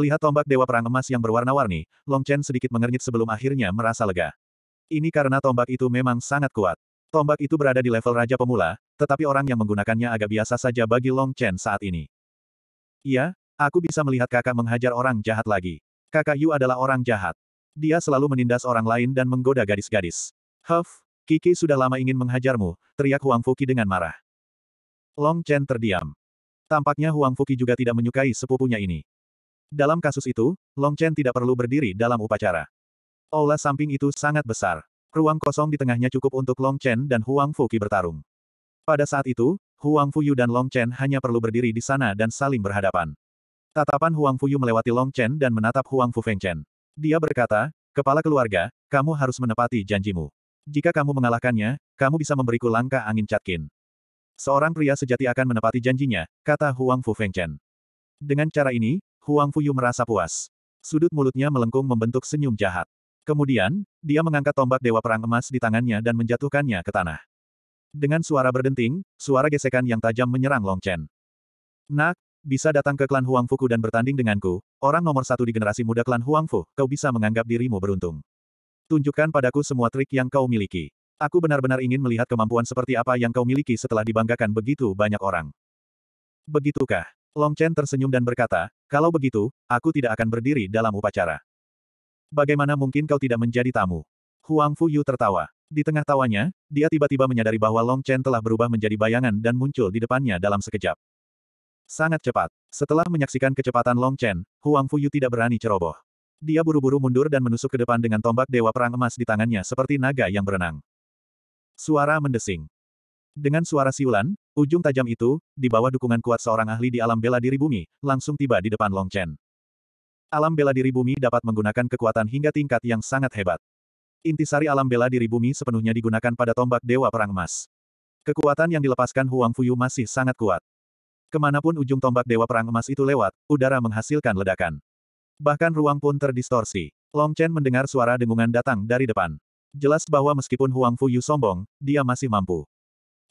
Melihat tombak Dewa Perang Emas yang berwarna-warni, Long Chen sedikit mengernyit sebelum akhirnya merasa lega. Ini karena tombak itu memang sangat kuat. Tombak itu berada di level Raja Pemula, tetapi orang yang menggunakannya agak biasa saja bagi Long Chen saat ini. Iya, aku bisa melihat kakak menghajar orang jahat lagi. Kakak Yu adalah orang jahat. Dia selalu menindas orang lain dan menggoda gadis-gadis. Huff, Kiki sudah lama ingin menghajarmu, teriak Huang Fuki dengan marah. Long Chen terdiam. Tampaknya Huang Fuki juga tidak menyukai sepupunya ini. Dalam kasus itu, Long Chen tidak perlu berdiri dalam upacara. Aula samping itu sangat besar. Ruang kosong di tengahnya cukup untuk Long Chen dan Huang Fuqi bertarung. Pada saat itu, Huang Fuyu dan Long Chen hanya perlu berdiri di sana dan saling berhadapan. Tatapan Huang Fuyu melewati Long Chen dan menatap Huang Fu Feng Chen. Dia berkata, Kepala keluarga, kamu harus menepati janjimu. Jika kamu mengalahkannya, kamu bisa memberiku langkah angin catkin. Seorang pria sejati akan menepati janjinya, kata Huang Fu Feng Chen. Dengan cara ini, Huang Fuyu merasa puas. Sudut mulutnya melengkung membentuk senyum jahat. Kemudian, dia mengangkat tombak Dewa Perang Emas di tangannya dan menjatuhkannya ke tanah. Dengan suara berdenting, suara gesekan yang tajam menyerang Long Chen. Nak, bisa datang ke klan Huang Fuku dan bertanding denganku, orang nomor satu di generasi muda klan Huang Fu, kau bisa menganggap dirimu beruntung. Tunjukkan padaku semua trik yang kau miliki. Aku benar-benar ingin melihat kemampuan seperti apa yang kau miliki setelah dibanggakan begitu banyak orang. Begitukah? Long Chen tersenyum dan berkata, kalau begitu, aku tidak akan berdiri dalam upacara. Bagaimana mungkin kau tidak menjadi tamu? Huang Fu Yu tertawa. Di tengah tawanya, dia tiba-tiba menyadari bahwa Long Chen telah berubah menjadi bayangan dan muncul di depannya dalam sekejap. Sangat cepat. Setelah menyaksikan kecepatan Long Chen, Huang Fu Yu tidak berani ceroboh. Dia buru-buru mundur dan menusuk ke depan dengan tombak Dewa Perang Emas di tangannya seperti naga yang berenang. Suara mendesing. Dengan suara siulan, ujung tajam itu, di bawah dukungan kuat seorang ahli di alam bela diri bumi, langsung tiba di depan Long Chen. Alam bela diri bumi dapat menggunakan kekuatan hingga tingkat yang sangat hebat. Intisari alam bela diri bumi sepenuhnya digunakan pada tombak Dewa Perang Emas. Kekuatan yang dilepaskan Huang Fuyu masih sangat kuat. Kemanapun ujung tombak Dewa Perang Emas itu lewat, udara menghasilkan ledakan. Bahkan ruang pun terdistorsi. Long Chen mendengar suara dengungan datang dari depan. Jelas bahwa meskipun Huang Fuyu sombong, dia masih mampu.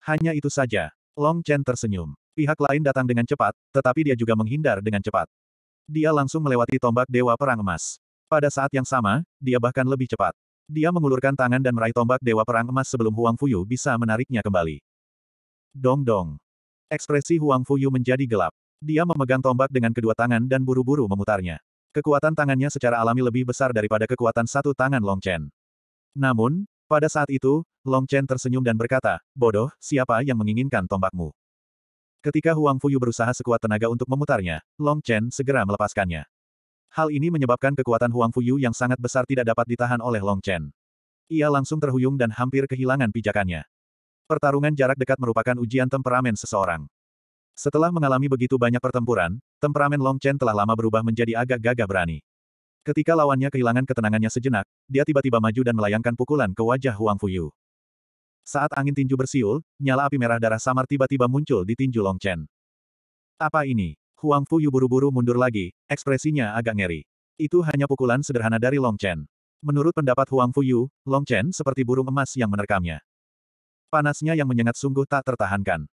Hanya itu saja. Long Chen tersenyum. Pihak lain datang dengan cepat, tetapi dia juga menghindar dengan cepat. Dia langsung melewati tombak Dewa Perang Emas. Pada saat yang sama, dia bahkan lebih cepat. Dia mengulurkan tangan dan meraih tombak Dewa Perang Emas sebelum Huang Fuyu bisa menariknya kembali. Dong-dong. Ekspresi Huang Fuyu menjadi gelap. Dia memegang tombak dengan kedua tangan dan buru-buru memutarnya. Kekuatan tangannya secara alami lebih besar daripada kekuatan satu tangan Long Chen. Namun, pada saat itu, Long Chen tersenyum dan berkata, bodoh, siapa yang menginginkan tombakmu? Ketika Huang Fuyu berusaha sekuat tenaga untuk memutarnya, Long Chen segera melepaskannya. Hal ini menyebabkan kekuatan Huang Fuyu yang sangat besar tidak dapat ditahan oleh Long Chen. Ia langsung terhuyung dan hampir kehilangan pijakannya. Pertarungan jarak dekat merupakan ujian temperamen seseorang. Setelah mengalami begitu banyak pertempuran, temperamen Long Chen telah lama berubah menjadi agak gagah berani. Ketika lawannya kehilangan ketenangannya sejenak, dia tiba-tiba maju dan melayangkan pukulan ke wajah Huang Fuyu. Saat angin tinju bersiul, nyala api merah darah samar tiba-tiba muncul di tinju Long Chen. Apa ini? Huang Fuyu buru-buru mundur lagi, ekspresinya agak ngeri. Itu hanya pukulan sederhana dari Long Chen. Menurut pendapat Huang Fuyu, Long Chen seperti burung emas yang menerkamnya. Panasnya yang menyengat sungguh tak tertahankan.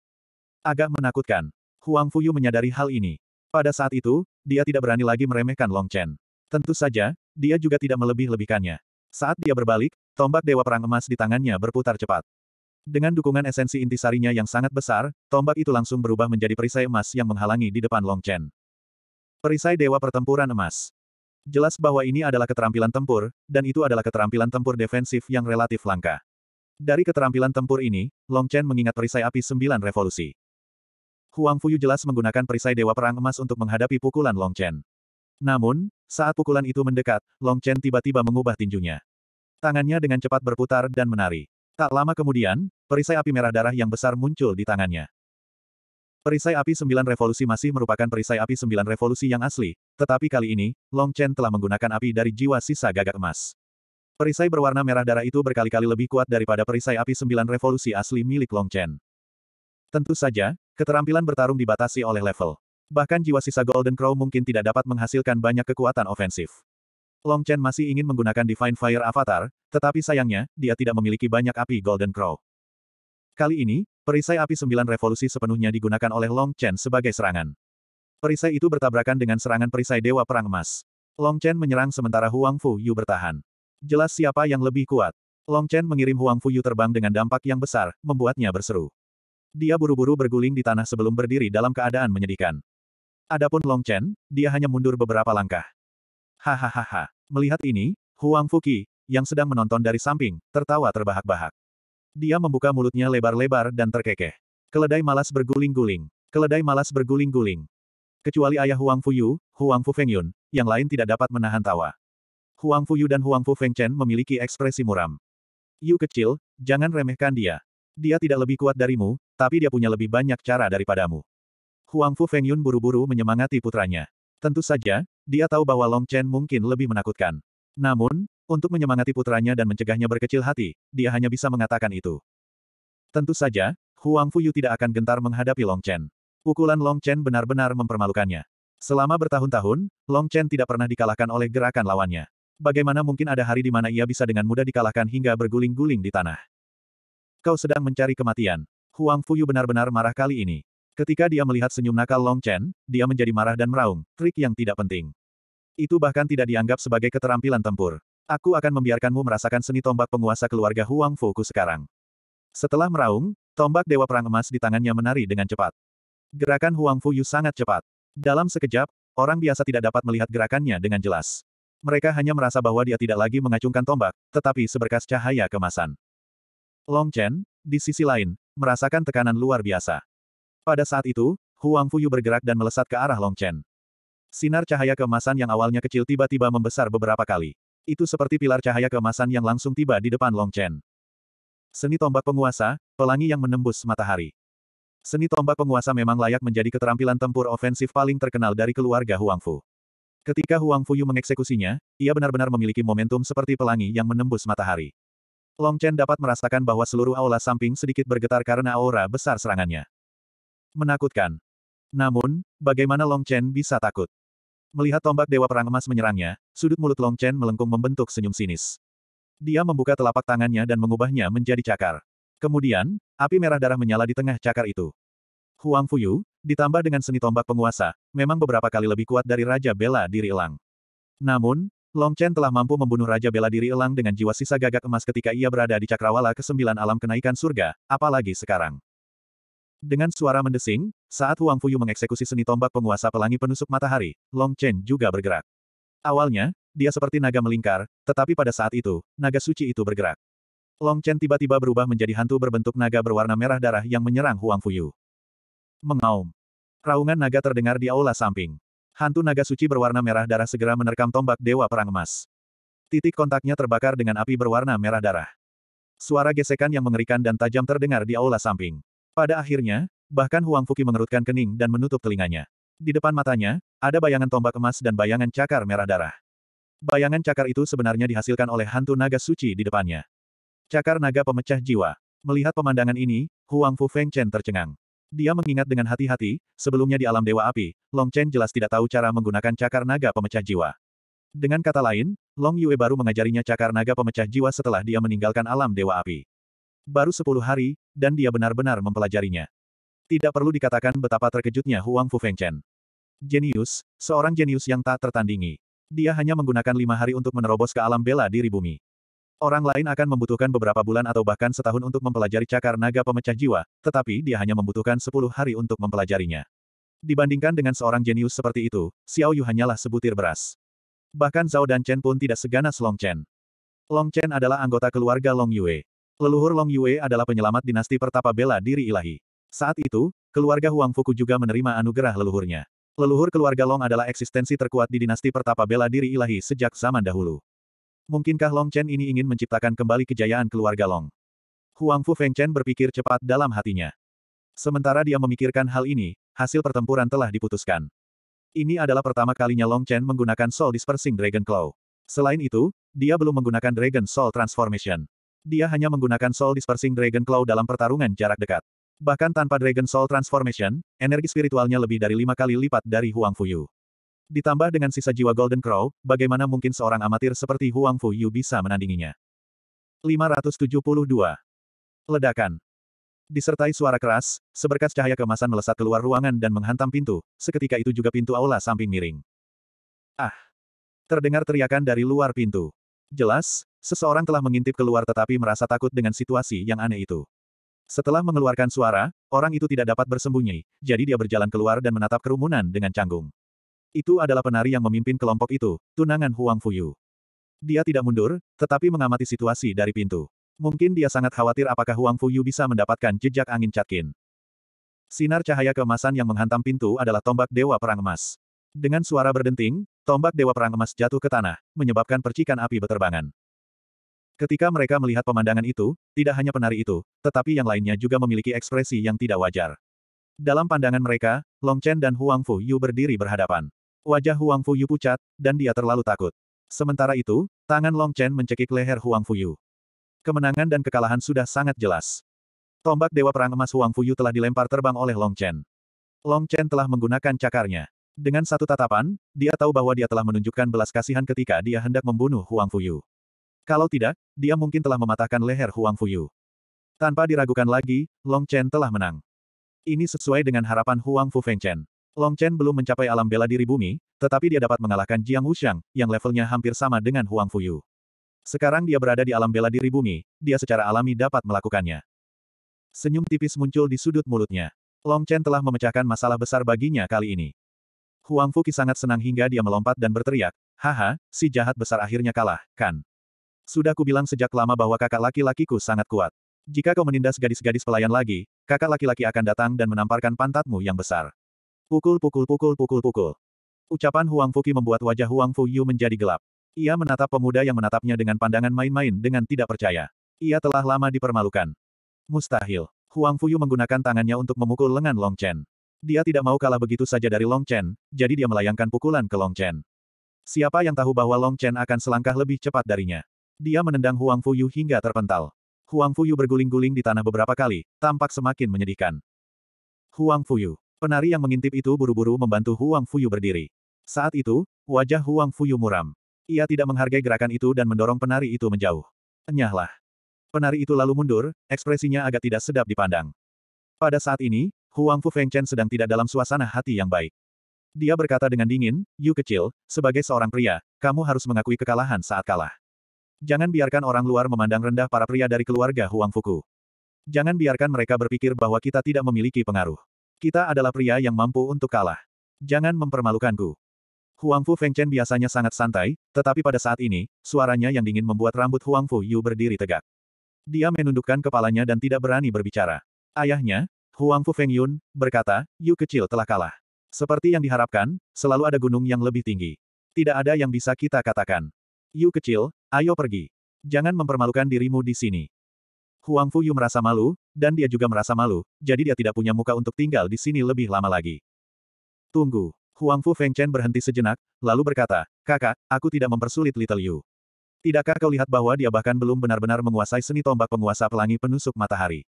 Agak menakutkan. Huang Fuyu menyadari hal ini. Pada saat itu, dia tidak berani lagi meremehkan Long Chen. Tentu saja, dia juga tidak melebih-lebihkannya. Saat dia berbalik, tombak Dewa Perang Emas di tangannya berputar cepat. Dengan dukungan esensi intisarinya yang sangat besar, tombak itu langsung berubah menjadi perisai emas yang menghalangi di depan Long Chen. Perisai Dewa Pertempuran Emas. Jelas bahwa ini adalah keterampilan tempur, dan itu adalah keterampilan tempur defensif yang relatif langka. Dari keterampilan tempur ini, Long Chen mengingat perisai api sembilan revolusi. Huang Fuyu jelas menggunakan perisai Dewa Perang Emas untuk menghadapi pukulan Long Chen. Namun, saat pukulan itu mendekat, Long Chen tiba-tiba mengubah tinjunya. Tangannya dengan cepat berputar dan menari. Tak lama kemudian, perisai api merah darah yang besar muncul di tangannya. Perisai api sembilan revolusi masih merupakan perisai api sembilan revolusi yang asli, tetapi kali ini, Long Chen telah menggunakan api dari jiwa sisa gagak emas. Perisai berwarna merah darah itu berkali-kali lebih kuat daripada perisai api sembilan revolusi asli milik Long Chen. Tentu saja, keterampilan bertarung dibatasi oleh level. Bahkan jiwa sisa Golden Crow mungkin tidak dapat menghasilkan banyak kekuatan ofensif. Long Chen masih ingin menggunakan Divine Fire Avatar, tetapi sayangnya, dia tidak memiliki banyak api Golden Crow. Kali ini, perisai api sembilan revolusi sepenuhnya digunakan oleh Long Chen sebagai serangan. Perisai itu bertabrakan dengan serangan perisai Dewa Perang Emas. Long Chen menyerang sementara Huang Fu Yu bertahan. Jelas siapa yang lebih kuat. Long Chen mengirim Huang Fu Yu terbang dengan dampak yang besar, membuatnya berseru. Dia buru-buru berguling di tanah sebelum berdiri dalam keadaan menyedihkan. Adapun Long Chen, dia hanya mundur beberapa langkah. Hahaha. Melihat ini, Huang Fuki, yang sedang menonton dari samping, tertawa terbahak-bahak. Dia membuka mulutnya lebar-lebar dan terkekeh. Keledai malas berguling-guling. Keledai malas berguling-guling. Kecuali ayah Huang Fuyu, Huang Fu Feng Yun, yang lain tidak dapat menahan tawa. Huang Fuyu dan Huang Fu Feng Chen memiliki ekspresi muram. Yu kecil, jangan remehkan dia. Dia tidak lebih kuat darimu, tapi dia punya lebih banyak cara daripadamu. Huang Fu Feng Yun buru-buru menyemangati putranya. Tentu saja, dia tahu bahwa Long Chen mungkin lebih menakutkan. Namun, untuk menyemangati putranya dan mencegahnya berkecil hati, dia hanya bisa mengatakan itu. Tentu saja, Huang Fu Yu tidak akan gentar menghadapi Long Chen. Pukulan Long Chen benar-benar mempermalukannya. Selama bertahun-tahun, Long Chen tidak pernah dikalahkan oleh gerakan lawannya. Bagaimana mungkin ada hari di mana ia bisa dengan mudah dikalahkan hingga berguling-guling di tanah? Kau sedang mencari kematian. Huang Fuyu benar-benar marah kali ini. Ketika dia melihat senyum nakal Long Chen, dia menjadi marah dan meraung, trik yang tidak penting. Itu bahkan tidak dianggap sebagai keterampilan tempur. Aku akan membiarkanmu merasakan seni tombak penguasa keluarga Huang Fuku sekarang. Setelah meraung, tombak Dewa Perang Emas di tangannya menari dengan cepat. Gerakan Huang Fuyu sangat cepat. Dalam sekejap, orang biasa tidak dapat melihat gerakannya dengan jelas. Mereka hanya merasa bahwa dia tidak lagi mengacungkan tombak, tetapi seberkas cahaya kemasan. Long Chen, di sisi lain, merasakan tekanan luar biasa. Pada saat itu, Huang Fuyu bergerak dan melesat ke arah Long Chen. Sinar cahaya kemasan yang awalnya kecil tiba-tiba membesar beberapa kali. Itu seperti pilar cahaya kemasan yang langsung tiba di depan Long Chen. Seni tombak penguasa, pelangi yang menembus matahari. Seni tombak penguasa memang layak menjadi keterampilan tempur ofensif paling terkenal dari keluarga Huang Fu. Ketika Huang Fuyu mengeksekusinya, ia benar-benar memiliki momentum seperti pelangi yang menembus matahari. Long Chen dapat merasakan bahwa seluruh aula samping sedikit bergetar karena aura besar serangannya menakutkan. Namun, bagaimana Long Chen bisa takut? Melihat tombak Dewa Perang Emas menyerangnya, sudut mulut Long Chen melengkung membentuk senyum sinis. Dia membuka telapak tangannya dan mengubahnya menjadi cakar. Kemudian, api merah darah menyala di tengah cakar itu. Huang Fuyu, ditambah dengan seni tombak penguasa, memang beberapa kali lebih kuat dari Raja Bela Diri Elang. Namun, Long Chen telah mampu membunuh Raja Bela Diri Elang dengan jiwa sisa gagak emas ketika ia berada di cakrawala ke-9 alam kenaikan surga, apalagi sekarang. Dengan suara mendesing, saat Huang Fuyu mengeksekusi seni tombak penguasa pelangi penusuk matahari, Long Chen juga bergerak. Awalnya, dia seperti naga melingkar, tetapi pada saat itu, naga suci itu bergerak. Long Chen tiba-tiba berubah menjadi hantu berbentuk naga berwarna merah darah yang menyerang Huang Fuyu. Mengaum. Raungan naga terdengar di aula samping. Hantu naga suci berwarna merah darah segera menerkam tombak Dewa Perang Emas. Titik kontaknya terbakar dengan api berwarna merah darah. Suara gesekan yang mengerikan dan tajam terdengar di aula samping. Pada akhirnya, bahkan Huang Fuki mengerutkan kening dan menutup telinganya. Di depan matanya, ada bayangan tombak emas dan bayangan cakar merah darah. Bayangan cakar itu sebenarnya dihasilkan oleh hantu naga suci di depannya. Cakar naga pemecah jiwa. Melihat pemandangan ini, Huang Fu Feng Chen tercengang. Dia mengingat dengan hati-hati, sebelumnya di alam Dewa Api, Long Chen jelas tidak tahu cara menggunakan cakar naga pemecah jiwa. Dengan kata lain, Long Yue baru mengajarinya cakar naga pemecah jiwa setelah dia meninggalkan alam Dewa Api. Baru sepuluh hari, dan dia benar-benar mempelajarinya. Tidak perlu dikatakan betapa terkejutnya Huang Fu Feng Chen. Jenius, seorang jenius yang tak tertandingi. Dia hanya menggunakan lima hari untuk menerobos ke alam bela diri bumi. Orang lain akan membutuhkan beberapa bulan atau bahkan setahun untuk mempelajari cakar naga pemecah jiwa, tetapi dia hanya membutuhkan sepuluh hari untuk mempelajarinya. Dibandingkan dengan seorang jenius seperti itu, Xiao Yu hanyalah sebutir beras. Bahkan Zhao dan Chen pun tidak seganas Long Chen. Long Chen adalah anggota keluarga Long Yue. Leluhur Long Yue adalah penyelamat dinasti pertapa bela diri ilahi. Saat itu, keluarga Huang Fuku juga menerima anugerah leluhurnya. Leluhur keluarga Long adalah eksistensi terkuat di dinasti pertapa bela diri ilahi sejak zaman dahulu. Mungkinkah Long Chen ini ingin menciptakan kembali kejayaan keluarga Long? Huang Fu Feng Chen berpikir cepat dalam hatinya. Sementara dia memikirkan hal ini, hasil pertempuran telah diputuskan. Ini adalah pertama kalinya Long Chen menggunakan Soul Dispersing Dragon Claw. Selain itu, dia belum menggunakan Dragon Soul Transformation dia hanya menggunakan Soul Dispersing Dragon Claw dalam pertarungan jarak dekat. Bahkan tanpa Dragon Soul Transformation, energi spiritualnya lebih dari lima kali lipat dari Huang Fuyu. Ditambah dengan sisa jiwa Golden Crow, bagaimana mungkin seorang amatir seperti Huang Fuyu bisa menandinginya? 572. Ledakan. Disertai suara keras, seberkas cahaya kemasan melesat keluar ruangan dan menghantam pintu, seketika itu juga pintu aula samping miring. Ah! Terdengar teriakan dari luar pintu. Jelas, seseorang telah mengintip keluar tetapi merasa takut dengan situasi yang aneh itu. Setelah mengeluarkan suara, orang itu tidak dapat bersembunyi, jadi dia berjalan keluar dan menatap kerumunan dengan canggung. Itu adalah penari yang memimpin kelompok itu, tunangan Huang Fuyu. Dia tidak mundur, tetapi mengamati situasi dari pintu. Mungkin dia sangat khawatir apakah Huang Fuyu bisa mendapatkan jejak angin Catkin. Sinar cahaya keemasan yang menghantam pintu adalah tombak Dewa Perang Emas. Dengan suara berdenting, Tombak Dewa Perang Emas jatuh ke tanah, menyebabkan percikan api beterbangan. Ketika mereka melihat pemandangan itu, tidak hanya penari itu, tetapi yang lainnya juga memiliki ekspresi yang tidak wajar. Dalam pandangan mereka, Long Chen dan Huang Fu Yu berdiri berhadapan. Wajah Huang Fu Yu pucat, dan dia terlalu takut. Sementara itu, tangan Long Chen mencekik leher Huang Fu Yu. Kemenangan dan kekalahan sudah sangat jelas. Tombak Dewa Perang Emas Huang Fu Yu telah dilempar terbang oleh Long Chen. Long Chen telah menggunakan cakarnya. Dengan satu tatapan, dia tahu bahwa dia telah menunjukkan belas kasihan ketika dia hendak membunuh Huang Fuyu. Kalau tidak, dia mungkin telah mematahkan leher Huang Fuyu. Tanpa diragukan lagi, Long Chen telah menang. Ini sesuai dengan harapan Huang Fu Feng Chen. Long Chen belum mencapai alam bela diri bumi, tetapi dia dapat mengalahkan Jiang Wuxiang, yang levelnya hampir sama dengan Huang Fuyu. Sekarang dia berada di alam bela diri bumi, dia secara alami dapat melakukannya. Senyum tipis muncul di sudut mulutnya. Long Chen telah memecahkan masalah besar baginya kali ini. Huang Fuki sangat senang hingga dia melompat dan berteriak, Haha, si jahat besar akhirnya kalah, kan? Sudah kubilang sejak lama bahwa kakak laki-lakiku sangat kuat. Jika kau menindas gadis-gadis pelayan lagi, kakak laki-laki akan datang dan menamparkan pantatmu yang besar. Pukul pukul pukul pukul pukul. Ucapan Huang Fuki membuat wajah Huang Fu Yu menjadi gelap. Ia menatap pemuda yang menatapnya dengan pandangan main-main dengan tidak percaya. Ia telah lama dipermalukan. Mustahil. Huang Fu Yu menggunakan tangannya untuk memukul lengan Long Chen. Dia tidak mau kalah begitu saja dari Long Chen, jadi dia melayangkan pukulan ke Long Chen. Siapa yang tahu bahwa Long Chen akan selangkah lebih cepat darinya? Dia menendang Huang Fuyu hingga terpental. Huang Fuyu berguling-guling di tanah beberapa kali, tampak semakin menyedihkan. Huang Fuyu. Penari yang mengintip itu buru-buru membantu Huang Fuyu berdiri. Saat itu, wajah Huang Fuyu muram. Ia tidak menghargai gerakan itu dan mendorong penari itu menjauh. Enyahlah. Penari itu lalu mundur, ekspresinya agak tidak sedap dipandang. Pada saat ini, Huang Fu Feng Chen sedang tidak dalam suasana hati yang baik. Dia berkata dengan dingin, Yu kecil, sebagai seorang pria, kamu harus mengakui kekalahan saat kalah. Jangan biarkan orang luar memandang rendah para pria dari keluarga Huang Fuku. Jangan biarkan mereka berpikir bahwa kita tidak memiliki pengaruh. Kita adalah pria yang mampu untuk kalah. Jangan mempermalukanku. Huang Fu Feng Chen biasanya sangat santai, tetapi pada saat ini, suaranya yang dingin membuat rambut Huang Fu Yu berdiri tegak. Dia menundukkan kepalanya dan tidak berani berbicara. Ayahnya, Huang Fu Feng Yun, berkata, Yu kecil telah kalah. Seperti yang diharapkan, selalu ada gunung yang lebih tinggi. Tidak ada yang bisa kita katakan. Yu kecil, ayo pergi. Jangan mempermalukan dirimu di sini. Huang Fu Yu merasa malu, dan dia juga merasa malu, jadi dia tidak punya muka untuk tinggal di sini lebih lama lagi. Tunggu. Huang Fu Feng Chen berhenti sejenak, lalu berkata, Kakak, aku tidak mempersulit Little Yu. Tidakkah kau lihat bahwa dia bahkan belum benar-benar menguasai seni tombak penguasa pelangi penusuk matahari?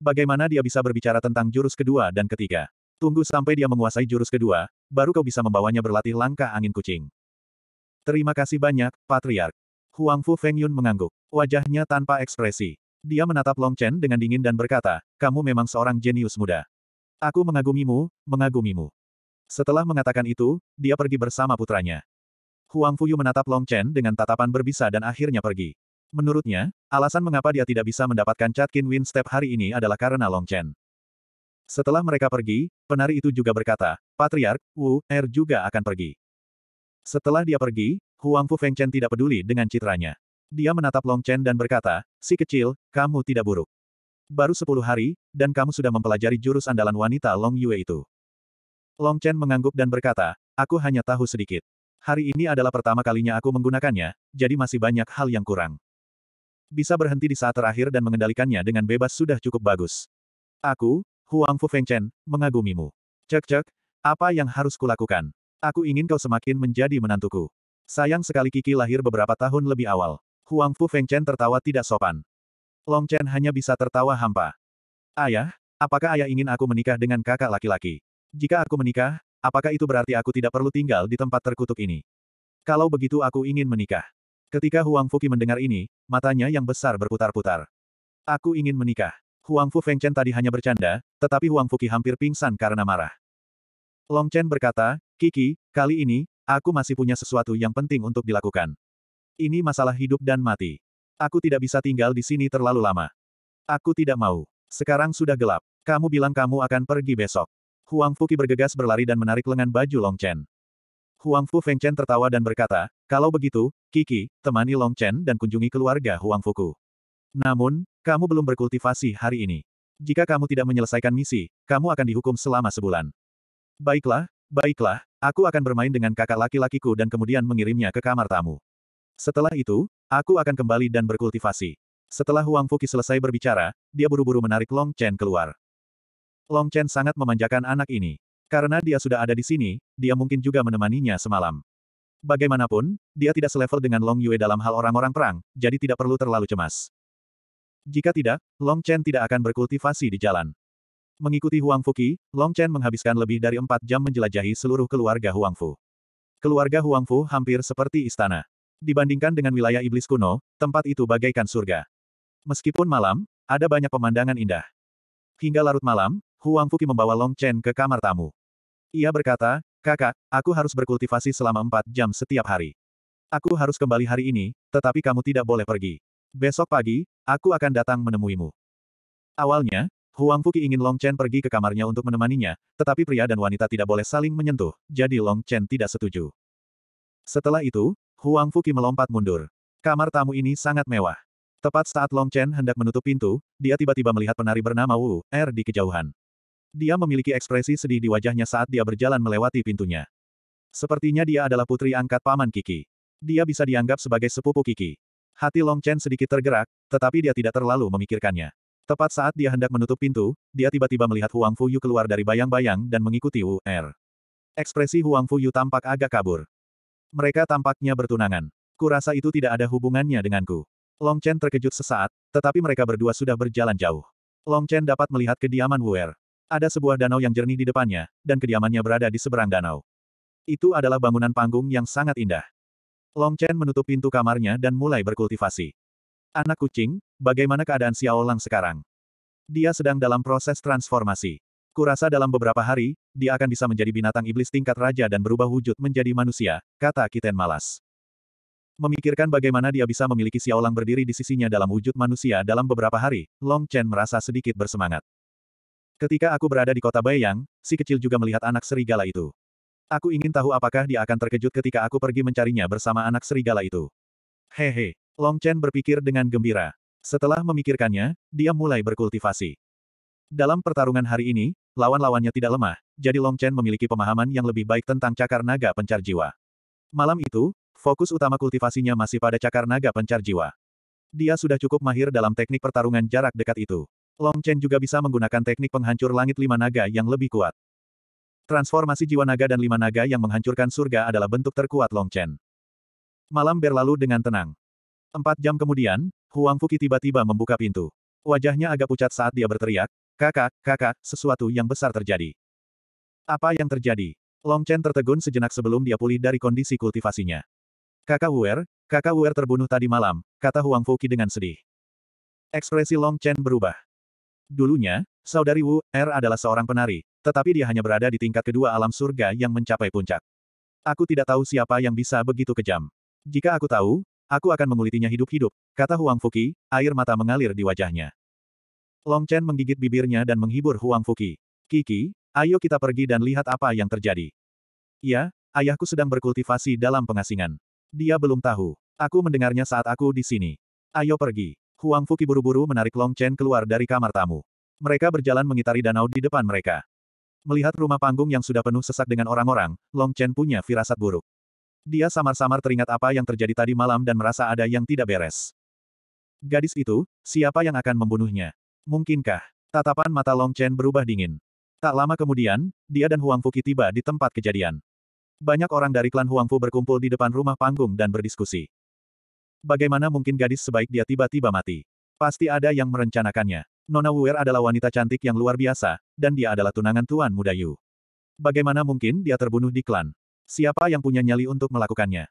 Bagaimana dia bisa berbicara tentang jurus kedua dan ketiga? Tunggu sampai dia menguasai jurus kedua, baru kau bisa membawanya berlatih langkah angin kucing. Terima kasih banyak, Patriark. Huang Fu Feng Yun mengangguk. Wajahnya tanpa ekspresi. Dia menatap Long Chen dengan dingin dan berkata, kamu memang seorang jenius muda. Aku mengagumimu, mengagumimu. Setelah mengatakan itu, dia pergi bersama putranya. Huang Fuyu menatap Long Chen dengan tatapan berbisa dan akhirnya pergi. Menurutnya, alasan mengapa dia tidak bisa mendapatkan Catkin Win Step hari ini adalah karena Long Chen. Setelah mereka pergi, penari itu juga berkata, Patriark, Wu Er juga akan pergi. Setelah dia pergi, Huang Fu Feng Chen tidak peduli dengan citranya. Dia menatap Long Chen dan berkata, si kecil, kamu tidak buruk. Baru sepuluh hari, dan kamu sudah mempelajari jurus andalan wanita Long Yue itu. Long Chen mengangguk dan berkata, aku hanya tahu sedikit. Hari ini adalah pertama kalinya aku menggunakannya, jadi masih banyak hal yang kurang bisa berhenti di saat terakhir dan mengendalikannya dengan bebas sudah cukup bagus. Aku, Huang Fu Fengchen, mengagumimu. Cek-cek, apa yang harus kulakukan? Aku ingin kau semakin menjadi menantuku. Sayang sekali Kiki lahir beberapa tahun lebih awal. Huang Fu Fengchen tertawa tidak sopan. Long Chen hanya bisa tertawa hampa. Ayah, apakah ayah ingin aku menikah dengan kakak laki-laki? Jika aku menikah, apakah itu berarti aku tidak perlu tinggal di tempat terkutuk ini? Kalau begitu aku ingin menikah. Ketika Huang Fuki mendengar ini, matanya yang besar berputar-putar. Aku ingin menikah. Huang Fu Feng Chen tadi hanya bercanda, tetapi Huang Fuki hampir pingsan karena marah. Long Chen berkata, Kiki, kali ini, aku masih punya sesuatu yang penting untuk dilakukan. Ini masalah hidup dan mati. Aku tidak bisa tinggal di sini terlalu lama. Aku tidak mau. Sekarang sudah gelap. Kamu bilang kamu akan pergi besok. Huang Fuki bergegas berlari dan menarik lengan baju Long Chen. Huang Fu Fengchen tertawa dan berkata, kalau begitu, Kiki, temani Long Chen dan kunjungi keluarga Huang Fuku. Namun, kamu belum berkultivasi hari ini. Jika kamu tidak menyelesaikan misi, kamu akan dihukum selama sebulan. Baiklah, baiklah, aku akan bermain dengan kakak laki-lakiku dan kemudian mengirimnya ke kamar tamu. Setelah itu, aku akan kembali dan berkultivasi. Setelah Huang Fuki selesai berbicara, dia buru-buru menarik Long Chen keluar. Long Chen sangat memanjakan anak ini. Karena dia sudah ada di sini, dia mungkin juga menemaninya semalam. Bagaimanapun, dia tidak selevel dengan Long Yue dalam hal orang-orang perang, jadi tidak perlu terlalu cemas. Jika tidak, Long Chen tidak akan berkultivasi di jalan. Mengikuti Huang Fuki, Long Chen menghabiskan lebih dari empat jam menjelajahi seluruh keluarga Huang Fu. Keluarga Huang Fu hampir seperti istana. Dibandingkan dengan wilayah iblis kuno, tempat itu bagaikan surga. Meskipun malam, ada banyak pemandangan indah. Hingga larut malam, Huang Fuki membawa Long Chen ke kamar tamu. Ia berkata, kakak, aku harus berkultivasi selama empat jam setiap hari. Aku harus kembali hari ini, tetapi kamu tidak boleh pergi. Besok pagi, aku akan datang menemuimu. Awalnya, Huang Fuki ingin Long Chen pergi ke kamarnya untuk menemaninya, tetapi pria dan wanita tidak boleh saling menyentuh, jadi Long Chen tidak setuju. Setelah itu, Huang Fuki melompat mundur. Kamar tamu ini sangat mewah. Tepat saat Long Chen hendak menutup pintu, dia tiba-tiba melihat penari bernama Wu Er di kejauhan. Dia memiliki ekspresi sedih di wajahnya saat dia berjalan melewati pintunya. Sepertinya dia adalah putri angkat paman Kiki. Dia bisa dianggap sebagai sepupu Kiki. Hati Long Chen sedikit tergerak, tetapi dia tidak terlalu memikirkannya. Tepat saat dia hendak menutup pintu, dia tiba-tiba melihat Huang Fuyu keluar dari bayang-bayang dan mengikuti Wu Er. Ekspresi Huang Fuyu tampak agak kabur. Mereka tampaknya bertunangan. Kurasa itu tidak ada hubungannya denganku. Long Chen terkejut sesaat, tetapi mereka berdua sudah berjalan jauh. Long Chen dapat melihat kediaman Wu Er. Ada sebuah danau yang jernih di depannya, dan kediamannya berada di seberang danau. Itu adalah bangunan panggung yang sangat indah. Long Chen menutup pintu kamarnya dan mulai berkultivasi. Anak kucing, bagaimana keadaan Xiao Lang sekarang? Dia sedang dalam proses transformasi. Kurasa dalam beberapa hari, dia akan bisa menjadi binatang iblis tingkat raja dan berubah wujud menjadi manusia, kata Kiten malas. Memikirkan bagaimana dia bisa memiliki Xiao Lang berdiri di sisinya dalam wujud manusia dalam beberapa hari, Long Chen merasa sedikit bersemangat. Ketika aku berada di kota Bayang, si kecil juga melihat anak serigala itu. Aku ingin tahu apakah dia akan terkejut ketika aku pergi mencarinya bersama anak serigala itu. Hehe, Long Chen berpikir dengan gembira. Setelah memikirkannya, dia mulai berkultivasi. Dalam pertarungan hari ini, lawan-lawannya tidak lemah, jadi Long Chen memiliki pemahaman yang lebih baik tentang cakar naga pencar jiwa. Malam itu, fokus utama kultivasinya masih pada cakar naga pencar jiwa. Dia sudah cukup mahir dalam teknik pertarungan jarak dekat itu. Long Chen juga bisa menggunakan teknik penghancur langit lima naga yang lebih kuat. Transformasi jiwa naga dan lima naga yang menghancurkan surga adalah bentuk terkuat Long Chen. Malam berlalu dengan tenang. Empat jam kemudian, Huang Fuki tiba-tiba membuka pintu. Wajahnya agak pucat saat dia berteriak, kakak, kakak, sesuatu yang besar terjadi. Apa yang terjadi? Long Chen tertegun sejenak sebelum dia pulih dari kondisi kultivasinya. Kakak Wuer, kakak Wuer terbunuh tadi malam, kata Huang Fuki dengan sedih. Ekspresi Long Chen berubah. Dulunya, saudari Wu, Er adalah seorang penari, tetapi dia hanya berada di tingkat kedua alam surga yang mencapai puncak. Aku tidak tahu siapa yang bisa begitu kejam. Jika aku tahu, aku akan mengulitinya hidup-hidup, kata Huang Fuki, air mata mengalir di wajahnya. Long Chen menggigit bibirnya dan menghibur Huang Fuki. Kiki, ayo kita pergi dan lihat apa yang terjadi. Ya, ayahku sedang berkultivasi dalam pengasingan. Dia belum tahu. Aku mendengarnya saat aku di sini. Ayo pergi. Huang Fuki buru-buru menarik Long Chen keluar dari kamar tamu. Mereka berjalan mengitari danau di depan mereka. Melihat rumah panggung yang sudah penuh sesak dengan orang-orang, Long Chen punya firasat buruk. Dia samar-samar teringat apa yang terjadi tadi malam dan merasa ada yang tidak beres. Gadis itu, siapa yang akan membunuhnya? Mungkinkah? Tatapan mata Long Chen berubah dingin. Tak lama kemudian, dia dan Huang Fuki tiba di tempat kejadian. Banyak orang dari klan Huang Fu berkumpul di depan rumah panggung dan berdiskusi. Bagaimana mungkin gadis sebaik dia tiba-tiba mati? Pasti ada yang merencanakannya. Nona Wuer adalah wanita cantik yang luar biasa, dan dia adalah tunangan Tuan Muda Yu. Bagaimana mungkin dia terbunuh di klan? Siapa yang punya nyali untuk melakukannya?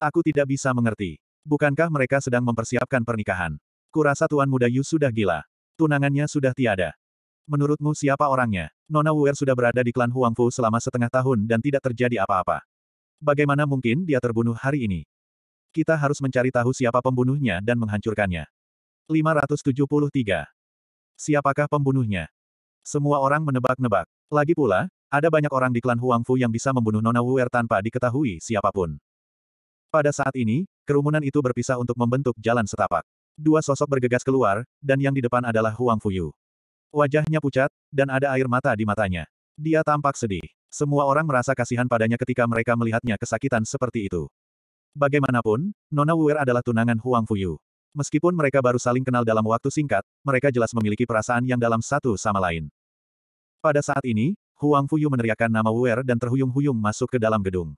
Aku tidak bisa mengerti. Bukankah mereka sedang mempersiapkan pernikahan? Kurasa Tuan Muda Yu sudah gila. Tunangannya sudah tiada. Menurutmu siapa orangnya? Nona Wuer sudah berada di klan Huangfu selama setengah tahun dan tidak terjadi apa-apa. Bagaimana mungkin dia terbunuh hari ini? Kita harus mencari tahu siapa pembunuhnya dan menghancurkannya. 573. Siapakah pembunuhnya? Semua orang menebak-nebak. Lagi pula, ada banyak orang di klan Huangfu yang bisa membunuh Nona Wuer tanpa diketahui siapapun. Pada saat ini, kerumunan itu berpisah untuk membentuk jalan setapak. Dua sosok bergegas keluar, dan yang di depan adalah Huang Yu. Wajahnya pucat, dan ada air mata di matanya. Dia tampak sedih. Semua orang merasa kasihan padanya ketika mereka melihatnya kesakitan seperti itu. Bagaimanapun, Nona Wuer adalah tunangan Huang Fuyu. Meskipun mereka baru saling kenal dalam waktu singkat, mereka jelas memiliki perasaan yang dalam satu sama lain. Pada saat ini, Huang Fuyu meneriakkan nama Wuer dan terhuyung-huyung masuk ke dalam gedung.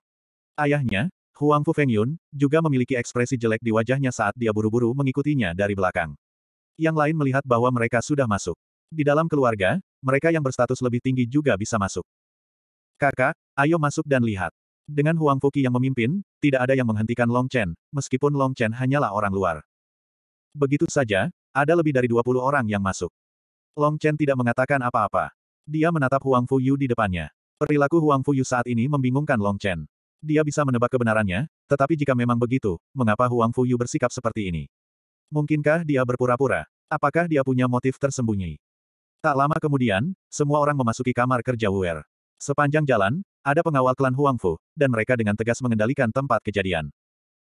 Ayahnya, Huang Fu Fengyun, juga memiliki ekspresi jelek di wajahnya saat dia buru-buru mengikutinya dari belakang. Yang lain melihat bahwa mereka sudah masuk. Di dalam keluarga, mereka yang berstatus lebih tinggi juga bisa masuk. Kakak, ayo masuk dan lihat. Dengan Huang Fuki yang memimpin, tidak ada yang menghentikan Long Chen, meskipun Long Chen hanyalah orang luar. Begitu saja, ada lebih dari 20 orang yang masuk. Long Chen tidak mengatakan apa-apa. Dia menatap Huang Fuyu di depannya. Perilaku Huang Fuyu saat ini membingungkan Long Chen. Dia bisa menebak kebenarannya, tetapi jika memang begitu, mengapa Huang Fuyu bersikap seperti ini? Mungkinkah dia berpura-pura? Apakah dia punya motif tersembunyi? Tak lama kemudian, semua orang memasuki kamar kerja Wuer. Sepanjang jalan, ada pengawal klan Huangfu, dan mereka dengan tegas mengendalikan tempat kejadian.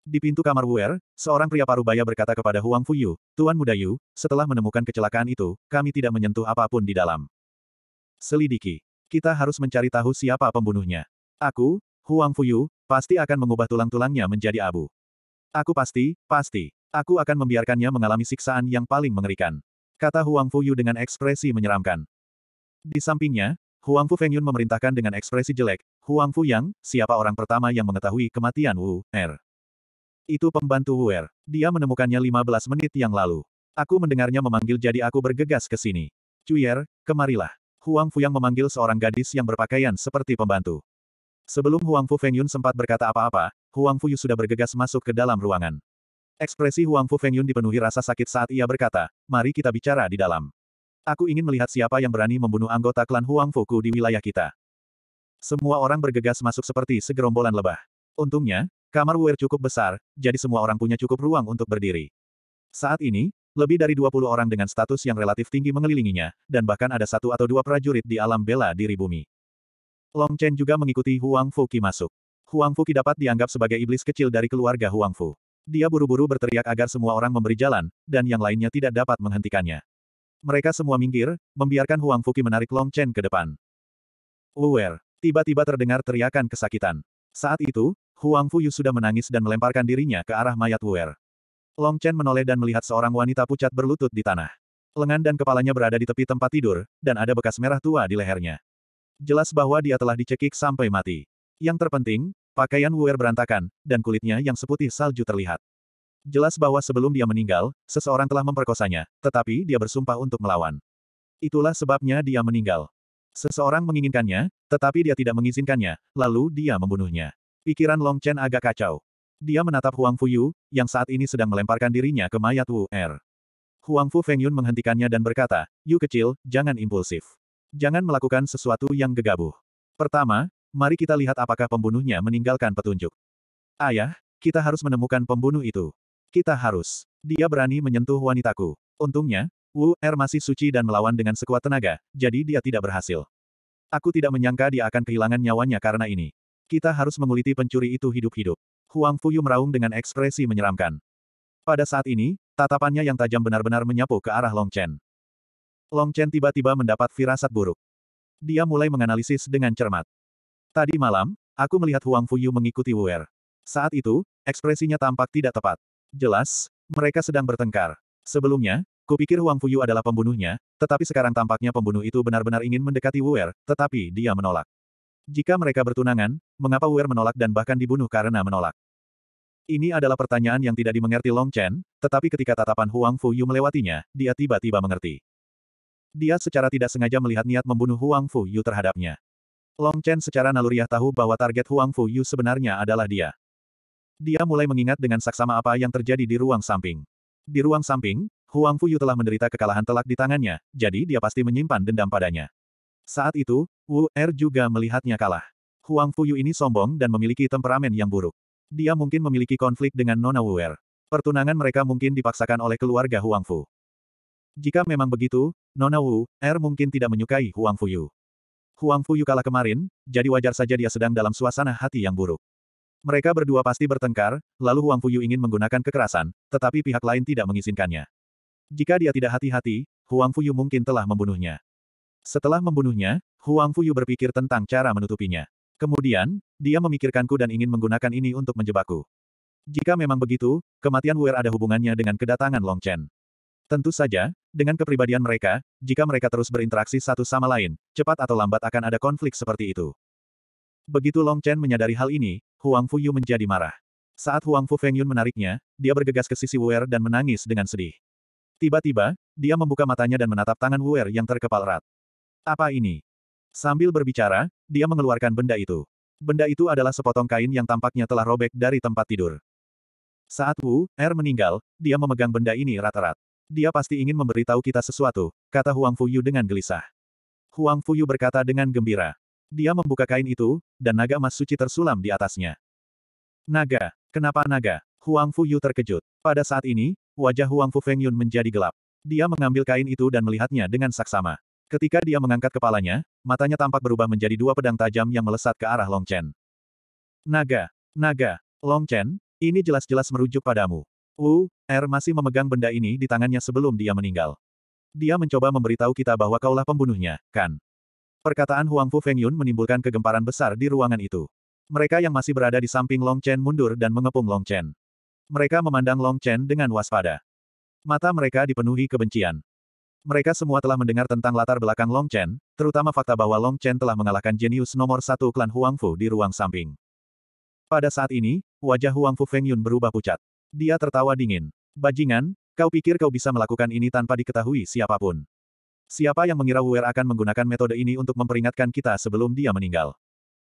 Di pintu kamar Wuer, seorang pria parubaya berkata kepada Huang Yu, Tuan Muda Yu, setelah menemukan kecelakaan itu, kami tidak menyentuh apapun di dalam. Selidiki. Kita harus mencari tahu siapa pembunuhnya. Aku, Huang Yu, pasti akan mengubah tulang-tulangnya menjadi abu. Aku pasti, pasti. Aku akan membiarkannya mengalami siksaan yang paling mengerikan. Kata Huang Yu dengan ekspresi menyeramkan. Di sampingnya, Huang Huangfu Fengyun memerintahkan dengan ekspresi jelek, Huang Fu Yang, siapa orang pertama yang mengetahui kematian Wu Er? Itu pembantu Wu Er. Dia menemukannya 15 menit yang lalu. Aku mendengarnya memanggil jadi aku bergegas ke sini. Er, kemarilah. Huang Fu Yang memanggil seorang gadis yang berpakaian seperti pembantu. Sebelum Huang Fu Fengyun sempat berkata apa-apa, Huang Fu Yu sudah bergegas masuk ke dalam ruangan. Ekspresi Huang Fu Fengyun dipenuhi rasa sakit saat ia berkata, mari kita bicara di dalam. Aku ingin melihat siapa yang berani membunuh anggota klan Huang Fuku di wilayah kita. Semua orang bergegas masuk seperti segerombolan lebah. Untungnya, kamar Wer cukup besar, jadi semua orang punya cukup ruang untuk berdiri. Saat ini, lebih dari 20 orang dengan status yang relatif tinggi mengelilinginya, dan bahkan ada satu atau dua prajurit di alam bela diri bumi. Long Chen juga mengikuti Huang Fuki masuk. Huang Fuki dapat dianggap sebagai iblis kecil dari keluarga Huang Fu. Dia buru-buru berteriak agar semua orang memberi jalan, dan yang lainnya tidak dapat menghentikannya. Mereka semua minggir, membiarkan Huang Fuki menarik Long Chen ke depan. Luwer, tiba-tiba terdengar teriakan kesakitan. Saat itu, Huang Fuyu sudah menangis dan melemparkan dirinya ke arah mayat Luwer. Long Chen menoleh dan melihat seorang wanita pucat berlutut di tanah. Lengan dan kepalanya berada di tepi tempat tidur, dan ada bekas merah tua di lehernya. Jelas bahwa dia telah dicekik sampai mati. Yang terpenting, pakaian Wuer berantakan, dan kulitnya yang seputih salju terlihat. Jelas bahwa sebelum dia meninggal, seseorang telah memperkosanya, tetapi dia bersumpah untuk melawan. Itulah sebabnya dia meninggal. Seseorang menginginkannya, tetapi dia tidak mengizinkannya, lalu dia membunuhnya. Pikiran Long Chen agak kacau. Dia menatap Huang Fu Yu, yang saat ini sedang melemparkan dirinya ke mayat Wu Er. Huang Fu Feng Yun menghentikannya dan berkata, Yu kecil, jangan impulsif. Jangan melakukan sesuatu yang gegabah. Pertama, mari kita lihat apakah pembunuhnya meninggalkan petunjuk. Ayah, kita harus menemukan pembunuh itu. Kita harus. Dia berani menyentuh wanitaku. Untungnya, Wu Er masih suci dan melawan dengan sekuat tenaga, jadi dia tidak berhasil. Aku tidak menyangka dia akan kehilangan nyawanya karena ini. Kita harus menguliti pencuri itu hidup-hidup. Huang Fuyu meraung dengan ekspresi menyeramkan. Pada saat ini, tatapannya yang tajam benar-benar menyapu ke arah Long Chen. Long Chen tiba-tiba mendapat firasat buruk. Dia mulai menganalisis dengan cermat. Tadi malam, aku melihat Huang Fuyu mengikuti Wu Er. Saat itu, ekspresinya tampak tidak tepat. Jelas, mereka sedang bertengkar. Sebelumnya, kupikir Huang Fuyu adalah pembunuhnya, tetapi sekarang tampaknya pembunuh itu benar-benar ingin mendekati Wu Er, tetapi dia menolak. Jika mereka bertunangan, mengapa Wu Er menolak dan bahkan dibunuh karena menolak? Ini adalah pertanyaan yang tidak dimengerti Long Chen, tetapi ketika tatapan Huang Fuyu melewatinya, dia tiba-tiba mengerti. Dia secara tidak sengaja melihat niat membunuh Huang Fuyu terhadapnya. Long Chen secara naluriah tahu bahwa target Huang Fuyu sebenarnya adalah dia. Dia mulai mengingat dengan saksama apa yang terjadi di ruang samping. Di ruang samping, Huang Fuyu telah menderita kekalahan telak di tangannya, jadi dia pasti menyimpan dendam padanya. Saat itu, Wu Er juga melihatnya kalah. Huang Fuyu ini sombong dan memiliki temperamen yang buruk. Dia mungkin memiliki konflik dengan Nona Wu Er. Pertunangan mereka mungkin dipaksakan oleh keluarga Huang Fu. Jika memang begitu, Nona Wu Er mungkin tidak menyukai Huang Fuyu. Huang Fuyu kalah kemarin, jadi wajar saja dia sedang dalam suasana hati yang buruk. Mereka berdua pasti bertengkar, lalu Huang Fuyu ingin menggunakan kekerasan, tetapi pihak lain tidak mengizinkannya. Jika dia tidak hati-hati, Huang Fuyu mungkin telah membunuhnya. Setelah membunuhnya, Huang Fuyu berpikir tentang cara menutupinya. Kemudian, dia memikirkanku dan ingin menggunakan ini untuk menjebakku. Jika memang begitu, kematian Wer ada hubungannya dengan kedatangan Long Chen. Tentu saja, dengan kepribadian mereka, jika mereka terus berinteraksi satu sama lain, cepat atau lambat akan ada konflik seperti itu. Begitu Long Chen menyadari hal ini, Huang Fuyu menjadi marah. Saat Huang Fu Feng Yun menariknya, dia bergegas ke sisi Wuer dan menangis dengan sedih. Tiba-tiba, dia membuka matanya dan menatap tangan Wuer yang terkepal erat. Apa ini? Sambil berbicara, dia mengeluarkan benda itu. Benda itu adalah sepotong kain yang tampaknya telah robek dari tempat tidur. Saat Wu Er meninggal, dia memegang benda ini erat-erat. Dia pasti ingin memberitahu kita sesuatu, kata Huang Fuyu dengan gelisah. Huang Fuyu berkata dengan gembira. Dia membuka kain itu, dan naga emas suci tersulam di atasnya. Naga. Kenapa naga? Huang Fu Yu terkejut. Pada saat ini, wajah Huang Fu Feng Yun menjadi gelap. Dia mengambil kain itu dan melihatnya dengan saksama. Ketika dia mengangkat kepalanya, matanya tampak berubah menjadi dua pedang tajam yang melesat ke arah Long Chen. Naga. Naga. Long Chen, ini jelas-jelas merujuk padamu. Wu Er masih memegang benda ini di tangannya sebelum dia meninggal. Dia mencoba memberitahu kita bahwa kaulah pembunuhnya, kan? Perkataan Huang Fu Feng Yun menimbulkan kegemparan besar di ruangan itu. Mereka yang masih berada di samping Long Chen mundur dan mengepung Long Chen. Mereka memandang Long Chen dengan waspada. Mata mereka dipenuhi kebencian. Mereka semua telah mendengar tentang latar belakang Long Chen, terutama fakta bahwa Long Chen telah mengalahkan jenius nomor satu klan Huang Fu di ruang samping. Pada saat ini, wajah Huang Fu Feng Yun berubah pucat. Dia tertawa dingin. Bajingan, kau pikir kau bisa melakukan ini tanpa diketahui siapapun. Siapa yang mengira Wuer akan menggunakan metode ini untuk memperingatkan kita sebelum dia meninggal?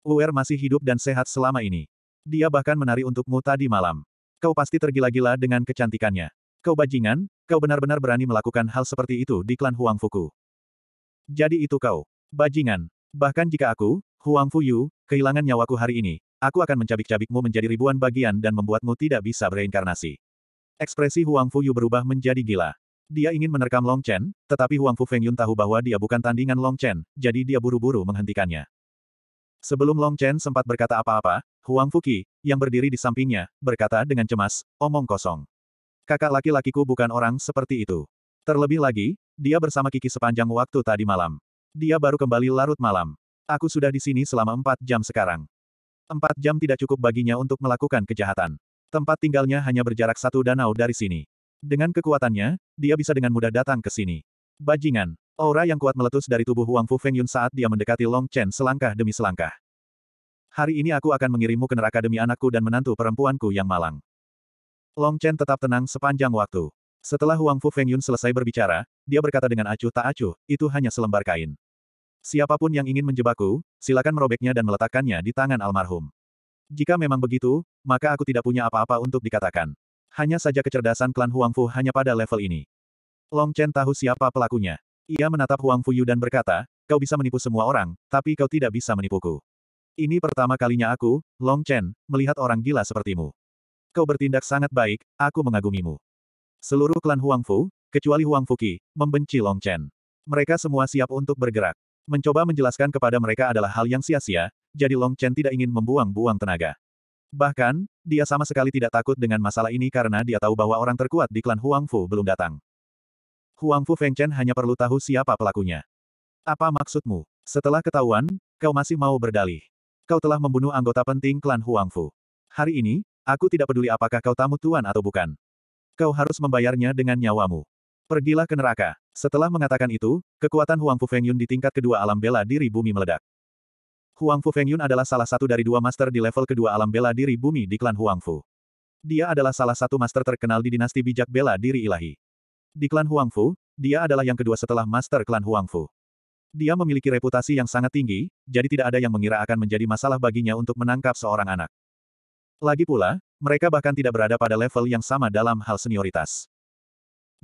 Wuer masih hidup dan sehat selama ini. Dia bahkan menari untukmu tadi malam. Kau pasti tergila-gila dengan kecantikannya. Kau bajingan, kau benar-benar berani melakukan hal seperti itu di klan Huang Fuku. Jadi itu kau. Bajingan. Bahkan jika aku, Huang Fuyu, kehilangan nyawaku hari ini, aku akan mencabik-cabikmu menjadi ribuan bagian dan membuatmu tidak bisa bereinkarnasi. Ekspresi Huang Fuyu berubah menjadi gila. Dia ingin menerkam Long Chen, tetapi Huang Fu Feng Yun tahu bahwa dia bukan tandingan Long Chen, jadi dia buru-buru menghentikannya. Sebelum Long Chen sempat berkata apa-apa, Huang Qi, yang berdiri di sampingnya, berkata dengan cemas, omong kosong. Kakak laki-lakiku bukan orang seperti itu. Terlebih lagi, dia bersama Kiki sepanjang waktu tadi malam. Dia baru kembali larut malam. Aku sudah di sini selama empat jam sekarang. Empat jam tidak cukup baginya untuk melakukan kejahatan. Tempat tinggalnya hanya berjarak satu danau dari sini. Dengan kekuatannya, dia bisa dengan mudah datang ke sini. Bajingan. Aura yang kuat meletus dari tubuh Huang Fu Feng Yun saat dia mendekati Long Chen selangkah demi selangkah. Hari ini aku akan mengirimmu ke neraka demi anakku dan menantu perempuanku yang malang. Long Chen tetap tenang sepanjang waktu. Setelah Huang Fu Feng Yun selesai berbicara, dia berkata dengan acuh tak acuh, itu hanya selembar kain. Siapapun yang ingin menjebakku, silakan merobeknya dan meletakkannya di tangan almarhum. Jika memang begitu, maka aku tidak punya apa-apa untuk dikatakan. Hanya saja kecerdasan klan Huangfu hanya pada level ini. Long Chen tahu siapa pelakunya. Ia menatap Huang Fu Yu dan berkata, kau bisa menipu semua orang, tapi kau tidak bisa menipuku. Ini pertama kalinya aku, Long Chen, melihat orang gila sepertimu. Kau bertindak sangat baik, aku mengagumimu. Seluruh klan Huangfu, kecuali Huang Qi, membenci Long Chen. Mereka semua siap untuk bergerak. Mencoba menjelaskan kepada mereka adalah hal yang sia-sia, jadi Long Chen tidak ingin membuang-buang tenaga. Bahkan, dia sama sekali tidak takut dengan masalah ini karena dia tahu bahwa orang terkuat di klan Huang Fu belum datang. Huang Fu Feng Chen hanya perlu tahu siapa pelakunya. Apa maksudmu? Setelah ketahuan, kau masih mau berdalih. Kau telah membunuh anggota penting klan Huang Fu. Hari ini, aku tidak peduli apakah kau tamu tuan atau bukan. Kau harus membayarnya dengan nyawamu. Pergilah ke neraka. Setelah mengatakan itu, kekuatan Huang Fu Feng Yun di tingkat kedua alam bela diri bumi meledak. Huang Fu Fengyun adalah salah satu dari dua master di level kedua alam bela diri bumi di klan Huang Fu. Dia adalah salah satu master terkenal di dinasti bijak bela diri ilahi. Di klan Huang Fu, dia adalah yang kedua setelah master klan Huang Fu. Dia memiliki reputasi yang sangat tinggi, jadi tidak ada yang mengira akan menjadi masalah baginya untuk menangkap seorang anak. Lagi pula, mereka bahkan tidak berada pada level yang sama dalam hal senioritas.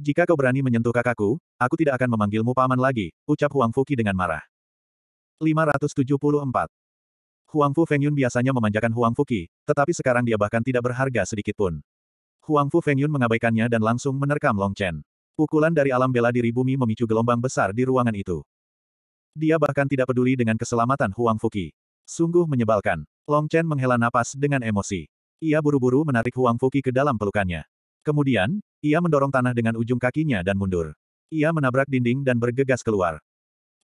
Jika kau berani menyentuh kakakku, aku tidak akan memanggilmu paman lagi, ucap Huang Fuki dengan marah. 574. Feng Yun biasanya memanjakan Fu Qi, tetapi sekarang dia bahkan tidak berharga sedikit pun. Huang Fu Feng Yun mengabaikannya dan langsung menerkam Long Chen. Pukulan dari alam bela diri bumi memicu gelombang besar di ruangan itu. Dia bahkan tidak peduli dengan keselamatan Fu Qi. Sungguh menyebalkan. Long Chen menghela napas dengan emosi. Ia buru-buru menarik Fu Qi ke dalam pelukannya. Kemudian, ia mendorong tanah dengan ujung kakinya dan mundur. Ia menabrak dinding dan bergegas keluar.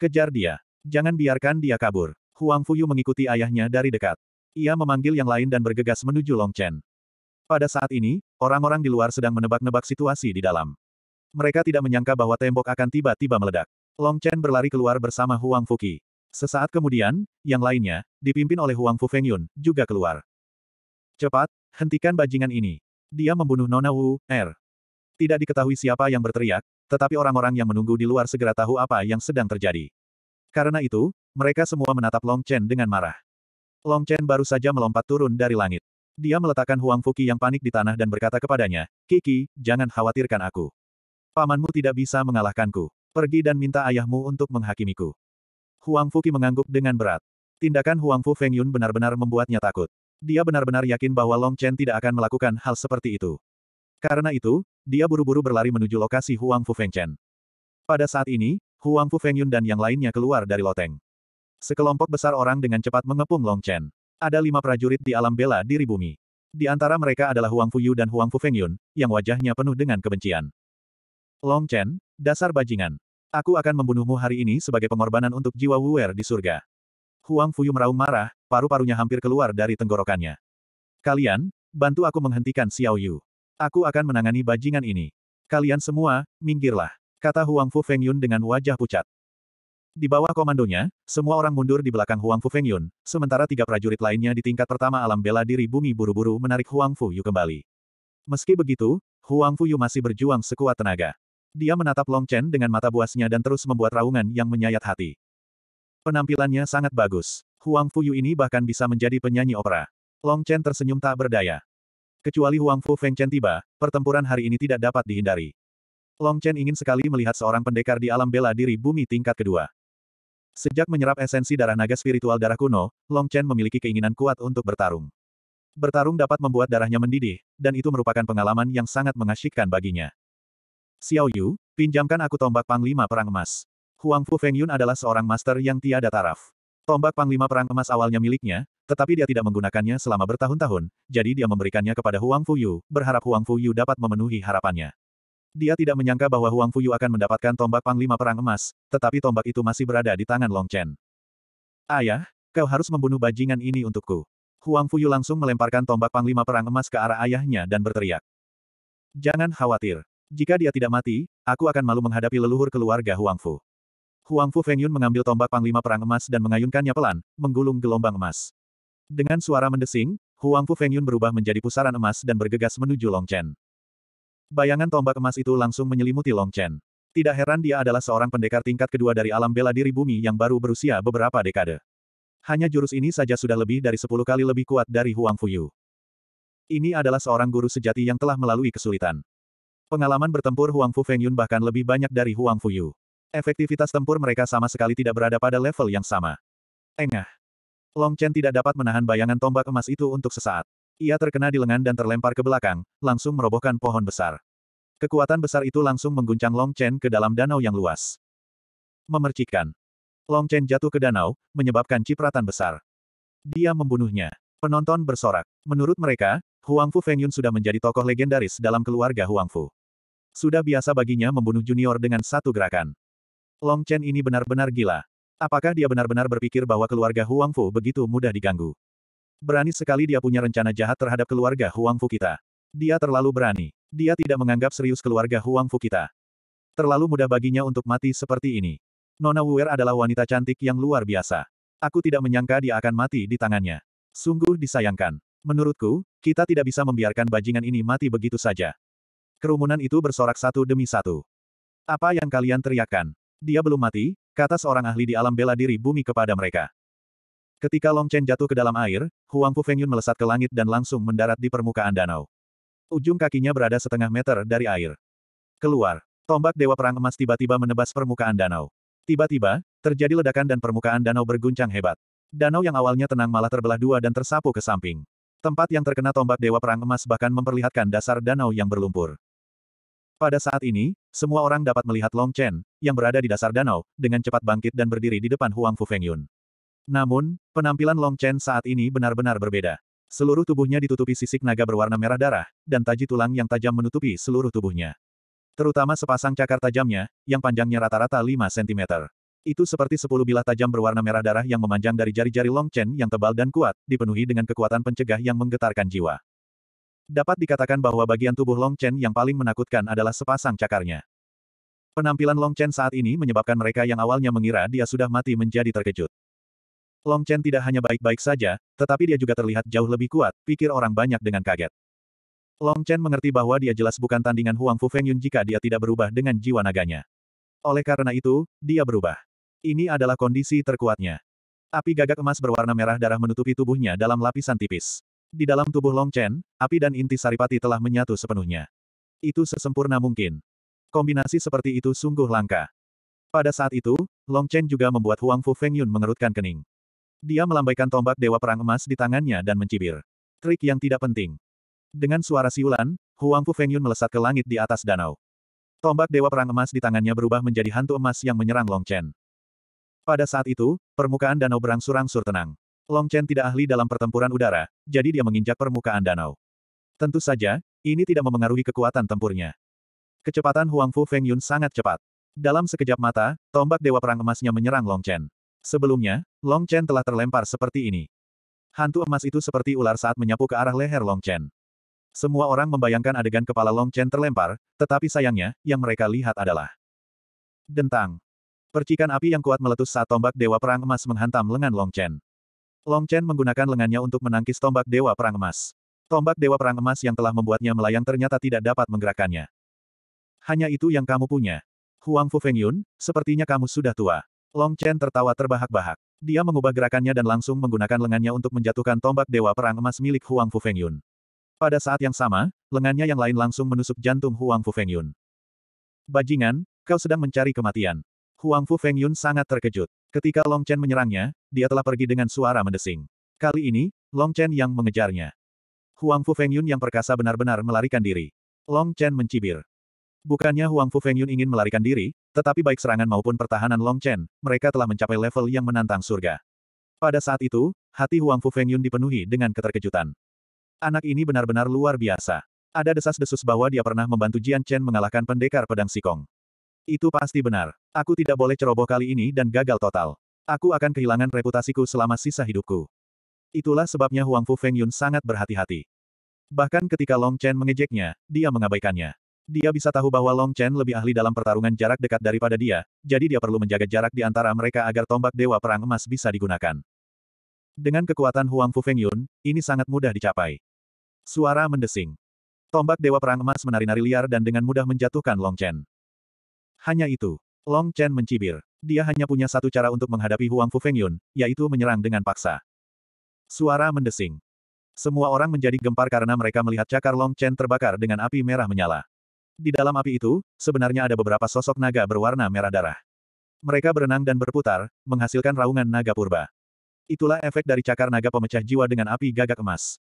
Kejar dia. Jangan biarkan dia kabur. Huang Fuyu mengikuti ayahnya dari dekat. Ia memanggil yang lain dan bergegas menuju Long Chen. Pada saat ini, orang-orang di luar sedang menebak-nebak situasi di dalam. Mereka tidak menyangka bahwa tembok akan tiba-tiba meledak. Long Chen berlari keluar bersama Huang Fuki. Sesaat kemudian, yang lainnya, dipimpin oleh Huang Fu Yun, juga keluar. Cepat, hentikan bajingan ini. Dia membunuh Nona Wu, Er. Tidak diketahui siapa yang berteriak, tetapi orang-orang yang menunggu di luar segera tahu apa yang sedang terjadi. Karena itu, mereka semua menatap Long Chen dengan marah. Long Chen baru saja melompat turun dari langit. Dia meletakkan Huang Fuki yang panik di tanah dan berkata kepadanya, Kiki, jangan khawatirkan aku. Pamanmu tidak bisa mengalahkanku. Pergi dan minta ayahmu untuk menghakimiku. Huang Fuki mengangguk dengan berat. Tindakan Huang Fu Feng Yun benar-benar membuatnya takut. Dia benar-benar yakin bahwa Long Chen tidak akan melakukan hal seperti itu. Karena itu, dia buru-buru berlari menuju lokasi Huang Fu Feng Chen. Pada saat ini, Huang Fu Fengyun dan yang lainnya keluar dari loteng. Sekelompok besar orang dengan cepat mengepung Long Chen. Ada lima prajurit di alam bela diri bumi. Di antara mereka adalah Huang Fu Yu dan Huang Fu Fengyun, yang wajahnya penuh dengan kebencian. Long Chen, dasar bajingan. Aku akan membunuhmu hari ini sebagai pengorbanan untuk jiwa Wu Wuer di surga. Huang Fu Yu meraung marah, paru-parunya hampir keluar dari tenggorokannya. Kalian, bantu aku menghentikan Xiao Yu. Aku akan menangani bajingan ini. Kalian semua, minggirlah. Kata Huang Fu Feng Yun dengan wajah pucat. Di bawah komandonya, semua orang mundur di belakang Huang Fu Feng Yun, sementara tiga prajurit lainnya di tingkat pertama alam bela diri bumi buru-buru menarik Huang Fu Yu kembali. Meski begitu, Huang Fu Yu masih berjuang sekuat tenaga. Dia menatap Long Chen dengan mata buasnya dan terus membuat raungan yang menyayat hati. Penampilannya sangat bagus. Huang Fu Yu ini bahkan bisa menjadi penyanyi opera. Long Chen tersenyum tak berdaya. Kecuali Huang Fu Feng Chen tiba, pertempuran hari ini tidak dapat dihindari. Long Chen ingin sekali melihat seorang pendekar di alam bela diri bumi tingkat kedua. Sejak menyerap esensi darah naga spiritual darah kuno, Long Chen memiliki keinginan kuat untuk bertarung. Bertarung dapat membuat darahnya mendidih, dan itu merupakan pengalaman yang sangat mengasyikkan baginya. Xiao Yu, pinjamkan aku tombak Panglima Perang Emas. Huang Fu Feng Yun adalah seorang master yang tiada taraf. Tombak Panglima Perang Emas awalnya miliknya, tetapi dia tidak menggunakannya selama bertahun-tahun, jadi dia memberikannya kepada Huang Fu Yu, berharap Huang Fu Yu dapat memenuhi harapannya. Dia tidak menyangka bahwa Huang Fuyu akan mendapatkan tombak Panglima Perang Emas, tetapi tombak itu masih berada di tangan Long Chen. Ayah, kau harus membunuh bajingan ini untukku. Huang Fuyu langsung melemparkan tombak Panglima Perang Emas ke arah ayahnya dan berteriak. Jangan khawatir. Jika dia tidak mati, aku akan malu menghadapi leluhur keluarga Huang Fu. Huang Fu Feng Yun mengambil tombak Panglima Perang Emas dan mengayunkannya pelan, menggulung gelombang emas. Dengan suara mendesing, Huang Fu Feng Yun berubah menjadi pusaran emas dan bergegas menuju Long Chen. Bayangan tombak emas itu langsung menyelimuti Long Chen. Tidak heran dia adalah seorang pendekar tingkat kedua dari alam bela diri bumi yang baru berusia beberapa dekade. Hanya jurus ini saja sudah lebih dari sepuluh kali lebih kuat dari Huang Fuyu. Ini adalah seorang guru sejati yang telah melalui kesulitan. Pengalaman bertempur Huang Fu Feng Yun bahkan lebih banyak dari Huang Fuyu. Efektivitas tempur mereka sama sekali tidak berada pada level yang sama. Engah. Long Chen tidak dapat menahan bayangan tombak emas itu untuk sesaat. Ia terkena di lengan dan terlempar ke belakang, langsung merobohkan pohon besar. Kekuatan besar itu langsung mengguncang Long Chen ke dalam danau yang luas. Memercikkan. Long Chen jatuh ke danau, menyebabkan cipratan besar. Dia membunuhnya. Penonton bersorak. Menurut mereka, Huang Fu Feng Yun sudah menjadi tokoh legendaris dalam keluarga Huang Fu. Sudah biasa baginya membunuh junior dengan satu gerakan. Long Chen ini benar-benar gila. Apakah dia benar-benar berpikir bahwa keluarga Huang Fu begitu mudah diganggu? Berani sekali dia punya rencana jahat terhadap keluarga Huang Fu kita. Dia terlalu berani. Dia tidak menganggap serius keluarga Huang Fu kita. Terlalu mudah baginya untuk mati seperti ini. Nona Wuer adalah wanita cantik yang luar biasa. Aku tidak menyangka dia akan mati di tangannya. Sungguh disayangkan. Menurutku, kita tidak bisa membiarkan bajingan ini mati begitu saja. Kerumunan itu bersorak satu demi satu. Apa yang kalian teriakkan? Dia belum mati, kata seorang ahli di alam bela diri bumi kepada mereka. Ketika Long Chen jatuh ke dalam air, Huang Fu Fengyun melesat ke langit dan langsung mendarat di permukaan danau. Ujung kakinya berada setengah meter dari air. Keluar. Tombak Dewa Perang Emas tiba-tiba menebas permukaan danau. Tiba-tiba, terjadi ledakan dan permukaan danau berguncang hebat. Danau yang awalnya tenang malah terbelah dua dan tersapu ke samping. Tempat yang terkena tombak Dewa Perang Emas bahkan memperlihatkan dasar danau yang berlumpur. Pada saat ini, semua orang dapat melihat Long Chen, yang berada di dasar danau, dengan cepat bangkit dan berdiri di depan Huang Fu Yun. Namun, penampilan Long Chen saat ini benar-benar berbeda. Seluruh tubuhnya ditutupi sisik naga berwarna merah darah, dan taji tulang yang tajam menutupi seluruh tubuhnya. Terutama sepasang cakar tajamnya, yang panjangnya rata-rata 5 cm. Itu seperti 10 bilah tajam berwarna merah darah yang memanjang dari jari-jari Long Chen yang tebal dan kuat, dipenuhi dengan kekuatan pencegah yang menggetarkan jiwa. Dapat dikatakan bahwa bagian tubuh Long Chen yang paling menakutkan adalah sepasang cakarnya. Penampilan Long Chen saat ini menyebabkan mereka yang awalnya mengira dia sudah mati menjadi terkejut. Long Chen tidak hanya baik-baik saja, tetapi dia juga terlihat jauh lebih kuat, pikir orang banyak dengan kaget. Long Chen mengerti bahwa dia jelas bukan tandingan Huang Fu Feng Yun jika dia tidak berubah dengan jiwa naganya. Oleh karena itu, dia berubah. Ini adalah kondisi terkuatnya. Api gagak emas berwarna merah darah menutupi tubuhnya dalam lapisan tipis. Di dalam tubuh Long Chen, api dan inti saripati telah menyatu sepenuhnya. Itu sesempurna mungkin. Kombinasi seperti itu sungguh langka. Pada saat itu, Long Chen juga membuat Huang Fu Feng Yun mengerutkan kening. Dia melambaikan tombak Dewa Perang Emas di tangannya dan mencibir. Trik yang tidak penting. Dengan suara siulan, Huang Fu Feng Yun melesat ke langit di atas danau. Tombak Dewa Perang Emas di tangannya berubah menjadi hantu emas yang menyerang Long Chen. Pada saat itu, permukaan danau berangsur-angsur tenang. Long Chen tidak ahli dalam pertempuran udara, jadi dia menginjak permukaan danau. Tentu saja, ini tidak memengaruhi kekuatan tempurnya. Kecepatan Huang Fu Feng Yun sangat cepat. Dalam sekejap mata, tombak Dewa Perang Emasnya menyerang Long Chen. Sebelumnya, Long Chen telah terlempar seperti ini. Hantu emas itu seperti ular saat menyapu ke arah leher Long Chen. Semua orang membayangkan adegan kepala Long Chen terlempar, tetapi sayangnya, yang mereka lihat adalah dentang. Percikan api yang kuat meletus saat tombak Dewa Perang Emas menghantam lengan Long Chen. Long Chen menggunakan lengannya untuk menangkis tombak Dewa Perang Emas. Tombak Dewa Perang Emas yang telah membuatnya melayang ternyata tidak dapat menggerakkannya. Hanya itu yang kamu punya. Huang Fu Feng Yun, sepertinya kamu sudah tua. Long Chen tertawa terbahak-bahak. Dia mengubah gerakannya dan langsung menggunakan lengannya untuk menjatuhkan tombak Dewa Perang Emas milik Huang Fu Feng Yun. Pada saat yang sama, lengannya yang lain langsung menusuk jantung Huang Fu Feng Yun. Bajingan, kau sedang mencari kematian. Huang Fu Feng Yun sangat terkejut. Ketika Long Chen menyerangnya, dia telah pergi dengan suara mendesing. Kali ini, Long Chen yang mengejarnya. Huang Fu Feng Yun yang perkasa benar-benar melarikan diri. Long Chen mencibir. Bukannya Huang Fu Feng Yun ingin melarikan diri, tetapi baik serangan maupun pertahanan Long Chen, mereka telah mencapai level yang menantang surga. Pada saat itu, hati Huang Fu Feng Yun dipenuhi dengan keterkejutan. Anak ini benar-benar luar biasa. Ada desas-desus bahwa dia pernah membantu Jian Chen mengalahkan pendekar pedang Sikong. Itu pasti benar. Aku tidak boleh ceroboh kali ini dan gagal total. Aku akan kehilangan reputasiku selama sisa hidupku. Itulah sebabnya Huang Fu Feng Yun sangat berhati-hati. Bahkan ketika Long Chen mengejeknya, dia mengabaikannya. Dia bisa tahu bahwa Long Chen lebih ahli dalam pertarungan jarak dekat daripada dia, jadi dia perlu menjaga jarak di antara mereka agar tombak Dewa Perang Emas bisa digunakan. Dengan kekuatan Huang Fu Feng Yun, ini sangat mudah dicapai. Suara mendesing. Tombak Dewa Perang Emas menari-nari liar dan dengan mudah menjatuhkan Long Chen. Hanya itu. Long Chen mencibir. Dia hanya punya satu cara untuk menghadapi Huang Fu Feng Yun, yaitu menyerang dengan paksa. Suara mendesing. Semua orang menjadi gempar karena mereka melihat cakar Long Chen terbakar dengan api merah menyala. Di dalam api itu, sebenarnya ada beberapa sosok naga berwarna merah darah. Mereka berenang dan berputar, menghasilkan raungan naga purba. Itulah efek dari cakar naga pemecah jiwa dengan api gagak emas.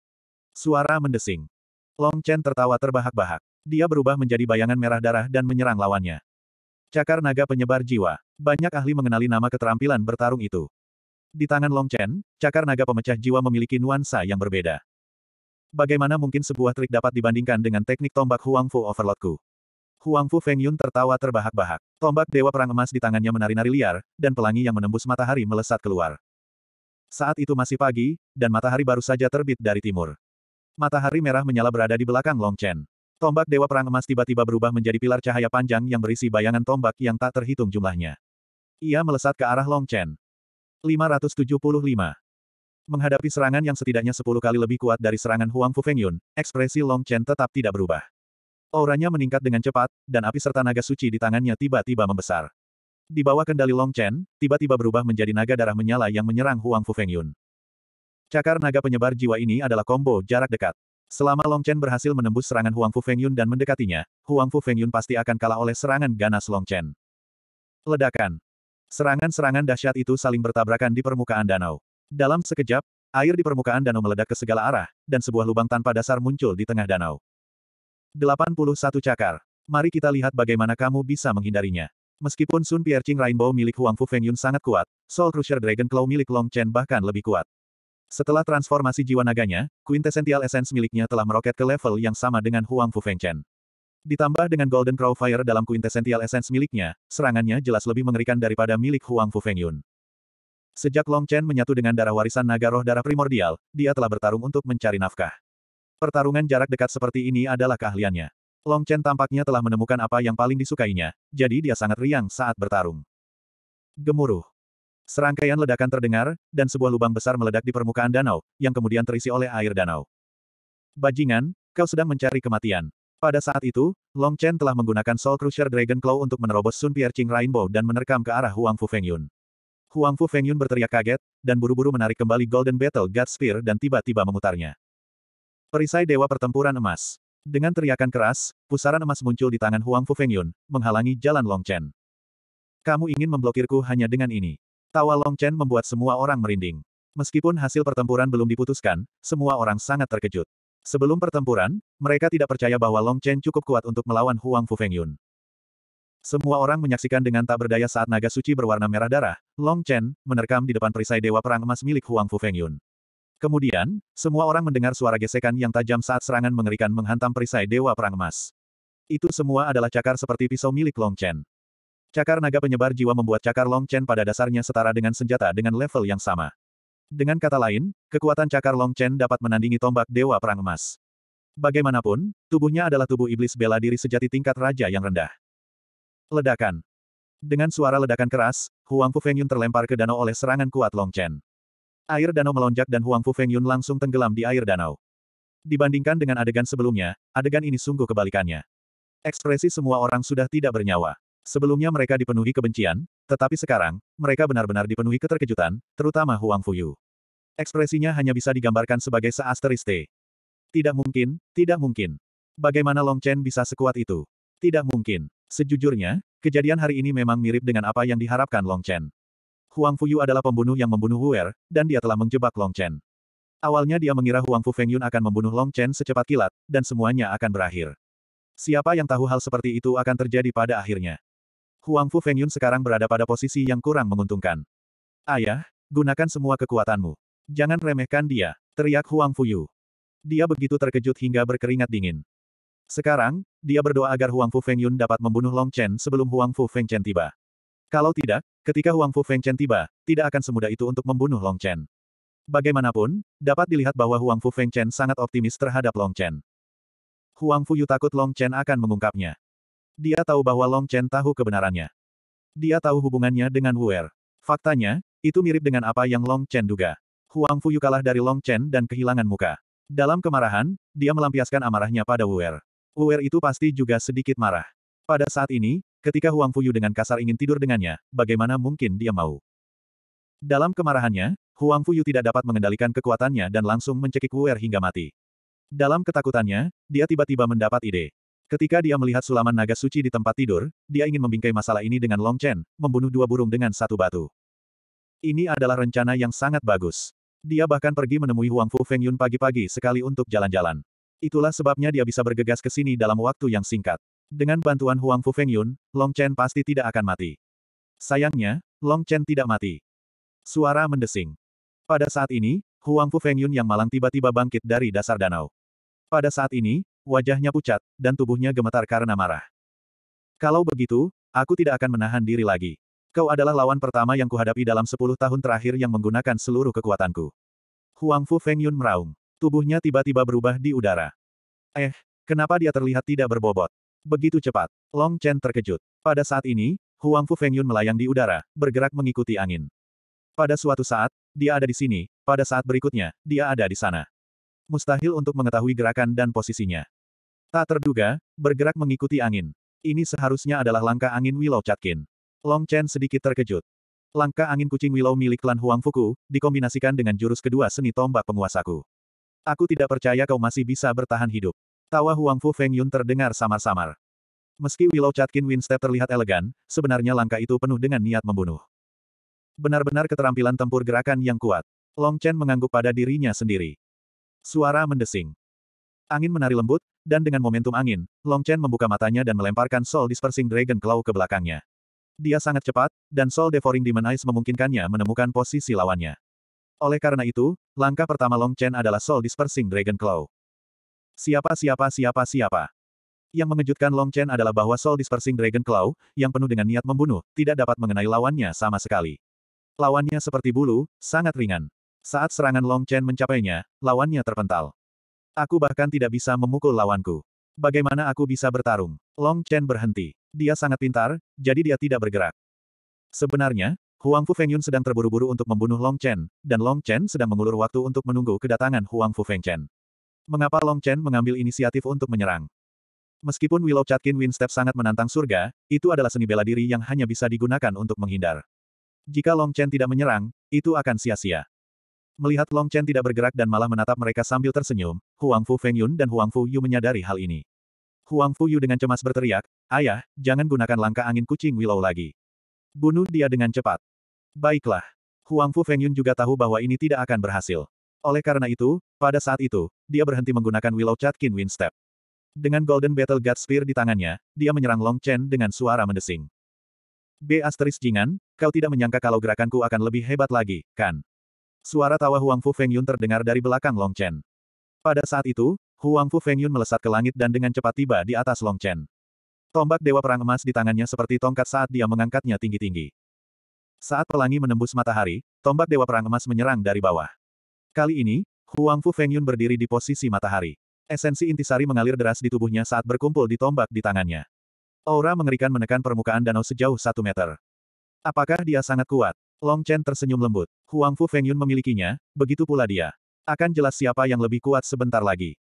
Suara mendesing. Long Chen tertawa terbahak-bahak. Dia berubah menjadi bayangan merah darah dan menyerang lawannya. Cakar naga penyebar jiwa. Banyak ahli mengenali nama keterampilan bertarung itu. Di tangan Long Chen, cakar naga pemecah jiwa memiliki nuansa yang berbeda. Bagaimana mungkin sebuah trik dapat dibandingkan dengan teknik tombak Huang Fu Overlordku? Huang Fu Feng Yun tertawa terbahak-bahak. Tombak Dewa Perang Emas di tangannya menari-nari liar, dan pelangi yang menembus matahari melesat keluar. Saat itu masih pagi, dan matahari baru saja terbit dari timur. Matahari merah menyala berada di belakang Long Chen. Tombak Dewa Perang Emas tiba-tiba berubah menjadi pilar cahaya panjang yang berisi bayangan tombak yang tak terhitung jumlahnya. Ia melesat ke arah Long Chen. 575. Menghadapi serangan yang setidaknya sepuluh kali lebih kuat dari serangan Huang Fu Feng Yun, ekspresi Long Chen tetap tidak berubah. Auranya meningkat dengan cepat, dan api serta naga suci di tangannya tiba-tiba membesar. Di bawah kendali Long Chen, tiba-tiba berubah menjadi naga darah menyala yang menyerang Huang Fu Feng Yun. Cakar naga penyebar jiwa ini adalah kombo jarak dekat. Selama Long Chen berhasil menembus serangan Huang Fu Feng Yun dan mendekatinya, Huang Fu Feng Yun pasti akan kalah oleh serangan ganas Long Chen. Ledakan, Serangan-serangan dahsyat itu saling bertabrakan di permukaan danau. Dalam sekejap, air di permukaan danau meledak ke segala arah, dan sebuah lubang tanpa dasar muncul di tengah danau. 81 cakar. Mari kita lihat bagaimana kamu bisa menghindarinya. Meskipun Sun Piercing Rainbow milik Huang Fu Feng Yun sangat kuat, Soul Crusher Dragon Claw milik Long Chen bahkan lebih kuat. Setelah transformasi jiwa naganya, Quintessential Essence miliknya telah meroket ke level yang sama dengan Huang Fu Feng Chen. Ditambah dengan Golden Crow Fire dalam Quintessential Essence miliknya, serangannya jelas lebih mengerikan daripada milik Huang Fu Feng Yun. Sejak Long Chen menyatu dengan darah warisan naga roh darah primordial, dia telah bertarung untuk mencari nafkah. Pertarungan jarak dekat seperti ini adalah keahliannya. Long Chen tampaknya telah menemukan apa yang paling disukainya, jadi dia sangat riang saat bertarung. Gemuruh. Serangkaian ledakan terdengar, dan sebuah lubang besar meledak di permukaan danau, yang kemudian terisi oleh air danau. Bajingan, kau sedang mencari kematian. Pada saat itu, Long Chen telah menggunakan Soul Crusher Dragon Claw untuk menerobos Sun Piercing Rainbow dan menerkam ke arah Huang Fu Fengyun. Huang Fu Feng Yun berteriak kaget, dan buru-buru menarik kembali Golden Battle God Spear dan tiba-tiba memutarnya. Perisai Dewa Pertempuran Emas. Dengan teriakan keras, pusaran emas muncul di tangan Huang Fu Feng Yun, menghalangi jalan Long Chen. Kamu ingin memblokirku hanya dengan ini. Tawa Long Chen membuat semua orang merinding. Meskipun hasil pertempuran belum diputuskan, semua orang sangat terkejut. Sebelum pertempuran, mereka tidak percaya bahwa Long Chen cukup kuat untuk melawan Huang Fu Feng Yun. Semua orang menyaksikan dengan tak berdaya saat naga suci berwarna merah darah, Long Chen, menerkam di depan perisai Dewa Perang Emas milik Huang Fu Feng Yun. Kemudian, semua orang mendengar suara gesekan yang tajam saat serangan mengerikan menghantam perisai Dewa Perang Emas. Itu semua adalah cakar seperti pisau milik Long Chen. Cakar naga penyebar jiwa membuat cakar Long Chen pada dasarnya setara dengan senjata dengan level yang sama. Dengan kata lain, kekuatan cakar Long Chen dapat menandingi tombak Dewa Perang Emas. Bagaimanapun, tubuhnya adalah tubuh iblis bela diri sejati tingkat raja yang rendah. Ledakan. Dengan suara ledakan keras, Huang Fu Fengyun terlempar ke danau oleh serangan kuat Long Chen. Air danau melonjak dan Huang Fu Fengyun langsung tenggelam di air danau. Dibandingkan dengan adegan sebelumnya, adegan ini sungguh kebalikannya. Ekspresi semua orang sudah tidak bernyawa. Sebelumnya mereka dipenuhi kebencian, tetapi sekarang, mereka benar-benar dipenuhi keterkejutan, terutama Huang Fu Yu. Ekspresinya hanya bisa digambarkan sebagai seasteriste. Tidak mungkin, tidak mungkin. Bagaimana Long Chen bisa sekuat itu? Tidak mungkin. Sejujurnya, kejadian hari ini memang mirip dengan apa yang diharapkan Long Chen. Huang Fuyu adalah pembunuh yang membunuh Huer, dan dia telah menjebak Long Chen. Awalnya dia mengira Huang Fu Feng Yun akan membunuh Long Chen secepat kilat, dan semuanya akan berakhir. Siapa yang tahu hal seperti itu akan terjadi pada akhirnya. Huang Fu Feng Yun sekarang berada pada posisi yang kurang menguntungkan. Ayah, gunakan semua kekuatanmu. Jangan remehkan dia, teriak Huang Fuyu. Dia begitu terkejut hingga berkeringat dingin. Sekarang, dia berdoa agar Huang Fu Feng Yun dapat membunuh Long Chen sebelum Huang Fu Feng Chen tiba. Kalau tidak, ketika Huang Fu Feng Chen tiba, tidak akan semudah itu untuk membunuh Long Chen. Bagaimanapun, dapat dilihat bahwa Huang Fu Feng Chen sangat optimis terhadap Long Chen. Huang Fu Yu takut Long Chen akan mengungkapnya. Dia tahu bahwa Long Chen tahu kebenarannya. Dia tahu hubungannya dengan Wu Er. Faktanya, itu mirip dengan apa yang Long Chen duga. Huang Fu Yu kalah dari Long Chen dan kehilangan muka. Dalam kemarahan, dia melampiaskan amarahnya pada Wu Er. Uwer itu pasti juga sedikit marah. Pada saat ini, ketika Huang Fuyu dengan kasar ingin tidur dengannya, bagaimana mungkin dia mau? Dalam kemarahannya, Huang Fuyu tidak dapat mengendalikan kekuatannya dan langsung mencekik Uwer hingga mati. Dalam ketakutannya, dia tiba-tiba mendapat ide. Ketika dia melihat sulaman naga suci di tempat tidur, dia ingin membingkai masalah ini dengan Long Chen, membunuh dua burung dengan satu batu. Ini adalah rencana yang sangat bagus. Dia bahkan pergi menemui Huang Fu Feng Yun pagi-pagi sekali untuk jalan-jalan. Itulah sebabnya dia bisa bergegas ke sini dalam waktu yang singkat. Dengan bantuan Huang Fu Feng Yun, Long Chen pasti tidak akan mati. Sayangnya, Long Chen tidak mati. Suara mendesing. Pada saat ini, Huang Fu Feng Yun yang malang tiba-tiba bangkit dari dasar danau. Pada saat ini, wajahnya pucat, dan tubuhnya gemetar karena marah. Kalau begitu, aku tidak akan menahan diri lagi. Kau adalah lawan pertama yang kuhadapi dalam sepuluh tahun terakhir yang menggunakan seluruh kekuatanku. Huang Fu Feng Yun meraung. Tubuhnya tiba-tiba berubah di udara. Eh, kenapa dia terlihat tidak berbobot? Begitu cepat. Long Chen terkejut. Pada saat ini, Huang Fu Feng Yun melayang di udara, bergerak mengikuti angin. Pada suatu saat, dia ada di sini, pada saat berikutnya, dia ada di sana. Mustahil untuk mengetahui gerakan dan posisinya. Tak terduga, bergerak mengikuti angin. Ini seharusnya adalah langkah angin Willow Chatkin. Long Chen sedikit terkejut. Langkah angin kucing Willow milik klan Huang Fuku, dikombinasikan dengan jurus kedua seni tombak penguasaku. Aku tidak percaya kau masih bisa bertahan hidup. Tawa Huang Fu Feng Yun terdengar samar-samar. Meski Willow Chatkin Winstep terlihat elegan, sebenarnya langkah itu penuh dengan niat membunuh. Benar-benar keterampilan tempur gerakan yang kuat. Long Chen mengangguk pada dirinya sendiri. Suara mendesing. Angin menari lembut, dan dengan momentum angin, Long Chen membuka matanya dan melemparkan Soul Dispersing Dragon Claw ke belakangnya. Dia sangat cepat, dan Soul Devouring Demon Eyes memungkinkannya menemukan posisi lawannya. Oleh karena itu, langkah pertama Long Chen adalah Soul Dispersing Dragon Claw. Siapa siapa siapa siapa? Yang mengejutkan Long Chen adalah bahwa Soul Dispersing Dragon Claw, yang penuh dengan niat membunuh, tidak dapat mengenai lawannya sama sekali. Lawannya seperti bulu, sangat ringan. Saat serangan Long Chen mencapainya, lawannya terpental. Aku bahkan tidak bisa memukul lawanku. Bagaimana aku bisa bertarung? Long Chen berhenti. Dia sangat pintar, jadi dia tidak bergerak. Sebenarnya, Huang Fu Feng Yun sedang terburu-buru untuk membunuh Long Chen, dan Long Chen sedang mengulur waktu untuk menunggu kedatangan Huang Fu Feng Chen. Mengapa Long Chen mengambil inisiatif untuk menyerang? Meskipun Willow Chatkin Winstep sangat menantang surga, itu adalah seni bela diri yang hanya bisa digunakan untuk menghindar. Jika Long Chen tidak menyerang, itu akan sia-sia. Melihat Long Chen tidak bergerak dan malah menatap mereka sambil tersenyum, Huang Fu Feng Yun dan Huang Fu Yu menyadari hal ini. Huang Fu Yu dengan cemas berteriak, Ayah, jangan gunakan langkah angin kucing Willow lagi. Bunuh dia dengan cepat. Baiklah. Huang Fu Fengyun juga tahu bahwa ini tidak akan berhasil. Oleh karena itu, pada saat itu, dia berhenti menggunakan Willow Chatkin Wind Step. Dengan Golden Battle God Spear di tangannya, dia menyerang Long Chen dengan suara mendesing. B asteris Jingan, kau tidak menyangka kalau gerakanku akan lebih hebat lagi, kan? Suara tawa Huang Fu Fengyun terdengar dari belakang Long Chen. Pada saat itu, Huang Fu Fengyun melesat ke langit dan dengan cepat tiba di atas Long Chen. Tombak Dewa Perang Emas di tangannya seperti tongkat saat dia mengangkatnya tinggi-tinggi. Saat pelangi menembus matahari, tombak Dewa Perang Emas menyerang dari bawah. Kali ini, Huang Fu Fengyun berdiri di posisi matahari. Esensi intisari mengalir deras di tubuhnya saat berkumpul di tombak di tangannya. Aura mengerikan menekan permukaan danau sejauh satu meter. Apakah dia sangat kuat? Long Chen tersenyum lembut. Huang Fu Fengyun memilikinya, begitu pula dia. Akan jelas siapa yang lebih kuat sebentar lagi.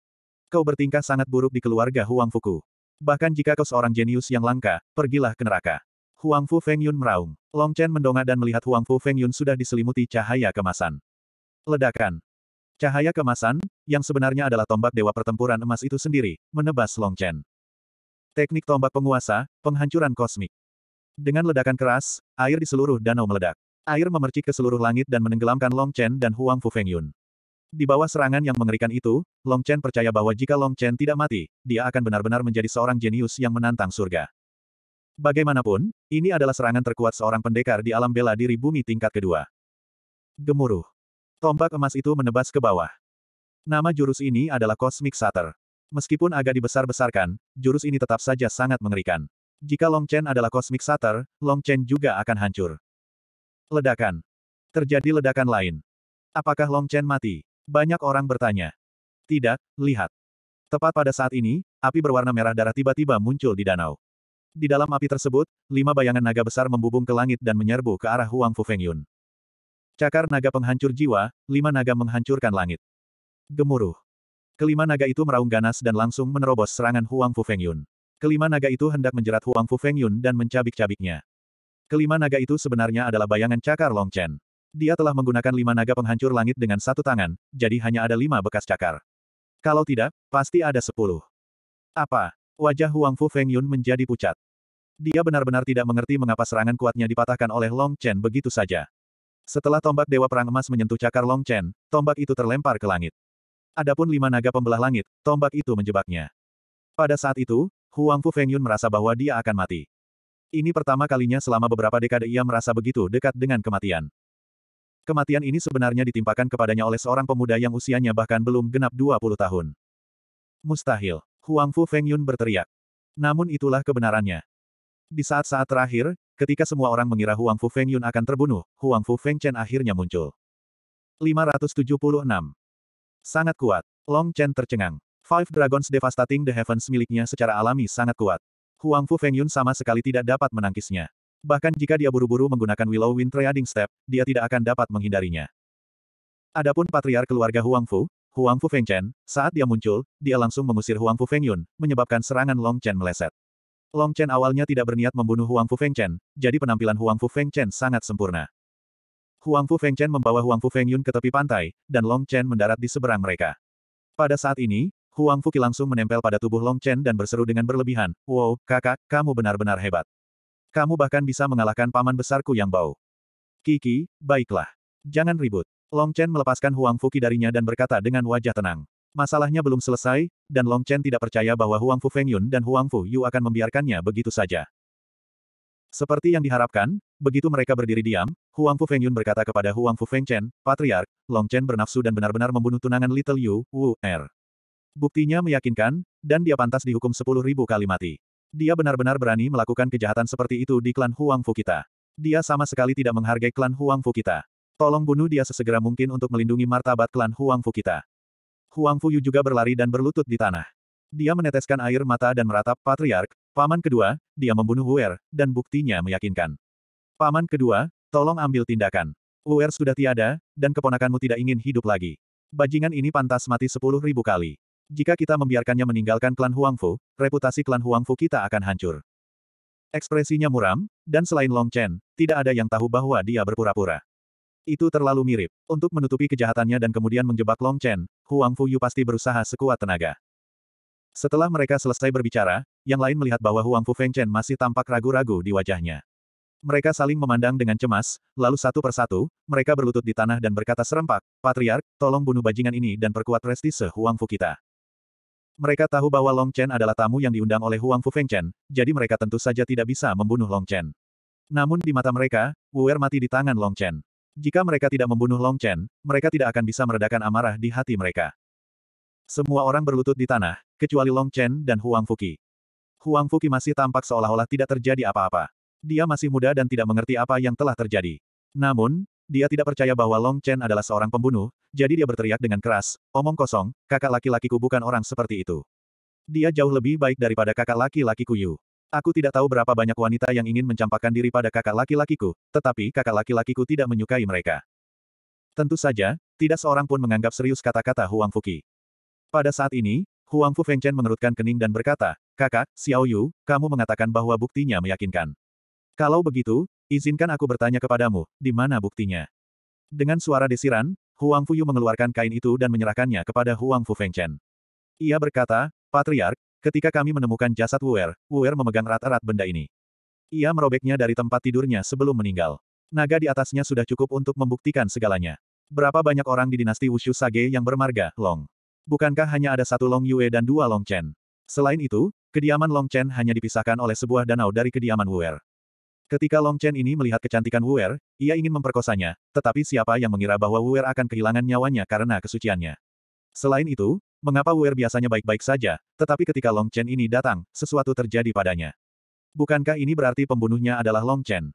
Kau bertingkah sangat buruk di keluarga Huang Fuku. Bahkan jika kau seorang jenius yang langka, pergilah ke neraka. Huang Fu Feng Yun meraung. Long Chen mendongak dan melihat Huang Fu Feng Yun sudah diselimuti cahaya kemasan. Ledakan. Cahaya kemasan, yang sebenarnya adalah tombak dewa pertempuran emas itu sendiri, menebas Long Chen. Teknik tombak penguasa, penghancuran kosmik. Dengan ledakan keras, air di seluruh danau meledak. Air memercik ke seluruh langit dan menenggelamkan Long Chen dan Huang Fu Feng Yun. Di bawah serangan yang mengerikan itu, Long Chen percaya bahwa jika Long Chen tidak mati, dia akan benar-benar menjadi seorang jenius yang menantang surga. Bagaimanapun, ini adalah serangan terkuat seorang pendekar di alam bela diri bumi tingkat kedua. Gemuruh. Tombak emas itu menebas ke bawah. Nama jurus ini adalah Cosmic Shatter. Meskipun agak dibesar-besarkan, jurus ini tetap saja sangat mengerikan. Jika Long Chen adalah Cosmic Shatter, Long Chen juga akan hancur. Ledakan. Terjadi ledakan lain. Apakah Long Chen mati? Banyak orang bertanya. Tidak, lihat. Tepat pada saat ini, api berwarna merah darah tiba-tiba muncul di danau. Di dalam api tersebut, lima bayangan naga besar membubung ke langit dan menyerbu ke arah Huang Fu Fengyun. Cakar naga penghancur jiwa, lima naga menghancurkan langit. Gemuruh. Kelima naga itu meraung ganas dan langsung menerobos serangan Huang Fu Fengyun. Kelima naga itu hendak menjerat Huang Fu Fengyun dan mencabik-cabiknya. Kelima naga itu sebenarnya adalah bayangan cakar Long Chen. Dia telah menggunakan lima naga penghancur langit dengan satu tangan, jadi hanya ada lima bekas cakar. Kalau tidak, pasti ada sepuluh. Apa? Wajah Huang Fu Feng Yun menjadi pucat. Dia benar-benar tidak mengerti mengapa serangan kuatnya dipatahkan oleh Long Chen begitu saja. Setelah tombak Dewa Perang Emas menyentuh cakar Long Chen, tombak itu terlempar ke langit. Adapun lima naga pembelah langit, tombak itu menjebaknya. Pada saat itu, Huang Fu Feng Yun merasa bahwa dia akan mati. Ini pertama kalinya selama beberapa dekade ia merasa begitu dekat dengan kematian. Kematian ini sebenarnya ditimpakan kepadanya oleh seorang pemuda yang usianya bahkan belum genap 20 tahun. Mustahil. Huang Fu Feng Yun berteriak. Namun itulah kebenarannya. Di saat-saat terakhir, ketika semua orang mengira Huang Fu Feng Yun akan terbunuh, Huang Fu Feng Chen akhirnya muncul. 576. Sangat kuat. Long Chen tercengang. Five Dragons Devastating the Heavens miliknya secara alami sangat kuat. Huang Fu Feng Yun sama sekali tidak dapat menangkisnya. Bahkan jika dia buru-buru menggunakan Willow Wind Trading Step, dia tidak akan dapat menghindarinya. Adapun patriar keluarga Huang Fu, Huang Fu Feng Chen saat dia muncul, dia langsung mengusir Huang Fu Feng Yun, menyebabkan serangan Long Chen meleset. Long Chen awalnya tidak berniat membunuh Huang Fu Feng Chen, jadi penampilan Huang Fu Feng Chen sangat sempurna. Huang Fu Feng Chen membawa Huang Fu Feng Yun ke tepi pantai, dan Long Chen mendarat di seberang mereka. Pada saat ini, Huang Fu Ki langsung menempel pada tubuh Long Chen dan berseru dengan berlebihan, Wow, kakak, kamu benar-benar hebat. Kamu bahkan bisa mengalahkan paman besarku yang bau. Kiki, baiklah. Jangan ribut. Long Chen melepaskan Huang Fuqi darinya dan berkata dengan wajah tenang. Masalahnya belum selesai, dan Long Chen tidak percaya bahwa Huang Fu Feng Yun dan Huang Fu Yu akan membiarkannya begitu saja. Seperti yang diharapkan, begitu mereka berdiri diam, Huang Fu Feng Yun berkata kepada Huang Fu Feng Chen, Patriark, Long Chen bernafsu dan benar-benar membunuh tunangan Little Yu, Wu, Er. Buktinya meyakinkan, dan dia pantas dihukum sepuluh ribu kali mati. Dia benar-benar berani melakukan kejahatan seperti itu di klan Huang Fu kita. Dia sama sekali tidak menghargai klan Huang Fu kita. Tolong bunuh dia sesegera mungkin untuk melindungi martabat klan Huang Fu kita. Huang Yu juga berlari dan berlutut di tanah. Dia meneteskan air mata dan meratap Patriark, paman kedua, dia membunuh Wuer, dan buktinya meyakinkan. Paman kedua, tolong ambil tindakan. Wuer sudah tiada, dan keponakanmu tidak ingin hidup lagi. Bajingan ini pantas mati sepuluh ribu kali. Jika kita membiarkannya meninggalkan klan Huangfu, reputasi klan Huangfu kita akan hancur. Ekspresinya muram, dan selain Long Chen, tidak ada yang tahu bahwa dia berpura-pura. Itu terlalu mirip. Untuk menutupi kejahatannya dan kemudian menjebak Long Chen, Huang Fu Yu pasti berusaha sekuat tenaga. Setelah mereka selesai berbicara, yang lain melihat bahwa Huang Fu Feng Chen masih tampak ragu-ragu di wajahnya. Mereka saling memandang dengan cemas, lalu satu persatu, mereka berlutut di tanah dan berkata serempak, Patriark, tolong bunuh bajingan ini dan perkuat prestise Huang Fu kita. Mereka tahu bahwa Long Chen adalah tamu yang diundang oleh Huang Fu Feng Chen, jadi mereka tentu saja tidak bisa membunuh Long Chen. Namun di mata mereka, Wu Er mati di tangan Long Chen. Jika mereka tidak membunuh Long Chen, mereka tidak akan bisa meredakan amarah di hati mereka. Semua orang berlutut di tanah, kecuali Long Chen dan Huang Fuki. Huang Fuki masih tampak seolah-olah tidak terjadi apa-apa. Dia masih muda dan tidak mengerti apa yang telah terjadi. Namun, dia tidak percaya bahwa Long Chen adalah seorang pembunuh, jadi dia berteriak dengan keras, omong kosong, kakak laki-lakiku bukan orang seperti itu. Dia jauh lebih baik daripada kakak laki-lakiku Yu. Aku tidak tahu berapa banyak wanita yang ingin mencampakkan diri pada kakak laki-lakiku, tetapi kakak laki-lakiku tidak menyukai mereka. Tentu saja, tidak seorang pun menganggap serius kata-kata Huang Fuki. Pada saat ini, Huang Fu Fengchen mengerutkan kening dan berkata, Kakak, Xiao Yu, kamu mengatakan bahwa buktinya meyakinkan. Kalau begitu, izinkan aku bertanya kepadamu, di mana buktinya? Dengan suara desiran, Huang Fuyu mengeluarkan kain itu dan menyerahkannya kepada Huang Fu Fengchen. Ia berkata, Patriark, Ketika kami menemukan jasad Wuer, Wuer memegang rat-rat benda ini. Ia merobeknya dari tempat tidurnya sebelum meninggal. Naga di atasnya sudah cukup untuk membuktikan segalanya. Berapa banyak orang di dinasti Wushu Sage yang bermarga, Long? Bukankah hanya ada satu Long Yue dan dua Long Chen? Selain itu, kediaman Long Chen hanya dipisahkan oleh sebuah danau dari kediaman Wuer. Ketika Long Chen ini melihat kecantikan Wuer, ia ingin memperkosanya, tetapi siapa yang mengira bahwa Wuer akan kehilangan nyawanya karena kesuciannya? Selain itu, mengapa Er biasanya baik-baik saja, tetapi ketika Long Chen ini datang, sesuatu terjadi padanya. Bukankah ini berarti pembunuhnya adalah Long Chen?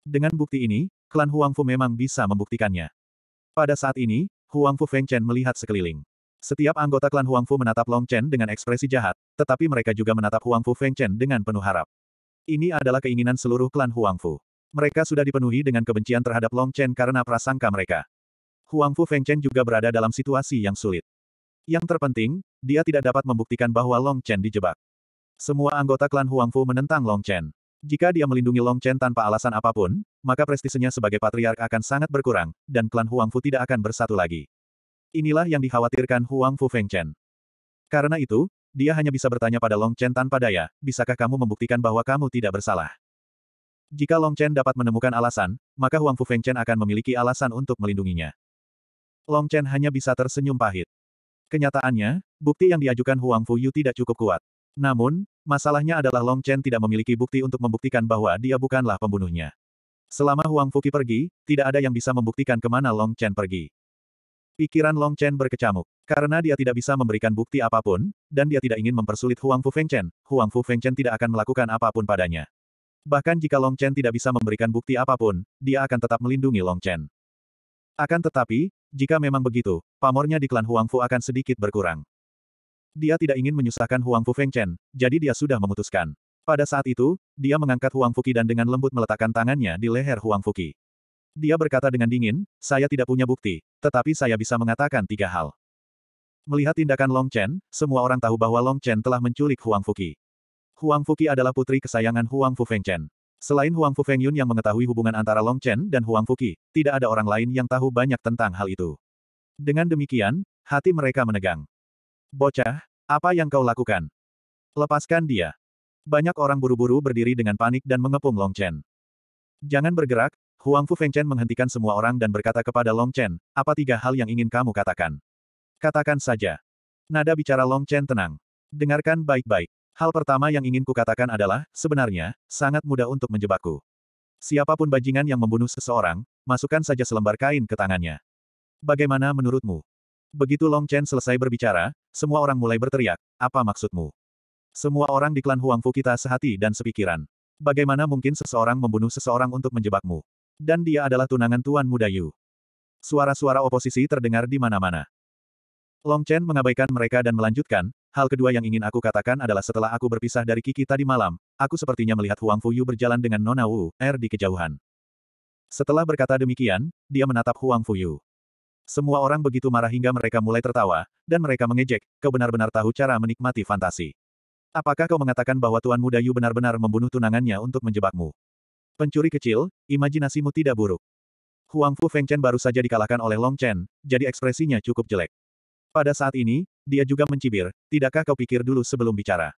Dengan bukti ini, klan Huang Fu memang bisa membuktikannya. Pada saat ini, Huang Fu Feng Chen melihat sekeliling. Setiap anggota klan Huang Fu menatap Long Chen dengan ekspresi jahat, tetapi mereka juga menatap Huang Fu Feng Chen dengan penuh harap. Ini adalah keinginan seluruh klan Huang Fu. Mereka sudah dipenuhi dengan kebencian terhadap Long Chen karena prasangka mereka. Huang Fu Feng Chen juga berada dalam situasi yang sulit. Yang terpenting, dia tidak dapat membuktikan bahwa Long Chen dijebak. Semua anggota klan Huang Fu menentang Long Chen. Jika dia melindungi Long Chen tanpa alasan apapun, maka prestisenya sebagai patriark akan sangat berkurang, dan klan Huang Fu tidak akan bersatu lagi. Inilah yang dikhawatirkan Huang Fu Feng Chen. Karena itu, dia hanya bisa bertanya pada Long Chen tanpa daya, bisakah kamu membuktikan bahwa kamu tidak bersalah? Jika Long Chen dapat menemukan alasan, maka Huang Fu Feng Chen akan memiliki alasan untuk melindunginya. Long Chen hanya bisa tersenyum pahit. Kenyataannya, bukti yang diajukan Huang Fu Yu tidak cukup kuat. Namun, masalahnya adalah Long Chen tidak memiliki bukti untuk membuktikan bahwa dia bukanlah pembunuhnya. Selama Huang Fuki pergi, tidak ada yang bisa membuktikan kemana Long Chen pergi. Pikiran Long Chen berkecamuk. Karena dia tidak bisa memberikan bukti apapun, dan dia tidak ingin mempersulit Huang Fu Feng Chen, Huang Fu Feng Chen tidak akan melakukan apapun padanya. Bahkan jika Long Chen tidak bisa memberikan bukti apapun, dia akan tetap melindungi Long Chen. Akan tetapi, jika memang begitu, pamornya di klan Huangfu akan sedikit berkurang. Dia tidak ingin menyusahkan Huangfu Feng Chen, jadi dia sudah memutuskan. Pada saat itu, dia mengangkat Huang Fuki dan dengan lembut meletakkan tangannya di leher Huang Fuki. Dia berkata dengan dingin, saya tidak punya bukti, tetapi saya bisa mengatakan tiga hal. Melihat tindakan Long Chen, semua orang tahu bahwa Long Chen telah menculik Huang Fuki. Huang Fuki adalah putri kesayangan Huang Fu Feng Chen. Selain Huang Fu Feng Yun yang mengetahui hubungan antara Long Chen dan Huang Qi, tidak ada orang lain yang tahu banyak tentang hal itu. Dengan demikian, hati mereka menegang. Bocah, apa yang kau lakukan? Lepaskan dia. Banyak orang buru-buru berdiri dengan panik dan mengepung Long Chen. Jangan bergerak, Huang Fu Feng Chen menghentikan semua orang dan berkata kepada Long Chen, apa tiga hal yang ingin kamu katakan? Katakan saja. Nada bicara Long Chen tenang. Dengarkan baik-baik. Hal pertama yang ingin kukatakan adalah, sebenarnya, sangat mudah untuk menjebakku. Siapapun bajingan yang membunuh seseorang, masukkan saja selembar kain ke tangannya. Bagaimana menurutmu? Begitu Long Chen selesai berbicara, semua orang mulai berteriak, apa maksudmu? Semua orang di klan Huang Fu kita sehati dan sepikiran. Bagaimana mungkin seseorang membunuh seseorang untuk menjebakmu? Dan dia adalah tunangan Tuan Muda Yu. Suara-suara oposisi terdengar di mana-mana. Long Chen mengabaikan mereka dan melanjutkan, hal kedua yang ingin aku katakan adalah setelah aku berpisah dari Kiki tadi malam, aku sepertinya melihat Huang Fuyu berjalan dengan Nona Wu Er di kejauhan. Setelah berkata demikian, dia menatap Huang Fuyu. Semua orang begitu marah hingga mereka mulai tertawa, dan mereka mengejek, kau benar-benar tahu cara menikmati fantasi. Apakah kau mengatakan bahwa Tuan Muda Yu benar-benar membunuh tunangannya untuk menjebakmu? Pencuri kecil, imajinasimu tidak buruk. Huang Fu Feng Chen baru saja dikalahkan oleh Long Chen, jadi ekspresinya cukup jelek. Pada saat ini, dia juga mencibir, tidakkah kau pikir dulu sebelum bicara?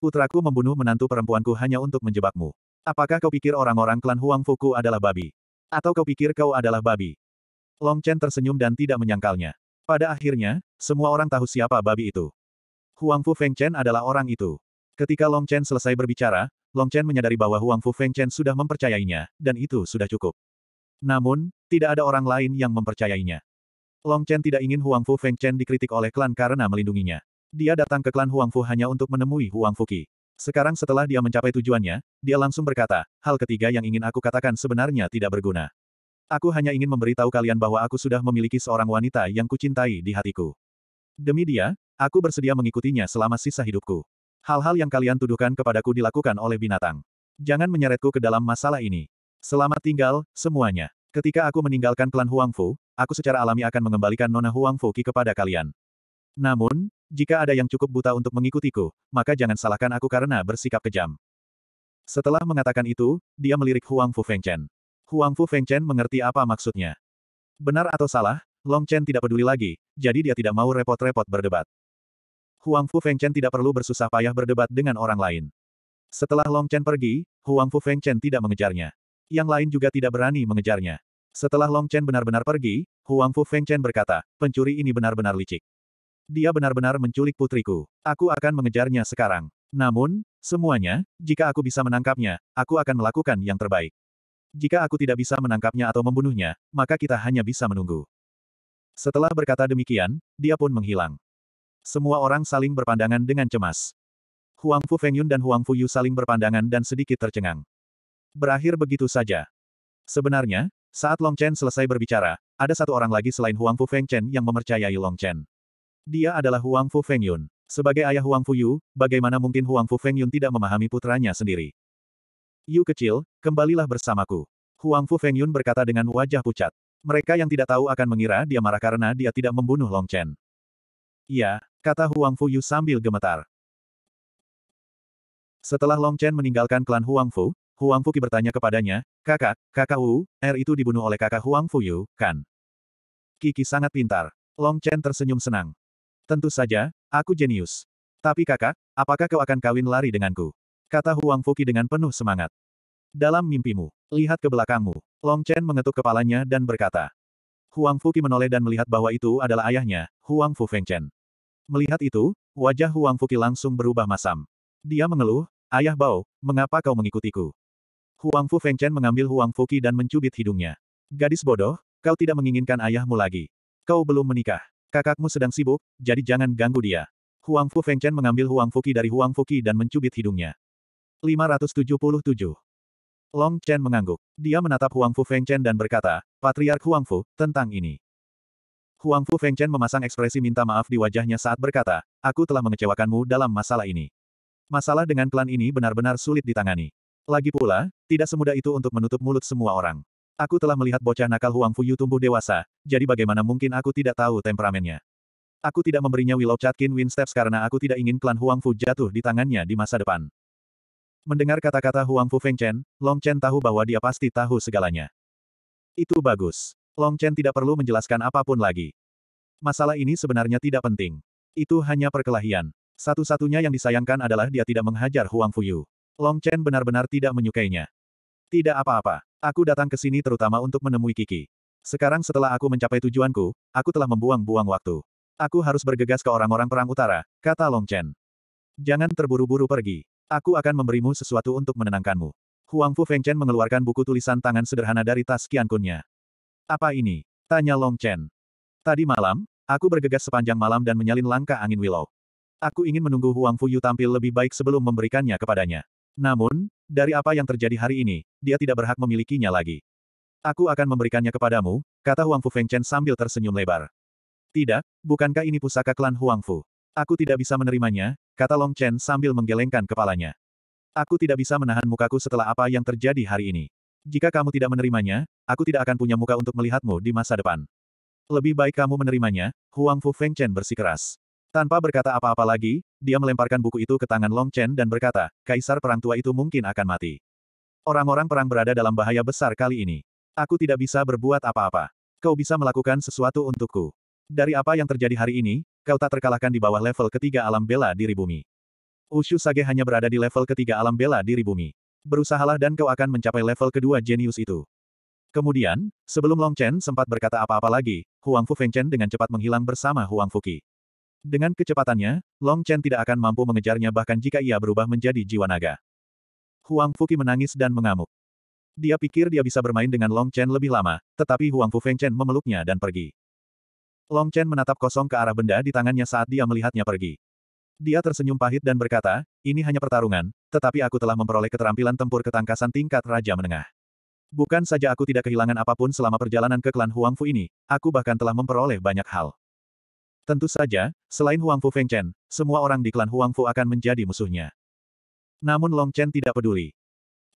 Putraku membunuh menantu perempuanku hanya untuk menjebakmu. Apakah kau pikir orang-orang klan Huang Fuku adalah babi? Atau kau pikir kau adalah babi? Long Chen tersenyum dan tidak menyangkalnya. Pada akhirnya, semua orang tahu siapa babi itu. Huang Fu Feng Chen adalah orang itu. Ketika Long Chen selesai berbicara, Long Chen menyadari bahwa Huang Fu Feng Chen sudah mempercayainya, dan itu sudah cukup. Namun, tidak ada orang lain yang mempercayainya. Long Chen tidak ingin Huang Fu Feng Chen dikritik oleh klan karena melindunginya. Dia datang ke klan Huang Fu hanya untuk menemui Huang Fu Qi. Sekarang setelah dia mencapai tujuannya, dia langsung berkata, hal ketiga yang ingin aku katakan sebenarnya tidak berguna. Aku hanya ingin memberitahu kalian bahwa aku sudah memiliki seorang wanita yang kucintai di hatiku. Demi dia, aku bersedia mengikutinya selama sisa hidupku. Hal-hal yang kalian tuduhkan kepadaku dilakukan oleh binatang. Jangan menyeretku ke dalam masalah ini. Selamat tinggal, semuanya. Ketika aku meninggalkan klan Huangfu, aku secara alami akan mengembalikan Nona Huangfu Qi kepada kalian. Namun, jika ada yang cukup buta untuk mengikutiku, maka jangan salahkan aku karena bersikap kejam. Setelah mengatakan itu, dia melirik Huangfu Fengchen. Huangfu Fengchen mengerti apa maksudnya. Benar atau salah, Long Chen tidak peduli lagi, jadi dia tidak mau repot-repot berdebat. Huangfu Fengchen tidak perlu bersusah payah berdebat dengan orang lain. Setelah Long Chen pergi, Huangfu Fengchen tidak mengejarnya yang lain juga tidak berani mengejarnya. Setelah Long Chen benar-benar pergi, Huang Fu Feng Chen berkata, pencuri ini benar-benar licik. Dia benar-benar menculik putriku. Aku akan mengejarnya sekarang. Namun, semuanya, jika aku bisa menangkapnya, aku akan melakukan yang terbaik. Jika aku tidak bisa menangkapnya atau membunuhnya, maka kita hanya bisa menunggu. Setelah berkata demikian, dia pun menghilang. Semua orang saling berpandangan dengan cemas. Huang Fu Feng Yun dan Huang Fu Yu saling berpandangan dan sedikit tercengang berakhir begitu saja. Sebenarnya, saat Long Chen selesai berbicara, ada satu orang lagi selain Huang Fu Feng Chen yang mempercayai Long Chen. Dia adalah Huang Fu Feng Yun. Sebagai ayah Huang Fu Yu, bagaimana mungkin Huang Fu Feng Yun tidak memahami putranya sendiri? Yu kecil, kembalilah bersamaku. Huang Fu Feng Yun berkata dengan wajah pucat. Mereka yang tidak tahu akan mengira dia marah karena dia tidak membunuh Long Chen. Iya, kata Huang Fu Yu sambil gemetar. Setelah Long Chen meninggalkan klan Huang Fu, Huang Fuki bertanya kepadanya, kakak, kakak Wu, R itu dibunuh oleh kakak Huang Fuyu, kan? Kiki sangat pintar. Long Chen tersenyum senang. Tentu saja, aku jenius. Tapi kakak, apakah kau akan kawin lari denganku? Kata Huang Fuki dengan penuh semangat. Dalam mimpimu, lihat ke belakangmu. Long Chen mengetuk kepalanya dan berkata. Huang Fuki menoleh dan melihat bahwa itu adalah ayahnya, Huang Fu Feng Chen. Melihat itu, wajah Huang Fuki langsung berubah masam. Dia mengeluh, Ayah Bao, mengapa kau mengikutiku? Huang Fu Feng Chen mengambil Huang Fu Qi dan mencubit hidungnya. Gadis bodoh, kau tidak menginginkan ayahmu lagi. Kau belum menikah. Kakakmu sedang sibuk, jadi jangan ganggu dia. Huang Fu Feng Chen mengambil Huang Fu Qi dari Huang Fu Qi dan mencubit hidungnya. 577. Long Chen mengangguk. Dia menatap Huang Fu Feng Chen dan berkata, Patriark Huang Fu, tentang ini. Huang Fu Feng Chen memasang ekspresi minta maaf di wajahnya saat berkata, aku telah mengecewakanmu dalam masalah ini. Masalah dengan klan ini benar-benar sulit ditangani. Lagi pula, tidak semudah itu untuk menutup mulut semua orang. Aku telah melihat bocah nakal Huang Fuyu tumbuh dewasa, jadi bagaimana mungkin aku tidak tahu temperamennya. Aku tidak memberinya Willow Chatkin Winsteps karena aku tidak ingin klan Huang Fu jatuh di tangannya di masa depan. Mendengar kata-kata Huang Fu Feng Chen, Long Chen tahu bahwa dia pasti tahu segalanya. Itu bagus. Long Chen tidak perlu menjelaskan apapun lagi. Masalah ini sebenarnya tidak penting. Itu hanya perkelahian. Satu-satunya yang disayangkan adalah dia tidak menghajar Huang Fuyu. Long Chen benar-benar tidak menyukainya. Tidak apa-apa. Aku datang ke sini terutama untuk menemui Kiki. Sekarang setelah aku mencapai tujuanku, aku telah membuang-buang waktu. Aku harus bergegas ke orang-orang perang utara, kata Long Chen. Jangan terburu-buru pergi. Aku akan memberimu sesuatu untuk menenangkanmu. Huang Fu Feng Chen mengeluarkan buku tulisan tangan sederhana dari tas kiankunnya. Apa ini? Tanya Long Chen. Tadi malam, aku bergegas sepanjang malam dan menyalin langkah angin willow. Aku ingin menunggu Huang Fu Yu tampil lebih baik sebelum memberikannya kepadanya. Namun, dari apa yang terjadi hari ini, dia tidak berhak memilikinya lagi. Aku akan memberikannya kepadamu, kata Huang Fu Feng Chen sambil tersenyum lebar. Tidak, bukankah ini pusaka klan Huang Fu? Aku tidak bisa menerimanya, kata Long Chen sambil menggelengkan kepalanya. Aku tidak bisa menahan mukaku setelah apa yang terjadi hari ini. Jika kamu tidak menerimanya, aku tidak akan punya muka untuk melihatmu di masa depan. Lebih baik kamu menerimanya, Huang Fu Feng Chen bersikeras. Tanpa berkata apa-apa lagi, dia melemparkan buku itu ke tangan Long Chen dan berkata, Kaisar Perang Tua itu mungkin akan mati. Orang-orang perang berada dalam bahaya besar kali ini. Aku tidak bisa berbuat apa-apa. Kau bisa melakukan sesuatu untukku. Dari apa yang terjadi hari ini, kau tak terkalahkan di bawah level ketiga alam bela diri bumi. Ushu Sage hanya berada di level ketiga alam bela diri bumi. Berusahalah dan kau akan mencapai level kedua jenius itu. Kemudian, sebelum Long Chen sempat berkata apa-apa lagi, Huang Fu Feng Chen dengan cepat menghilang bersama Huang Qi. Dengan kecepatannya, Long Chen tidak akan mampu mengejarnya bahkan jika ia berubah menjadi jiwa naga. Huang Fuqi menangis dan mengamuk. Dia pikir dia bisa bermain dengan Long Chen lebih lama, tetapi Huang Fu Feng Chen memeluknya dan pergi. Long Chen menatap kosong ke arah benda di tangannya saat dia melihatnya pergi. Dia tersenyum pahit dan berkata, ini hanya pertarungan, tetapi aku telah memperoleh keterampilan tempur ketangkasan tingkat Raja Menengah. Bukan saja aku tidak kehilangan apapun selama perjalanan ke klan Huang Fu ini, aku bahkan telah memperoleh banyak hal. Tentu saja, selain Huang Fu Feng Chen, semua orang di klan Huang Fu akan menjadi musuhnya. Namun Long Chen tidak peduli.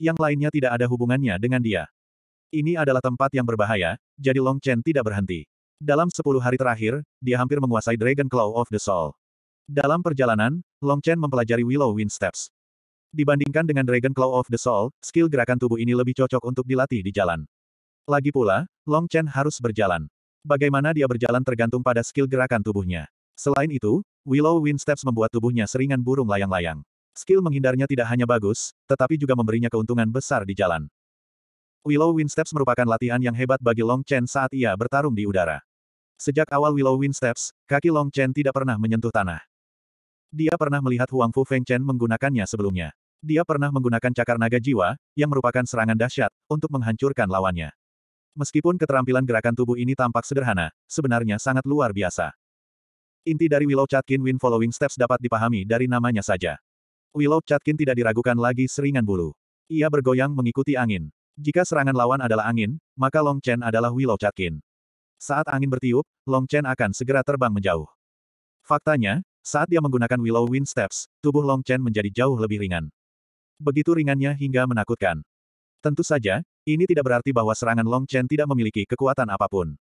Yang lainnya tidak ada hubungannya dengan dia. Ini adalah tempat yang berbahaya, jadi Long Chen tidak berhenti. Dalam sepuluh hari terakhir, dia hampir menguasai Dragon Claw of the Soul. Dalam perjalanan, Long Chen mempelajari Willow Wind Steps. Dibandingkan dengan Dragon Claw of the Soul, skill gerakan tubuh ini lebih cocok untuk dilatih di jalan. Lagi pula, Long Chen harus berjalan. Bagaimana dia berjalan tergantung pada skill gerakan tubuhnya. Selain itu, Willow Wind Steps membuat tubuhnya seringan burung layang-layang. Skill menghindarnya tidak hanya bagus, tetapi juga memberinya keuntungan besar di jalan. Willow Wind Steps merupakan latihan yang hebat bagi Long Chen saat ia bertarung di udara. Sejak awal Willow Wind Steps, kaki Long Chen tidak pernah menyentuh tanah. Dia pernah melihat Huang Fu Feng Chen menggunakannya sebelumnya. Dia pernah menggunakan cakar naga jiwa, yang merupakan serangan dahsyat, untuk menghancurkan lawannya. Meskipun keterampilan gerakan tubuh ini tampak sederhana, sebenarnya sangat luar biasa. Inti dari Willow Chatkin Win Following Steps dapat dipahami dari namanya saja. Willow Chatkin tidak diragukan lagi seringan bulu. Ia bergoyang mengikuti angin. Jika serangan lawan adalah angin, maka Long Chen adalah Willow Chatkin. Saat angin bertiup, Long Chen akan segera terbang menjauh. Faktanya, saat dia menggunakan Willow Wind Steps, tubuh Long Chen menjadi jauh lebih ringan. Begitu ringannya hingga menakutkan. Tentu saja, ini tidak berarti bahwa serangan Long Chen tidak memiliki kekuatan apapun.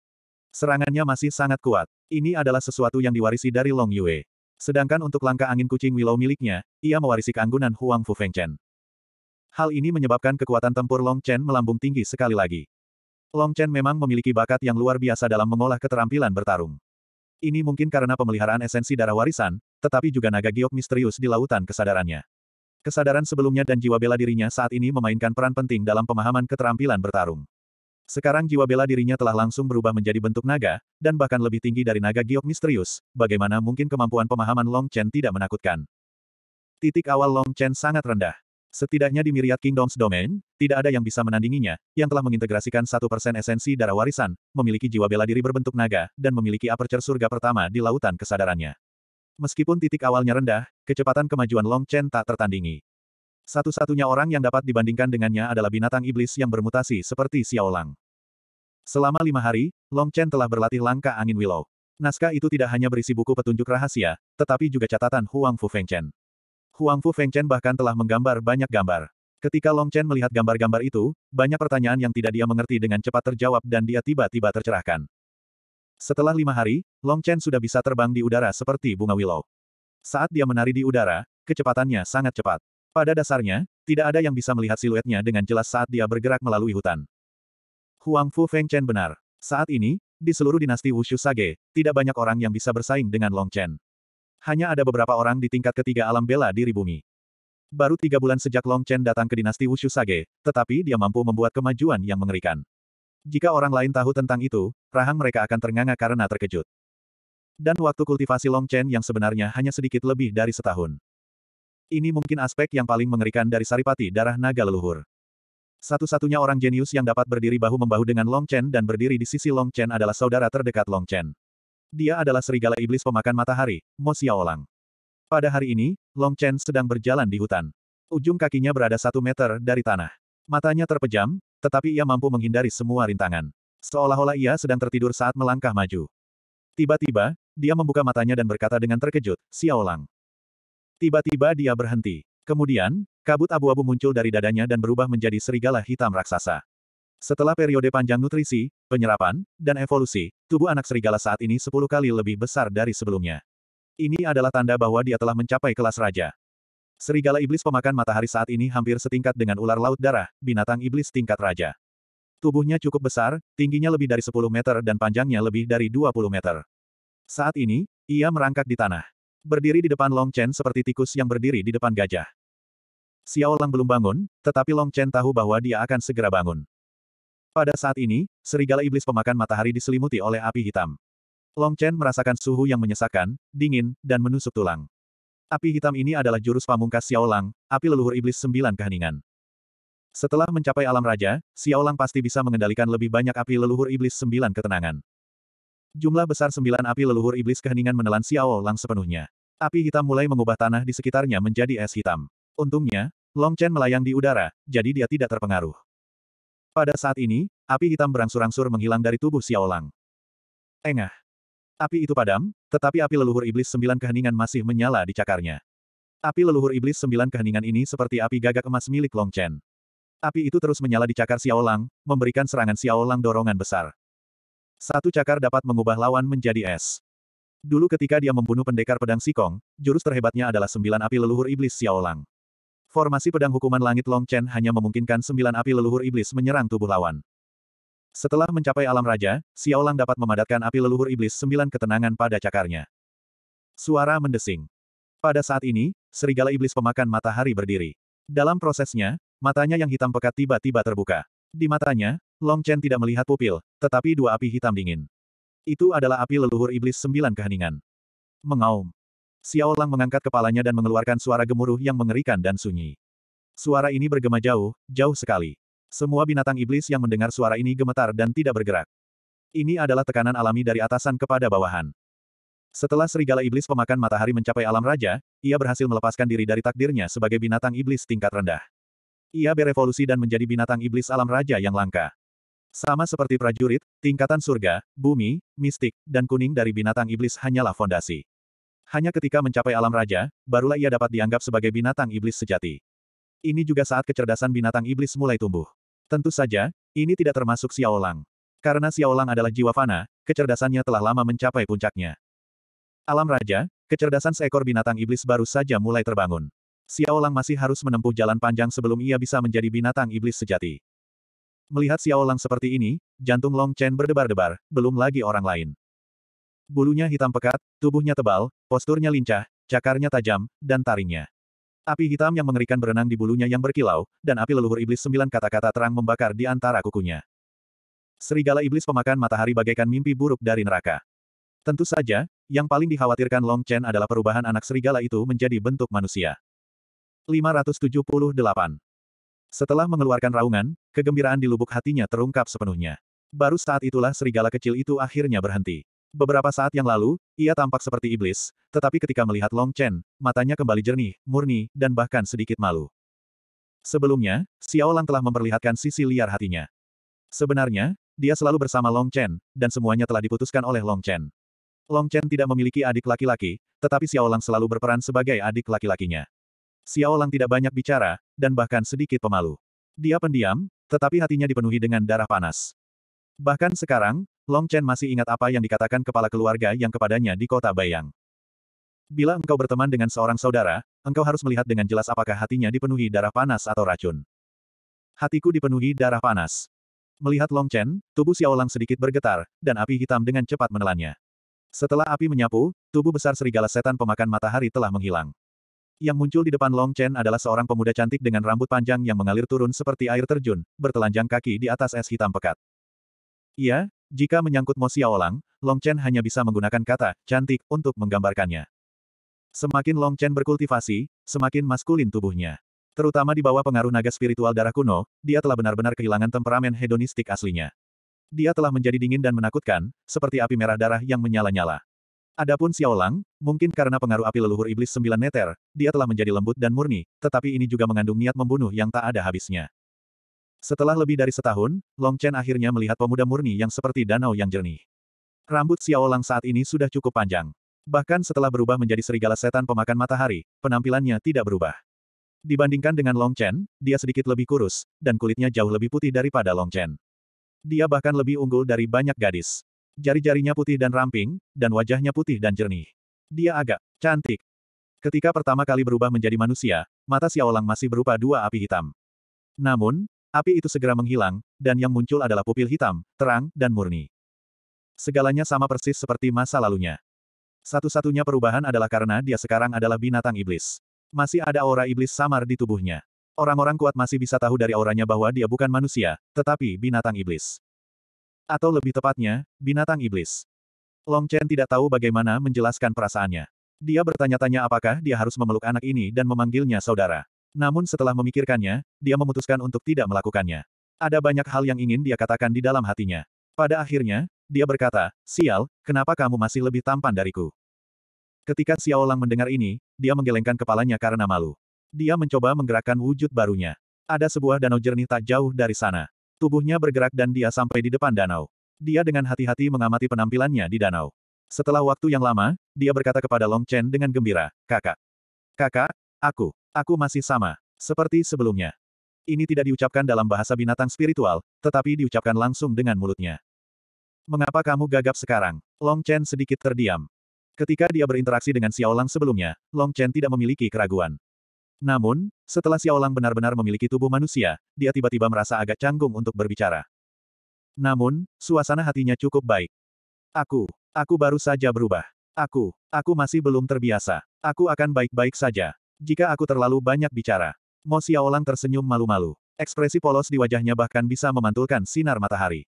Serangannya masih sangat kuat. Ini adalah sesuatu yang diwarisi dari Long Yue. Sedangkan untuk langkah angin kucing Willow miliknya, ia mewarisi keanggunan Huang Fu Feng Chen. Hal ini menyebabkan kekuatan tempur Long Chen melambung tinggi sekali lagi. Long Chen memang memiliki bakat yang luar biasa dalam mengolah keterampilan bertarung. Ini mungkin karena pemeliharaan esensi darah warisan, tetapi juga naga giok misterius di lautan kesadarannya. Kesadaran sebelumnya dan jiwa bela dirinya saat ini memainkan peran penting dalam pemahaman keterampilan bertarung. Sekarang jiwa bela dirinya telah langsung berubah menjadi bentuk naga, dan bahkan lebih tinggi dari naga giok misterius, bagaimana mungkin kemampuan pemahaman Long Chen tidak menakutkan. Titik awal Long Chen sangat rendah. Setidaknya di Myriad Kingdoms Domain, tidak ada yang bisa menandinginya, yang telah mengintegrasikan satu persen esensi darah warisan, memiliki jiwa bela diri berbentuk naga, dan memiliki aperture surga pertama di lautan kesadarannya. Meskipun titik awalnya rendah, kecepatan kemajuan Long Chen tak tertandingi. Satu-satunya orang yang dapat dibandingkan dengannya adalah binatang iblis yang bermutasi seperti Xiaolang. Selama lima hari, Long Chen telah berlatih langkah angin Willow. Naskah itu tidak hanya berisi buku petunjuk rahasia, tetapi juga catatan Huang Fu Feng Chen. Huang Fu Feng Chen bahkan telah menggambar banyak gambar. Ketika Long Chen melihat gambar-gambar itu, banyak pertanyaan yang tidak dia mengerti dengan cepat terjawab dan dia tiba-tiba tercerahkan. Setelah lima hari, Long Chen sudah bisa terbang di udara seperti bunga willow. Saat dia menari di udara, kecepatannya sangat cepat. Pada dasarnya, tidak ada yang bisa melihat siluetnya dengan jelas saat dia bergerak melalui hutan. Huang Fu Feng Chen benar. Saat ini, di seluruh dinasti Wushu Sage, tidak banyak orang yang bisa bersaing dengan Long Chen. Hanya ada beberapa orang di tingkat ketiga alam bela diri bumi. Baru tiga bulan sejak Long Chen datang ke dinasti Wushu Sage, tetapi dia mampu membuat kemajuan yang mengerikan. Jika orang lain tahu tentang itu, rahang mereka akan ternganga karena terkejut. Dan waktu kultivasi Long Chen yang sebenarnya hanya sedikit lebih dari setahun. Ini mungkin aspek yang paling mengerikan dari saripati darah naga leluhur. Satu-satunya orang jenius yang dapat berdiri bahu-membahu dengan Long Chen dan berdiri di sisi Long Chen adalah saudara terdekat Long Chen. Dia adalah serigala iblis pemakan matahari, Mo Xiaolang. Pada hari ini, Long Chen sedang berjalan di hutan. Ujung kakinya berada satu meter dari tanah. Matanya terpejam, tetapi ia mampu menghindari semua rintangan. Seolah-olah ia sedang tertidur saat melangkah maju. Tiba-tiba, dia membuka matanya dan berkata dengan terkejut, Xiaolang. Tiba-tiba dia berhenti. Kemudian, kabut abu-abu muncul dari dadanya dan berubah menjadi serigala hitam raksasa. Setelah periode panjang nutrisi, penyerapan, dan evolusi, tubuh anak serigala saat ini 10 kali lebih besar dari sebelumnya. Ini adalah tanda bahwa dia telah mencapai kelas raja. Serigala iblis pemakan matahari saat ini hampir setingkat dengan ular laut darah, binatang iblis tingkat raja. Tubuhnya cukup besar, tingginya lebih dari 10 meter dan panjangnya lebih dari 20 meter. Saat ini, ia merangkak di tanah. Berdiri di depan Long Chen seperti tikus yang berdiri di depan gajah. Xiao Lang belum bangun, tetapi Long Chen tahu bahwa dia akan segera bangun. Pada saat ini, serigala iblis pemakan matahari diselimuti oleh api hitam. Long Chen merasakan suhu yang menyesakkan, dingin, dan menusuk tulang. Api hitam ini adalah jurus pamungkas Xiao Lang, api leluhur iblis sembilan keheningan. Setelah mencapai alam raja, Xiao Lang pasti bisa mengendalikan lebih banyak api leluhur iblis sembilan ketenangan. Jumlah besar sembilan api leluhur iblis keheningan menelan Xiao Lang sepenuhnya. Api hitam mulai mengubah tanah di sekitarnya menjadi es hitam. Untungnya, Long Chen melayang di udara, jadi dia tidak terpengaruh. Pada saat ini, api hitam berangsur-angsur menghilang dari tubuh Xiao Lang. Engah. Api itu padam, tetapi api leluhur iblis sembilan keheningan masih menyala di cakarnya. Api leluhur iblis sembilan keheningan ini seperti api gagak emas milik Long Chen. Api itu terus menyala di cakar Xiao Lang, memberikan serangan Xiao Lang dorongan besar. Satu cakar dapat mengubah lawan menjadi es. Dulu ketika dia membunuh pendekar pedang Sikong, jurus terhebatnya adalah sembilan api leluhur iblis Xiao Lang. Formasi pedang hukuman langit Long Chen hanya memungkinkan sembilan api leluhur iblis menyerang tubuh lawan. Setelah mencapai alam raja, Xiaolang dapat memadatkan api leluhur iblis sembilan ketenangan pada cakarnya. Suara mendesing. Pada saat ini, serigala iblis pemakan matahari berdiri. Dalam prosesnya, matanya yang hitam pekat tiba-tiba terbuka. Di matanya, Long Chen tidak melihat pupil, tetapi dua api hitam dingin. Itu adalah api leluhur iblis sembilan keheningan. Mengaum. Xiaolang mengangkat kepalanya dan mengeluarkan suara gemuruh yang mengerikan dan sunyi. Suara ini bergema jauh, jauh sekali. Semua binatang iblis yang mendengar suara ini gemetar dan tidak bergerak. Ini adalah tekanan alami dari atasan kepada bawahan. Setelah serigala iblis pemakan matahari mencapai alam raja, ia berhasil melepaskan diri dari takdirnya sebagai binatang iblis tingkat rendah. Ia berevolusi dan menjadi binatang iblis alam raja yang langka. Sama seperti prajurit, tingkatan surga, bumi, mistik, dan kuning dari binatang iblis hanyalah fondasi. Hanya ketika mencapai alam raja, barulah ia dapat dianggap sebagai binatang iblis sejati. Ini juga saat kecerdasan binatang iblis mulai tumbuh. Tentu saja, ini tidak termasuk Xiaolang. Karena Xiaolang adalah jiwa fana, kecerdasannya telah lama mencapai puncaknya. Alam Raja, kecerdasan seekor binatang iblis baru saja mulai terbangun. Xiaolang masih harus menempuh jalan panjang sebelum ia bisa menjadi binatang iblis sejati. Melihat Xiaolang seperti ini, jantung Long Chen berdebar-debar, belum lagi orang lain. Bulunya hitam pekat, tubuhnya tebal, posturnya lincah, cakarnya tajam, dan taringnya. Api hitam yang mengerikan berenang di bulunya yang berkilau, dan api leluhur iblis sembilan kata-kata terang membakar di antara kukunya. Serigala iblis pemakan matahari bagaikan mimpi buruk dari neraka. Tentu saja, yang paling dikhawatirkan Long Chen adalah perubahan anak serigala itu menjadi bentuk manusia. 578. Setelah mengeluarkan raungan, kegembiraan di lubuk hatinya terungkap sepenuhnya. Baru saat itulah serigala kecil itu akhirnya berhenti. Beberapa saat yang lalu, ia tampak seperti iblis, tetapi ketika melihat Long Chen, matanya kembali jernih, murni, dan bahkan sedikit malu. Sebelumnya, Xiao Lang telah memperlihatkan sisi liar hatinya. Sebenarnya, dia selalu bersama Long Chen, dan semuanya telah diputuskan oleh Long Chen. Long Chen tidak memiliki adik laki-laki, tetapi Xiao Lang selalu berperan sebagai adik laki-lakinya. Xiao Lang tidak banyak bicara, dan bahkan sedikit pemalu. Dia pendiam, tetapi hatinya dipenuhi dengan darah panas. Bahkan sekarang, Long Chen masih ingat apa yang dikatakan kepala keluarga yang kepadanya di kota Bayang. Bila engkau berteman dengan seorang saudara, engkau harus melihat dengan jelas apakah hatinya dipenuhi darah panas atau racun. Hatiku dipenuhi darah panas. Melihat Long Chen, tubuh Xiaolang sedikit bergetar, dan api hitam dengan cepat menelannya. Setelah api menyapu, tubuh besar serigala setan pemakan matahari telah menghilang. Yang muncul di depan Long Chen adalah seorang pemuda cantik dengan rambut panjang yang mengalir turun seperti air terjun, bertelanjang kaki di atas es hitam pekat. Iya, jika menyangkut Mo Xiaolang, Long Chen hanya bisa menggunakan kata cantik untuk menggambarkannya. Semakin Long Chen berkultivasi, semakin maskulin tubuhnya. Terutama di bawah pengaruh naga spiritual darah kuno, dia telah benar-benar kehilangan temperamen hedonistik aslinya. Dia telah menjadi dingin dan menakutkan, seperti api merah darah yang menyala-nyala. Adapun Xiaolang, mungkin karena pengaruh api leluhur iblis sembilan neter, dia telah menjadi lembut dan murni, tetapi ini juga mengandung niat membunuh yang tak ada habisnya. Setelah lebih dari setahun, Long Chen akhirnya melihat pemuda murni yang seperti danau yang jernih. Rambut Xiao Lang saat ini sudah cukup panjang. Bahkan setelah berubah menjadi serigala setan pemakan matahari, penampilannya tidak berubah. Dibandingkan dengan Long Chen, dia sedikit lebih kurus, dan kulitnya jauh lebih putih daripada Long Chen. Dia bahkan lebih unggul dari banyak gadis. Jari-jarinya putih dan ramping, dan wajahnya putih dan jernih. Dia agak cantik. Ketika pertama kali berubah menjadi manusia, mata Xiao Lang masih berupa dua api hitam. Namun, Api itu segera menghilang, dan yang muncul adalah pupil hitam, terang, dan murni. Segalanya sama persis seperti masa lalunya. Satu-satunya perubahan adalah karena dia sekarang adalah binatang iblis. Masih ada aura iblis samar di tubuhnya. Orang-orang kuat masih bisa tahu dari auranya bahwa dia bukan manusia, tetapi binatang iblis. Atau lebih tepatnya, binatang iblis. Long Chen tidak tahu bagaimana menjelaskan perasaannya. Dia bertanya-tanya apakah dia harus memeluk anak ini dan memanggilnya saudara. Namun setelah memikirkannya, dia memutuskan untuk tidak melakukannya. Ada banyak hal yang ingin dia katakan di dalam hatinya. Pada akhirnya, dia berkata, Sial, kenapa kamu masih lebih tampan dariku? Ketika Xiao Lang mendengar ini, dia menggelengkan kepalanya karena malu. Dia mencoba menggerakkan wujud barunya. Ada sebuah danau jernih tak jauh dari sana. Tubuhnya bergerak dan dia sampai di depan danau. Dia dengan hati-hati mengamati penampilannya di danau. Setelah waktu yang lama, dia berkata kepada Long Chen dengan gembira, Kakak. Kakak, aku. Aku masih sama. Seperti sebelumnya. Ini tidak diucapkan dalam bahasa binatang spiritual, tetapi diucapkan langsung dengan mulutnya. Mengapa kamu gagap sekarang? Long Chen sedikit terdiam. Ketika dia berinteraksi dengan Xiaolang sebelumnya, Long Chen tidak memiliki keraguan. Namun, setelah Xiaolang benar-benar memiliki tubuh manusia, dia tiba-tiba merasa agak canggung untuk berbicara. Namun, suasana hatinya cukup baik. Aku, aku baru saja berubah. Aku, aku masih belum terbiasa. Aku akan baik-baik saja. Jika aku terlalu banyak bicara. Mo Xiaolang tersenyum malu-malu. Ekspresi polos di wajahnya bahkan bisa memantulkan sinar matahari.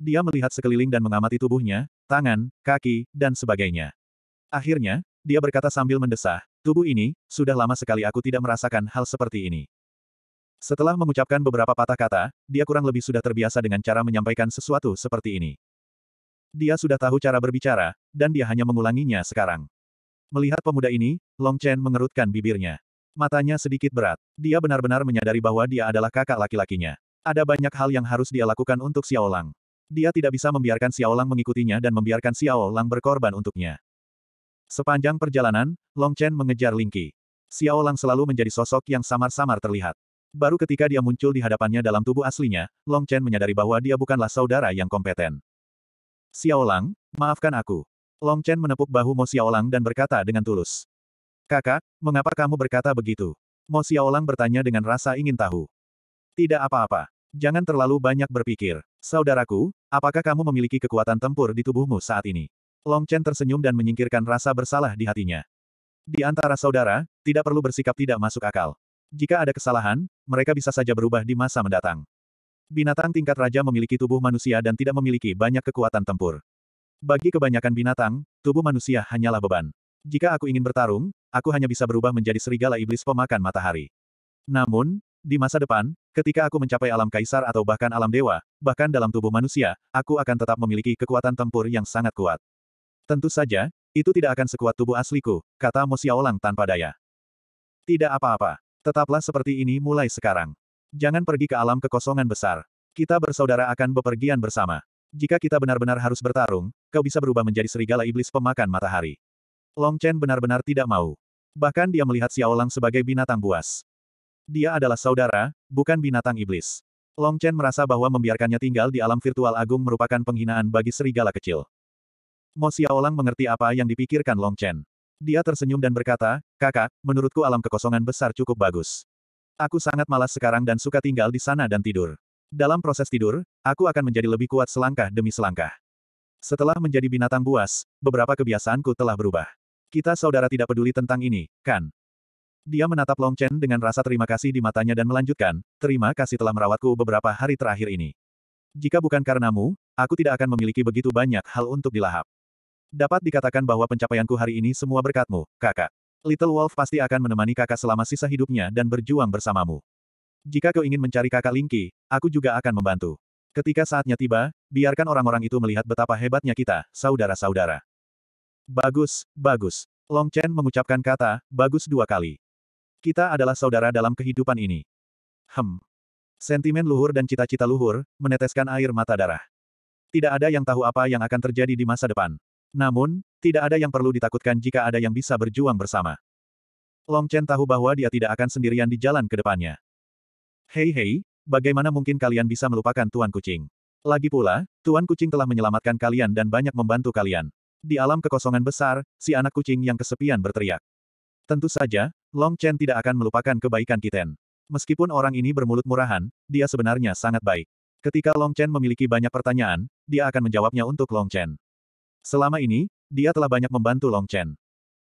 Dia melihat sekeliling dan mengamati tubuhnya, tangan, kaki, dan sebagainya. Akhirnya, dia berkata sambil mendesah, tubuh ini, sudah lama sekali aku tidak merasakan hal seperti ini. Setelah mengucapkan beberapa patah kata, dia kurang lebih sudah terbiasa dengan cara menyampaikan sesuatu seperti ini. Dia sudah tahu cara berbicara, dan dia hanya mengulanginya sekarang. Melihat pemuda ini, Long Chen mengerutkan bibirnya. Matanya sedikit berat. Dia benar-benar menyadari bahwa dia adalah kakak laki-lakinya. Ada banyak hal yang harus dia lakukan untuk Xiao Lang. Dia tidak bisa membiarkan Xiao Lang mengikutinya dan membiarkan Xiao Lang berkorban untuknya. Sepanjang perjalanan, Long Chen mengejar Ling Qi. Xiao Lang selalu menjadi sosok yang samar-samar terlihat. Baru ketika dia muncul di hadapannya dalam tubuh aslinya, Long Chen menyadari bahwa dia bukanlah saudara yang kompeten. Xiao Lang, maafkan aku. Long Chen menepuk bahu Mo Xiaolang dan berkata dengan tulus. Kakak, mengapa kamu berkata begitu? Mo Xiaolang bertanya dengan rasa ingin tahu. Tidak apa-apa. Jangan terlalu banyak berpikir. Saudaraku, apakah kamu memiliki kekuatan tempur di tubuhmu saat ini? Long Chen tersenyum dan menyingkirkan rasa bersalah di hatinya. Di antara saudara, tidak perlu bersikap tidak masuk akal. Jika ada kesalahan, mereka bisa saja berubah di masa mendatang. Binatang tingkat raja memiliki tubuh manusia dan tidak memiliki banyak kekuatan tempur. Bagi kebanyakan binatang, tubuh manusia hanyalah beban. Jika aku ingin bertarung, aku hanya bisa berubah menjadi serigala iblis pemakan matahari. Namun, di masa depan, ketika aku mencapai alam kaisar atau bahkan alam dewa, bahkan dalam tubuh manusia, aku akan tetap memiliki kekuatan tempur yang sangat kuat. Tentu saja, itu tidak akan sekuat tubuh asliku, kata Mo tanpa daya. Tidak apa-apa. Tetaplah seperti ini mulai sekarang. Jangan pergi ke alam kekosongan besar. Kita bersaudara akan bepergian bersama. Jika kita benar-benar harus bertarung, kau bisa berubah menjadi serigala iblis pemakan matahari. Long Chen benar-benar tidak mau. Bahkan dia melihat Xiao Lang sebagai binatang buas. Dia adalah saudara, bukan binatang iblis. Long Chen merasa bahwa membiarkannya tinggal di alam virtual agung merupakan penghinaan bagi serigala kecil. Mo Lang mengerti apa yang dipikirkan Long Chen. Dia tersenyum dan berkata, kakak, menurutku alam kekosongan besar cukup bagus. Aku sangat malas sekarang dan suka tinggal di sana dan tidur. Dalam proses tidur, aku akan menjadi lebih kuat selangkah demi selangkah. Setelah menjadi binatang buas, beberapa kebiasaanku telah berubah. Kita saudara tidak peduli tentang ini, kan? Dia menatap Long Chen dengan rasa terima kasih di matanya dan melanjutkan, terima kasih telah merawatku beberapa hari terakhir ini. Jika bukan karenamu, aku tidak akan memiliki begitu banyak hal untuk dilahap. Dapat dikatakan bahwa pencapaianku hari ini semua berkatmu, kakak. Little Wolf pasti akan menemani kakak selama sisa hidupnya dan berjuang bersamamu. Jika kau ingin mencari kakak Lingki, aku juga akan membantu. Ketika saatnya tiba, biarkan orang-orang itu melihat betapa hebatnya kita, saudara-saudara. Bagus, bagus. Long Chen mengucapkan kata, bagus dua kali. Kita adalah saudara dalam kehidupan ini. Hem. Sentimen luhur dan cita-cita luhur, meneteskan air mata darah. Tidak ada yang tahu apa yang akan terjadi di masa depan. Namun, tidak ada yang perlu ditakutkan jika ada yang bisa berjuang bersama. Long Chen tahu bahwa dia tidak akan sendirian di jalan ke depannya. Hei hei, bagaimana mungkin kalian bisa melupakan Tuan Kucing? Lagi pula, Tuan Kucing telah menyelamatkan kalian dan banyak membantu kalian. Di alam kekosongan besar, si anak kucing yang kesepian berteriak. Tentu saja, Long Chen tidak akan melupakan kebaikan Kiten. Meskipun orang ini bermulut murahan, dia sebenarnya sangat baik. Ketika Long Chen memiliki banyak pertanyaan, dia akan menjawabnya untuk Long Chen. Selama ini, dia telah banyak membantu Long Chen.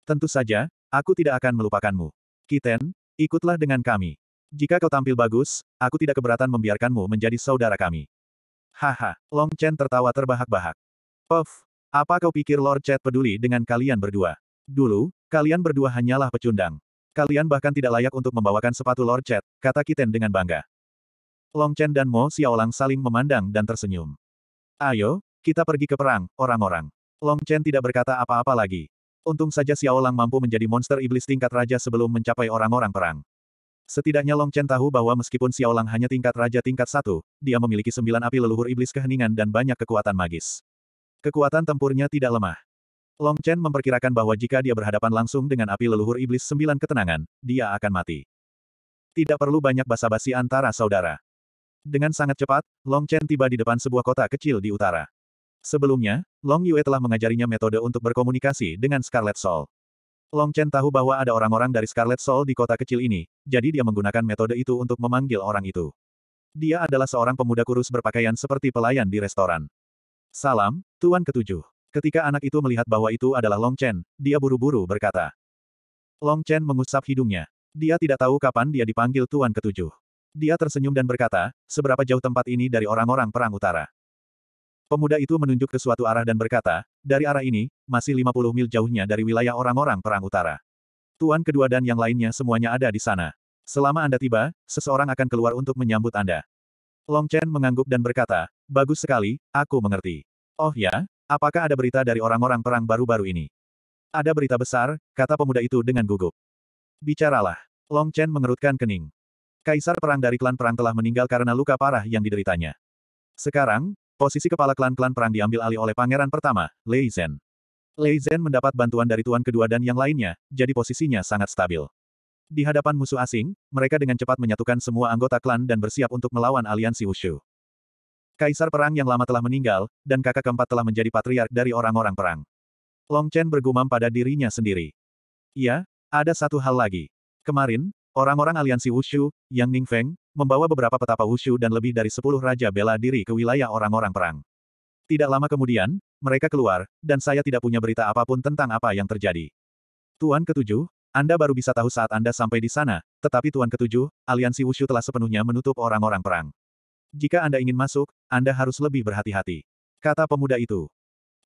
Tentu saja, aku tidak akan melupakanmu. Kiten, ikutlah dengan kami. Jika kau tampil bagus, aku tidak keberatan membiarkanmu menjadi saudara kami. Haha, Long Chen tertawa terbahak-bahak. Of, apa kau pikir Lord Chet peduli dengan kalian berdua? Dulu, kalian berdua hanyalah pecundang. Kalian bahkan tidak layak untuk membawakan sepatu Lord Chet, kata Kiten dengan bangga. Long Chen dan Mo Xiaolang saling memandang dan tersenyum. Ayo, kita pergi ke perang, orang-orang. Long Chen tidak berkata apa-apa lagi. Untung saja Xiaolang mampu menjadi monster iblis tingkat raja sebelum mencapai orang-orang perang. Setidaknya Long Chen tahu bahwa meskipun Xiao Lang hanya tingkat raja tingkat satu, dia memiliki sembilan api leluhur iblis keheningan dan banyak kekuatan magis. Kekuatan tempurnya tidak lemah. Long Chen memperkirakan bahwa jika dia berhadapan langsung dengan api leluhur iblis sembilan ketenangan, dia akan mati. Tidak perlu banyak basa-basi antara saudara. Dengan sangat cepat, Long Chen tiba di depan sebuah kota kecil di utara. Sebelumnya, Long Yue telah mengajarinya metode untuk berkomunikasi dengan Scarlet Soul. Long Chen tahu bahwa ada orang-orang dari Scarlet Soul di kota kecil ini, jadi dia menggunakan metode itu untuk memanggil orang itu. Dia adalah seorang pemuda kurus berpakaian seperti pelayan di restoran. Salam, Tuan Ketujuh. Ketika anak itu melihat bahwa itu adalah Long Chen, dia buru-buru berkata. Long Chen mengusap hidungnya. Dia tidak tahu kapan dia dipanggil Tuan Ketujuh. Dia tersenyum dan berkata, seberapa jauh tempat ini dari orang-orang Perang Utara. Pemuda itu menunjuk ke suatu arah dan berkata, dari arah ini, masih 50 mil jauhnya dari wilayah orang-orang perang utara. Tuan kedua dan yang lainnya semuanya ada di sana. Selama Anda tiba, seseorang akan keluar untuk menyambut Anda. Long Chen mengangguk dan berkata, Bagus sekali, aku mengerti. Oh ya, apakah ada berita dari orang-orang perang baru-baru ini? Ada berita besar, kata pemuda itu dengan gugup. Bicaralah. Long Chen mengerutkan kening. Kaisar perang dari klan perang telah meninggal karena luka parah yang dideritanya. Sekarang, Posisi kepala klan-klan perang diambil alih oleh pangeran pertama, Lei Zhen. Lei Zhen mendapat bantuan dari tuan kedua dan yang lainnya, jadi posisinya sangat stabil. Di hadapan musuh asing, mereka dengan cepat menyatukan semua anggota klan dan bersiap untuk melawan aliansi Wushu. Kaisar perang yang lama telah meninggal, dan kakak keempat telah menjadi patriark dari orang-orang perang. Long Chen bergumam pada dirinya sendiri. Ya, ada satu hal lagi. Kemarin, orang-orang aliansi Wushu, Yang Ningfeng, membawa beberapa petapa wushu dan lebih dari sepuluh raja bela diri ke wilayah orang-orang perang. Tidak lama kemudian, mereka keluar, dan saya tidak punya berita apapun tentang apa yang terjadi. Tuan ketujuh, Anda baru bisa tahu saat Anda sampai di sana, tetapi Tuan ketujuh, aliansi wushu telah sepenuhnya menutup orang-orang perang. Jika Anda ingin masuk, Anda harus lebih berhati-hati. Kata pemuda itu.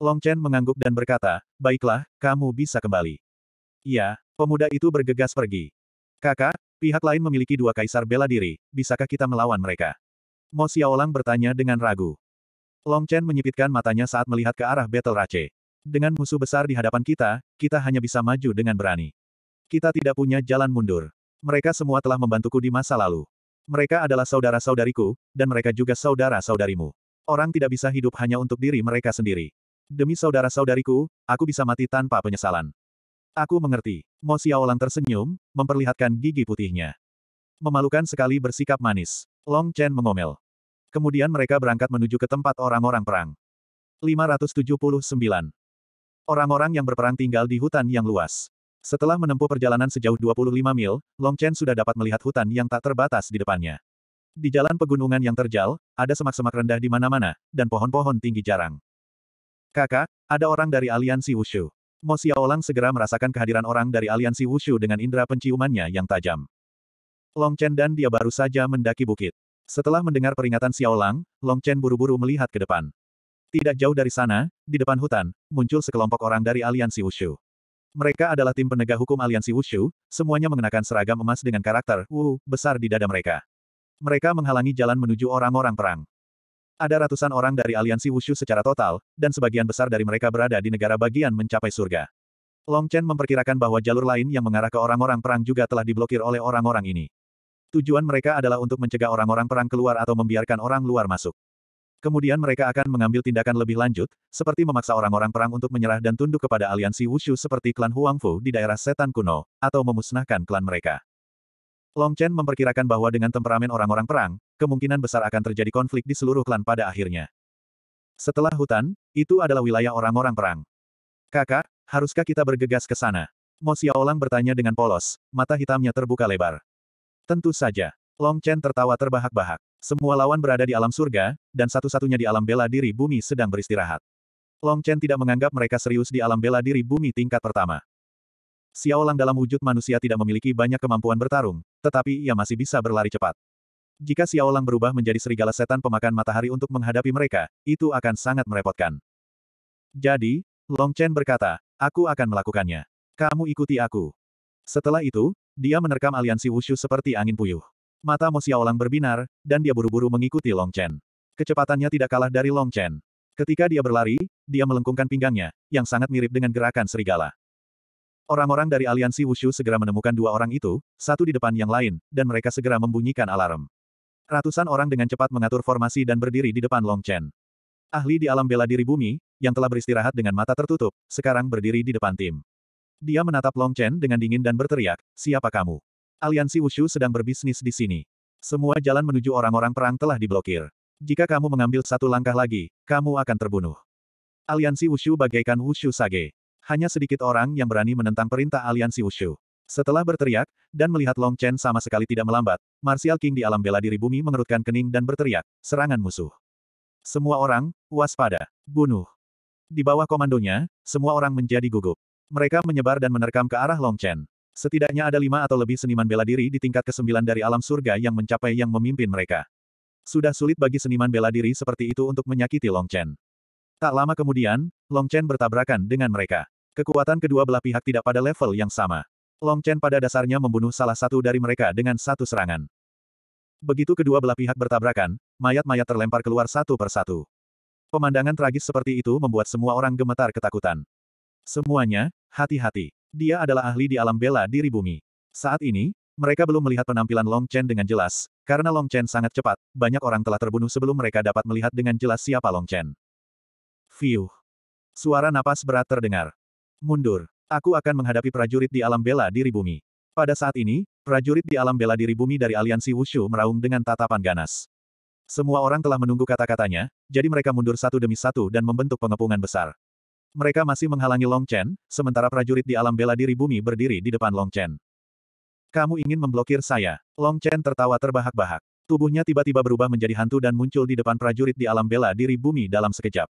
Long Chen mengangguk dan berkata, baiklah, kamu bisa kembali. Iya, pemuda itu bergegas pergi. Kakak, Pihak lain memiliki dua kaisar bela diri, bisakah kita melawan mereka? Mo Xiaolang bertanya dengan ragu. Long Chen menyipitkan matanya saat melihat ke arah Battle Rache. Dengan musuh besar di hadapan kita, kita hanya bisa maju dengan berani. Kita tidak punya jalan mundur. Mereka semua telah membantuku di masa lalu. Mereka adalah saudara-saudariku, dan mereka juga saudara-saudarimu. Orang tidak bisa hidup hanya untuk diri mereka sendiri. Demi saudara-saudariku, aku bisa mati tanpa penyesalan. Aku mengerti. Mo Xiaolang tersenyum, memperlihatkan gigi putihnya. Memalukan sekali bersikap manis. Long Chen mengomel. Kemudian mereka berangkat menuju ke tempat orang-orang perang. 579. Orang-orang yang berperang tinggal di hutan yang luas. Setelah menempuh perjalanan sejauh 25 mil, Long Chen sudah dapat melihat hutan yang tak terbatas di depannya. Di jalan pegunungan yang terjal, ada semak-semak rendah di mana-mana, dan pohon-pohon tinggi jarang. Kakak, ada orang dari aliansi Wushu. Mo Xiaolang segera merasakan kehadiran orang dari aliansi Wushu dengan indera penciumannya yang tajam. Long Chen dan dia baru saja mendaki bukit. Setelah mendengar peringatan Xiaolang, Long Chen buru-buru melihat ke depan. Tidak jauh dari sana, di depan hutan, muncul sekelompok orang dari aliansi Wushu. Mereka adalah tim penegak hukum aliansi Wushu, semuanya mengenakan seragam emas dengan karakter Wu besar di dada mereka. Mereka menghalangi jalan menuju orang-orang perang. Ada ratusan orang dari aliansi Wushu secara total, dan sebagian besar dari mereka berada di negara bagian mencapai surga. Long Chen memperkirakan bahwa jalur lain yang mengarah ke orang-orang perang juga telah diblokir oleh orang-orang ini. Tujuan mereka adalah untuk mencegah orang-orang perang keluar atau membiarkan orang luar masuk. Kemudian mereka akan mengambil tindakan lebih lanjut, seperti memaksa orang-orang perang untuk menyerah dan tunduk kepada aliansi Wushu seperti klan Huangfu di daerah setan kuno, atau memusnahkan klan mereka. Long Chen memperkirakan bahwa dengan temperamen orang-orang perang, kemungkinan besar akan terjadi konflik di seluruh klan pada akhirnya. Setelah hutan, itu adalah wilayah orang-orang perang. Kakak, haruskah kita bergegas ke sana? Mo Xiaolang bertanya dengan polos, mata hitamnya terbuka lebar. Tentu saja. Long Chen tertawa terbahak-bahak. Semua lawan berada di alam surga, dan satu-satunya di alam bela diri bumi sedang beristirahat. Long Chen tidak menganggap mereka serius di alam bela diri bumi tingkat pertama. Lang dalam wujud manusia tidak memiliki banyak kemampuan bertarung, tetapi ia masih bisa berlari cepat. Jika Lang berubah menjadi serigala setan pemakan matahari untuk menghadapi mereka, itu akan sangat merepotkan. Jadi, Long Chen berkata, aku akan melakukannya. Kamu ikuti aku. Setelah itu, dia menerkam aliansi wushu seperti angin puyuh. Mata Mo Lang berbinar, dan dia buru-buru mengikuti Long Chen. Kecepatannya tidak kalah dari Long Chen. Ketika dia berlari, dia melengkungkan pinggangnya, yang sangat mirip dengan gerakan serigala. Orang-orang dari aliansi Wushu segera menemukan dua orang itu, satu di depan yang lain, dan mereka segera membunyikan alarm. Ratusan orang dengan cepat mengatur formasi dan berdiri di depan Long Chen. Ahli di alam bela diri bumi, yang telah beristirahat dengan mata tertutup, sekarang berdiri di depan tim. Dia menatap Long Chen dengan dingin dan berteriak, siapa kamu? Aliansi Wushu sedang berbisnis di sini. Semua jalan menuju orang-orang perang telah diblokir. Jika kamu mengambil satu langkah lagi, kamu akan terbunuh. Aliansi Wushu bagaikan Wushu Sage. Hanya sedikit orang yang berani menentang perintah aliansi Wushu. Setelah berteriak, dan melihat Long Chen sama sekali tidak melambat, Martial King di alam bela diri bumi mengerutkan kening dan berteriak, serangan musuh. Semua orang, waspada, bunuh. Di bawah komandonya, semua orang menjadi gugup. Mereka menyebar dan menerkam ke arah Long Chen. Setidaknya ada lima atau lebih seniman bela diri di tingkat ke-9 dari alam surga yang mencapai yang memimpin mereka. Sudah sulit bagi seniman bela diri seperti itu untuk menyakiti Long Chen. Tak lama kemudian, Long Chen bertabrakan dengan mereka. Kekuatan kedua belah pihak tidak pada level yang sama. Long Chen pada dasarnya membunuh salah satu dari mereka dengan satu serangan. Begitu kedua belah pihak bertabrakan, mayat-mayat terlempar keluar satu persatu. Pemandangan tragis seperti itu membuat semua orang gemetar ketakutan. Semuanya, hati-hati. Dia adalah ahli di alam bela diri bumi. Saat ini, mereka belum melihat penampilan Long Chen dengan jelas, karena Long Chen sangat cepat, banyak orang telah terbunuh sebelum mereka dapat melihat dengan jelas siapa Long Chen. Fiuh. Suara napas berat terdengar. Mundur. Aku akan menghadapi prajurit di alam bela diri bumi. Pada saat ini, prajurit di alam bela diri bumi dari aliansi Wushu meraung dengan tatapan ganas. Semua orang telah menunggu kata-katanya, jadi mereka mundur satu demi satu dan membentuk pengepungan besar. Mereka masih menghalangi Long Chen, sementara prajurit di alam bela diri bumi berdiri di depan Long Chen. Kamu ingin memblokir saya? Long Chen tertawa terbahak-bahak. Tubuhnya tiba-tiba berubah menjadi hantu dan muncul di depan prajurit di alam bela diri bumi dalam sekejap.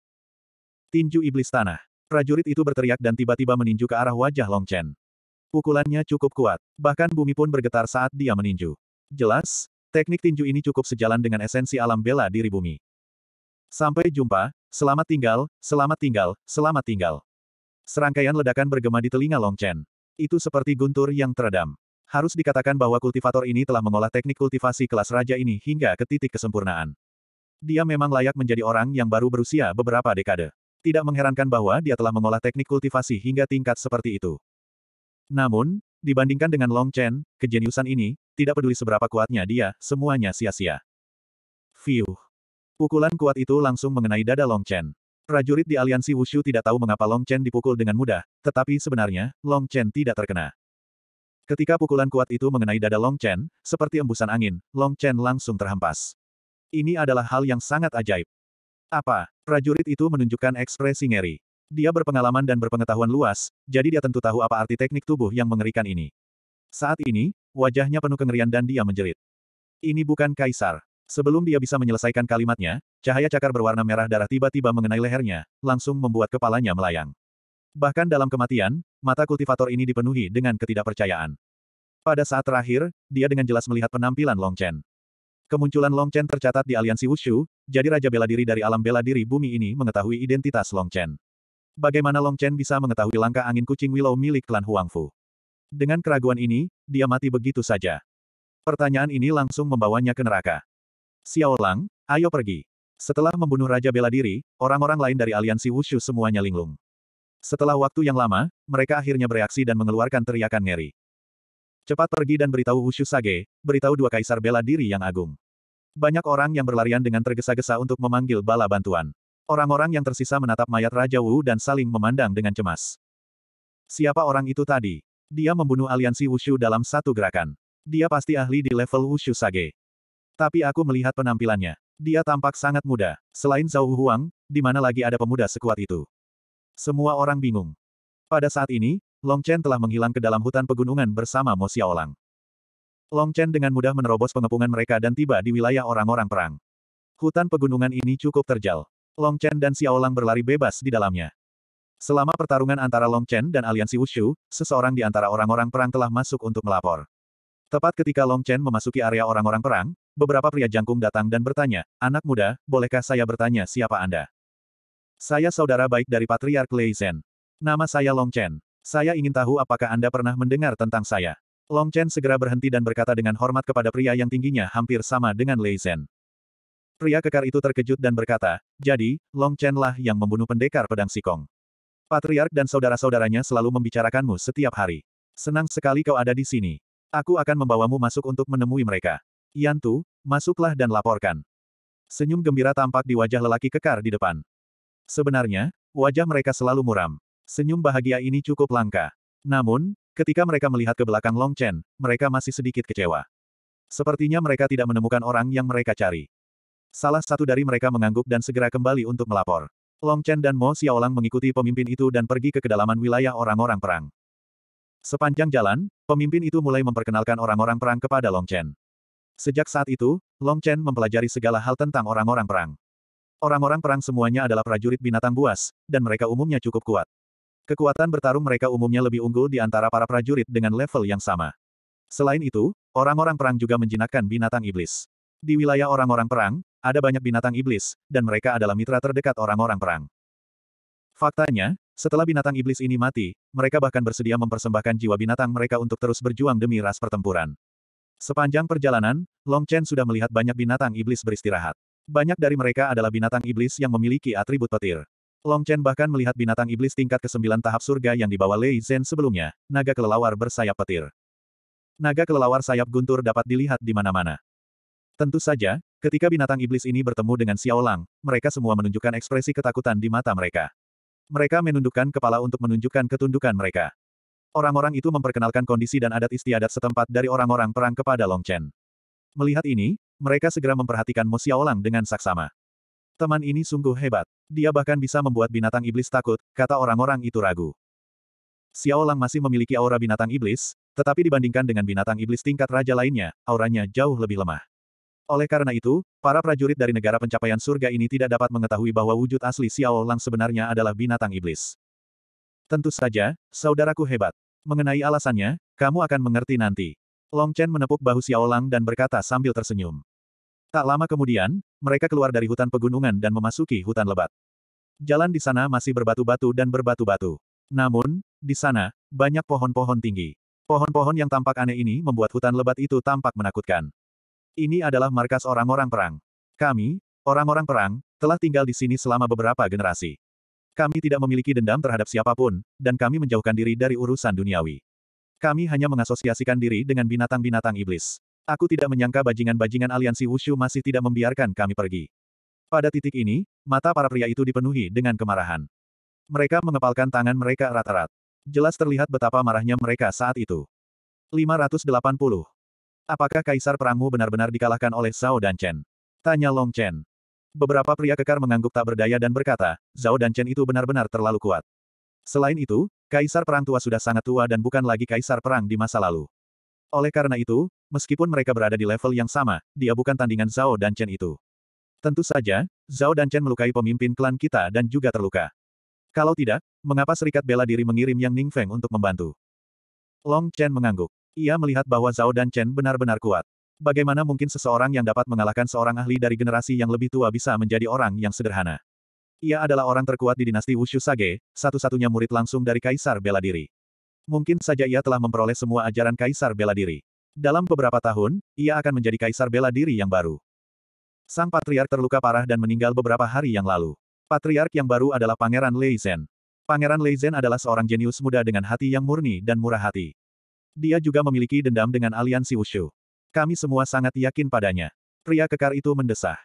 Tinju iblis tanah. Prajurit itu berteriak dan tiba-tiba meninju ke arah wajah Long Chen. Pukulannya cukup kuat, bahkan bumi pun bergetar saat dia meninju. Jelas, teknik tinju ini cukup sejalan dengan esensi alam bela diri bumi. Sampai jumpa, selamat tinggal, selamat tinggal, selamat tinggal. Serangkaian ledakan bergema di telinga Long Chen. Itu seperti guntur yang teredam. Harus dikatakan bahwa kultivator ini telah mengolah teknik kultivasi kelas raja ini hingga ke titik kesempurnaan. Dia memang layak menjadi orang yang baru berusia beberapa dekade. Tidak mengherankan bahwa dia telah mengolah teknik kultivasi hingga tingkat seperti itu. Namun, dibandingkan dengan Long Chen, kejeniusan ini, tidak peduli seberapa kuatnya dia, semuanya sia-sia. Fiuh. Pukulan kuat itu langsung mengenai dada Long Chen. Prajurit di aliansi Wushu tidak tahu mengapa Long Chen dipukul dengan mudah, tetapi sebenarnya, Long Chen tidak terkena. Ketika pukulan kuat itu mengenai dada Long Chen, seperti embusan angin, Long Chen langsung terhempas. Ini adalah hal yang sangat ajaib. Apa? Prajurit itu menunjukkan ekspresi ngeri. Dia berpengalaman dan berpengetahuan luas, jadi dia tentu tahu apa arti teknik tubuh yang mengerikan ini. Saat ini, wajahnya penuh kengerian dan dia menjerit. Ini bukan Kaisar. Sebelum dia bisa menyelesaikan kalimatnya, cahaya cakar berwarna merah darah tiba-tiba mengenai lehernya, langsung membuat kepalanya melayang. Bahkan dalam kematian, mata kultivator ini dipenuhi dengan ketidakpercayaan. Pada saat terakhir, dia dengan jelas melihat penampilan Long Chen. Kemunculan Long Chen tercatat di aliansi Wushu, jadi Raja Bela Diri dari alam bela diri bumi ini mengetahui identitas Long Chen. Bagaimana Long Chen bisa mengetahui langkah angin kucing Willow milik klan Huangfu? Dengan keraguan ini, dia mati begitu saja. Pertanyaan ini langsung membawanya ke neraka. Xiao Lang, ayo pergi. Setelah membunuh Raja Bela Diri, orang-orang lain dari aliansi Wushu semuanya linglung. Setelah waktu yang lama, mereka akhirnya bereaksi dan mengeluarkan teriakan ngeri. Cepat pergi dan beritahu Wushu Sage, beritahu dua kaisar bela diri yang agung. Banyak orang yang berlarian dengan tergesa-gesa untuk memanggil bala bantuan. Orang-orang yang tersisa menatap mayat Raja Wu dan saling memandang dengan cemas. Siapa orang itu tadi? Dia membunuh aliansi Wushu dalam satu gerakan. Dia pasti ahli di level Wushu Sage. Tapi aku melihat penampilannya. Dia tampak sangat muda. Selain Zhao Huang, di mana lagi ada pemuda sekuat itu? Semua orang bingung. Pada saat ini, Long Chen telah menghilang ke dalam hutan pegunungan bersama Mo Xiaolang. Long Chen dengan mudah menerobos pengepungan mereka dan tiba di wilayah orang-orang perang. Hutan pegunungan ini cukup terjal. Long Chen dan Xiaolang berlari bebas di dalamnya. Selama pertarungan antara Long Chen dan aliansi Wushu, seseorang di antara orang-orang perang telah masuk untuk melapor. Tepat ketika Long Chen memasuki area orang-orang perang, beberapa pria jangkung datang dan bertanya, Anak muda, bolehkah saya bertanya siapa Anda? Saya saudara baik dari Patriark Lei Zhen. Nama saya Long Chen. Saya ingin tahu apakah Anda pernah mendengar tentang saya. Long Chen segera berhenti dan berkata dengan hormat kepada pria yang tingginya hampir sama dengan Lei Zhen. Pria kekar itu terkejut dan berkata, jadi, Long Chen lah yang membunuh pendekar pedang Sikong. Patriark dan saudara-saudaranya selalu membicarakanmu setiap hari. Senang sekali kau ada di sini. Aku akan membawamu masuk untuk menemui mereka. Yantu, masuklah dan laporkan. Senyum gembira tampak di wajah lelaki kekar di depan. Sebenarnya, wajah mereka selalu muram. Senyum bahagia ini cukup langka. Namun, ketika mereka melihat ke belakang Long Chen, mereka masih sedikit kecewa. Sepertinya mereka tidak menemukan orang yang mereka cari. Salah satu dari mereka mengangguk dan segera kembali untuk melapor. Long Chen dan Mo Xiaolang mengikuti pemimpin itu dan pergi ke kedalaman wilayah orang-orang perang. Sepanjang jalan, pemimpin itu mulai memperkenalkan orang-orang perang kepada Long Chen. Sejak saat itu, Long Chen mempelajari segala hal tentang orang-orang perang. Orang-orang perang semuanya adalah prajurit binatang buas, dan mereka umumnya cukup kuat. Kekuatan bertarung mereka umumnya lebih unggul di antara para prajurit dengan level yang sama. Selain itu, orang-orang perang juga menjinakkan binatang iblis. Di wilayah orang-orang perang, ada banyak binatang iblis, dan mereka adalah mitra terdekat orang-orang perang. Faktanya, setelah binatang iblis ini mati, mereka bahkan bersedia mempersembahkan jiwa binatang mereka untuk terus berjuang demi ras pertempuran. Sepanjang perjalanan, Long Chen sudah melihat banyak binatang iblis beristirahat. Banyak dari mereka adalah binatang iblis yang memiliki atribut petir. Long Chen bahkan melihat binatang iblis tingkat ke-9 tahap surga yang dibawa Lei Zhen sebelumnya, naga kelelawar bersayap petir. Naga kelelawar sayap guntur dapat dilihat di mana-mana. Tentu saja, ketika binatang iblis ini bertemu dengan Xiao Lang, mereka semua menunjukkan ekspresi ketakutan di mata mereka. Mereka menundukkan kepala untuk menunjukkan ketundukan mereka. Orang-orang itu memperkenalkan kondisi dan adat istiadat setempat dari orang-orang perang kepada Long Chen. Melihat ini, mereka segera memperhatikan Mo Xiao dengan saksama. Teman ini sungguh hebat. Dia bahkan bisa membuat binatang iblis takut, kata orang-orang itu ragu. Xiao Lang masih memiliki aura binatang iblis, tetapi dibandingkan dengan binatang iblis tingkat raja lainnya, auranya jauh lebih lemah. Oleh karena itu, para prajurit dari negara pencapaian surga ini tidak dapat mengetahui bahwa wujud asli Xiao Lang sebenarnya adalah binatang iblis. Tentu saja, saudaraku hebat. Mengenai alasannya, kamu akan mengerti nanti. Long Chen menepuk bahu Xiao Lang dan berkata sambil tersenyum. Tak lama kemudian, mereka keluar dari hutan pegunungan dan memasuki hutan lebat. Jalan di sana masih berbatu-batu dan berbatu-batu. Namun, di sana, banyak pohon-pohon tinggi. Pohon-pohon yang tampak aneh ini membuat hutan lebat itu tampak menakutkan. Ini adalah markas orang-orang perang. Kami, orang-orang perang, telah tinggal di sini selama beberapa generasi. Kami tidak memiliki dendam terhadap siapapun, dan kami menjauhkan diri dari urusan duniawi. Kami hanya mengasosiasikan diri dengan binatang-binatang iblis. Aku tidak menyangka bajingan-bajingan aliansi Wushu masih tidak membiarkan kami pergi. Pada titik ini, mata para pria itu dipenuhi dengan kemarahan. Mereka mengepalkan tangan mereka erat-erat. Jelas terlihat betapa marahnya mereka saat itu. 580. Apakah kaisar perangmu benar-benar dikalahkan oleh Zhao dan Chen? Tanya Long Chen. Beberapa pria kekar mengangguk tak berdaya dan berkata, Zhao dan Chen itu benar-benar terlalu kuat. Selain itu, kaisar perang tua sudah sangat tua dan bukan lagi kaisar perang di masa lalu. Oleh karena itu, meskipun mereka berada di level yang sama, dia bukan tandingan Zhao dan Chen itu. Tentu saja, Zhao dan Chen melukai pemimpin klan kita dan juga terluka. Kalau tidak, mengapa Serikat Bela Diri mengirim Yang Ning Feng untuk membantu? Long Chen mengangguk. Ia melihat bahwa Zhao dan Chen benar-benar kuat. Bagaimana mungkin seseorang yang dapat mengalahkan seorang ahli dari generasi yang lebih tua bisa menjadi orang yang sederhana? Ia adalah orang terkuat di dinasti Wushu Sage, satu-satunya murid langsung dari Kaisar Bela Diri. Mungkin saja ia telah memperoleh semua ajaran kaisar bela diri. Dalam beberapa tahun, ia akan menjadi kaisar bela diri yang baru. Sang patriark terluka parah dan meninggal beberapa hari yang lalu. Patriark yang baru adalah Pangeran Leizen. Pangeran Leizen adalah seorang jenius muda dengan hati yang murni dan murah hati. Dia juga memiliki dendam dengan aliansi Wushu. Kami semua sangat yakin padanya. Pria kekar itu mendesah.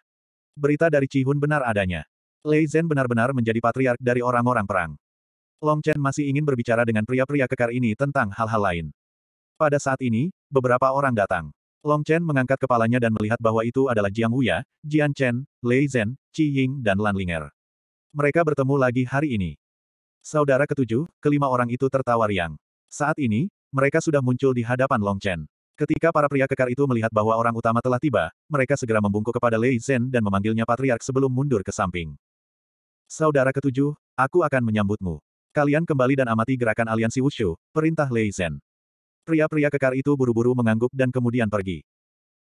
Berita dari Cihun benar adanya. Lei Zhen benar-benar menjadi patriark dari orang-orang perang. Long Chen masih ingin berbicara dengan pria-pria kekar ini tentang hal-hal lain. Pada saat ini, beberapa orang datang. Long Chen mengangkat kepalanya dan melihat bahwa itu adalah Jiang Wuya, Jian Chen, Lei Zhen, Qi Ying dan Lan Linger. Mereka bertemu lagi hari ini. Saudara ketujuh, kelima orang itu tertawa riang. Saat ini, mereka sudah muncul di hadapan Long Chen. Ketika para pria kekar itu melihat bahwa orang utama telah tiba, mereka segera membungkuk kepada Lei Zhen dan memanggilnya patriark sebelum mundur ke samping. Saudara ketujuh, aku akan menyambutmu. Kalian kembali dan amati gerakan aliansi Wushu, perintah Lei Zhen. Pria-pria kekar itu buru-buru mengangguk dan kemudian pergi.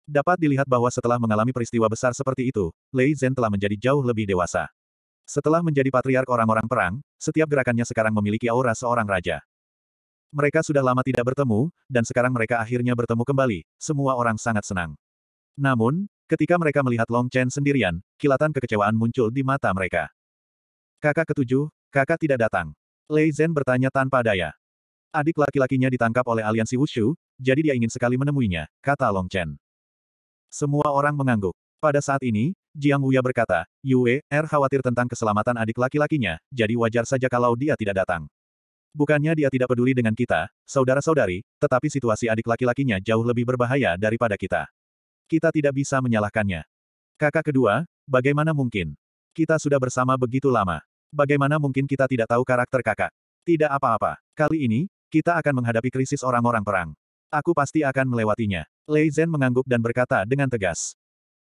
Dapat dilihat bahwa setelah mengalami peristiwa besar seperti itu, Lei Zhen telah menjadi jauh lebih dewasa. Setelah menjadi patriark orang-orang perang, setiap gerakannya sekarang memiliki aura seorang raja. Mereka sudah lama tidak bertemu, dan sekarang mereka akhirnya bertemu kembali. Semua orang sangat senang. Namun, ketika mereka melihat Long Chen sendirian, kilatan kekecewaan muncul di mata mereka. Kakak ketujuh, kakak tidak datang. Lei Zhen bertanya tanpa daya. Adik laki-lakinya ditangkap oleh aliansi Wushu, jadi dia ingin sekali menemuinya, kata Long Chen. Semua orang mengangguk. Pada saat ini, Jiang Wuya berkata, Yue, Er khawatir tentang keselamatan adik laki-lakinya, jadi wajar saja kalau dia tidak datang. Bukannya dia tidak peduli dengan kita, saudara-saudari, tetapi situasi adik laki-lakinya jauh lebih berbahaya daripada kita. Kita tidak bisa menyalahkannya. Kakak kedua, bagaimana mungkin? Kita sudah bersama begitu lama. Bagaimana mungkin kita tidak tahu karakter kakak? Tidak apa-apa. Kali ini, kita akan menghadapi krisis orang-orang perang. Aku pasti akan melewatinya. Lei Zhen mengangguk dan berkata dengan tegas.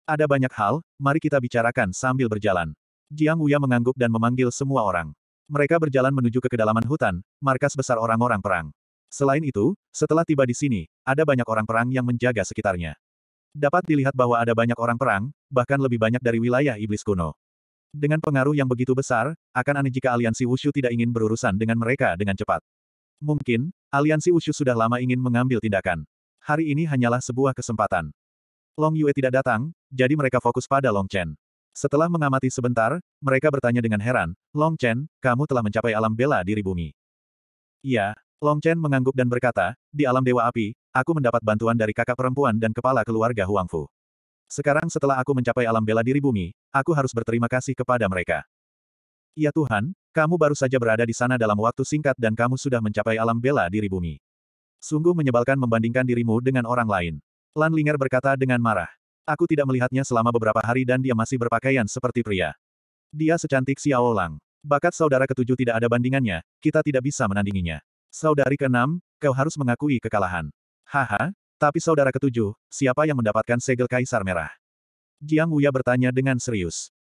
Ada banyak hal, mari kita bicarakan sambil berjalan. Jiang Wuya mengangguk dan memanggil semua orang. Mereka berjalan menuju ke kedalaman hutan, markas besar orang-orang perang. Selain itu, setelah tiba di sini, ada banyak orang perang yang menjaga sekitarnya. Dapat dilihat bahwa ada banyak orang perang, bahkan lebih banyak dari wilayah iblis kuno. Dengan pengaruh yang begitu besar, akan aneh jika aliansi Wushu tidak ingin berurusan dengan mereka dengan cepat. Mungkin, aliansi Wushu sudah lama ingin mengambil tindakan. Hari ini hanyalah sebuah kesempatan. Long Yue tidak datang, jadi mereka fokus pada Long Chen. Setelah mengamati sebentar, mereka bertanya dengan heran, Long Chen, kamu telah mencapai alam bela diri bumi. Iya, Long Chen mengangguk dan berkata, di alam Dewa Api, aku mendapat bantuan dari kakak perempuan dan kepala keluarga Huangfu. Sekarang setelah aku mencapai alam bela diri bumi, Aku harus berterima kasih kepada mereka. Ya Tuhan, kamu baru saja berada di sana dalam waktu singkat dan kamu sudah mencapai alam bela diri bumi. Sungguh menyebalkan membandingkan dirimu dengan orang lain. Lan Linger berkata dengan marah. Aku tidak melihatnya selama beberapa hari dan dia masih berpakaian seperti pria. Dia secantik Xiao Lang. Bakat saudara ketujuh tidak ada bandingannya, kita tidak bisa menandinginya. Saudari keenam, kau harus mengakui kekalahan. Haha, tapi saudara ketujuh, siapa yang mendapatkan segel kaisar merah? Jiang Wuya bertanya dengan serius.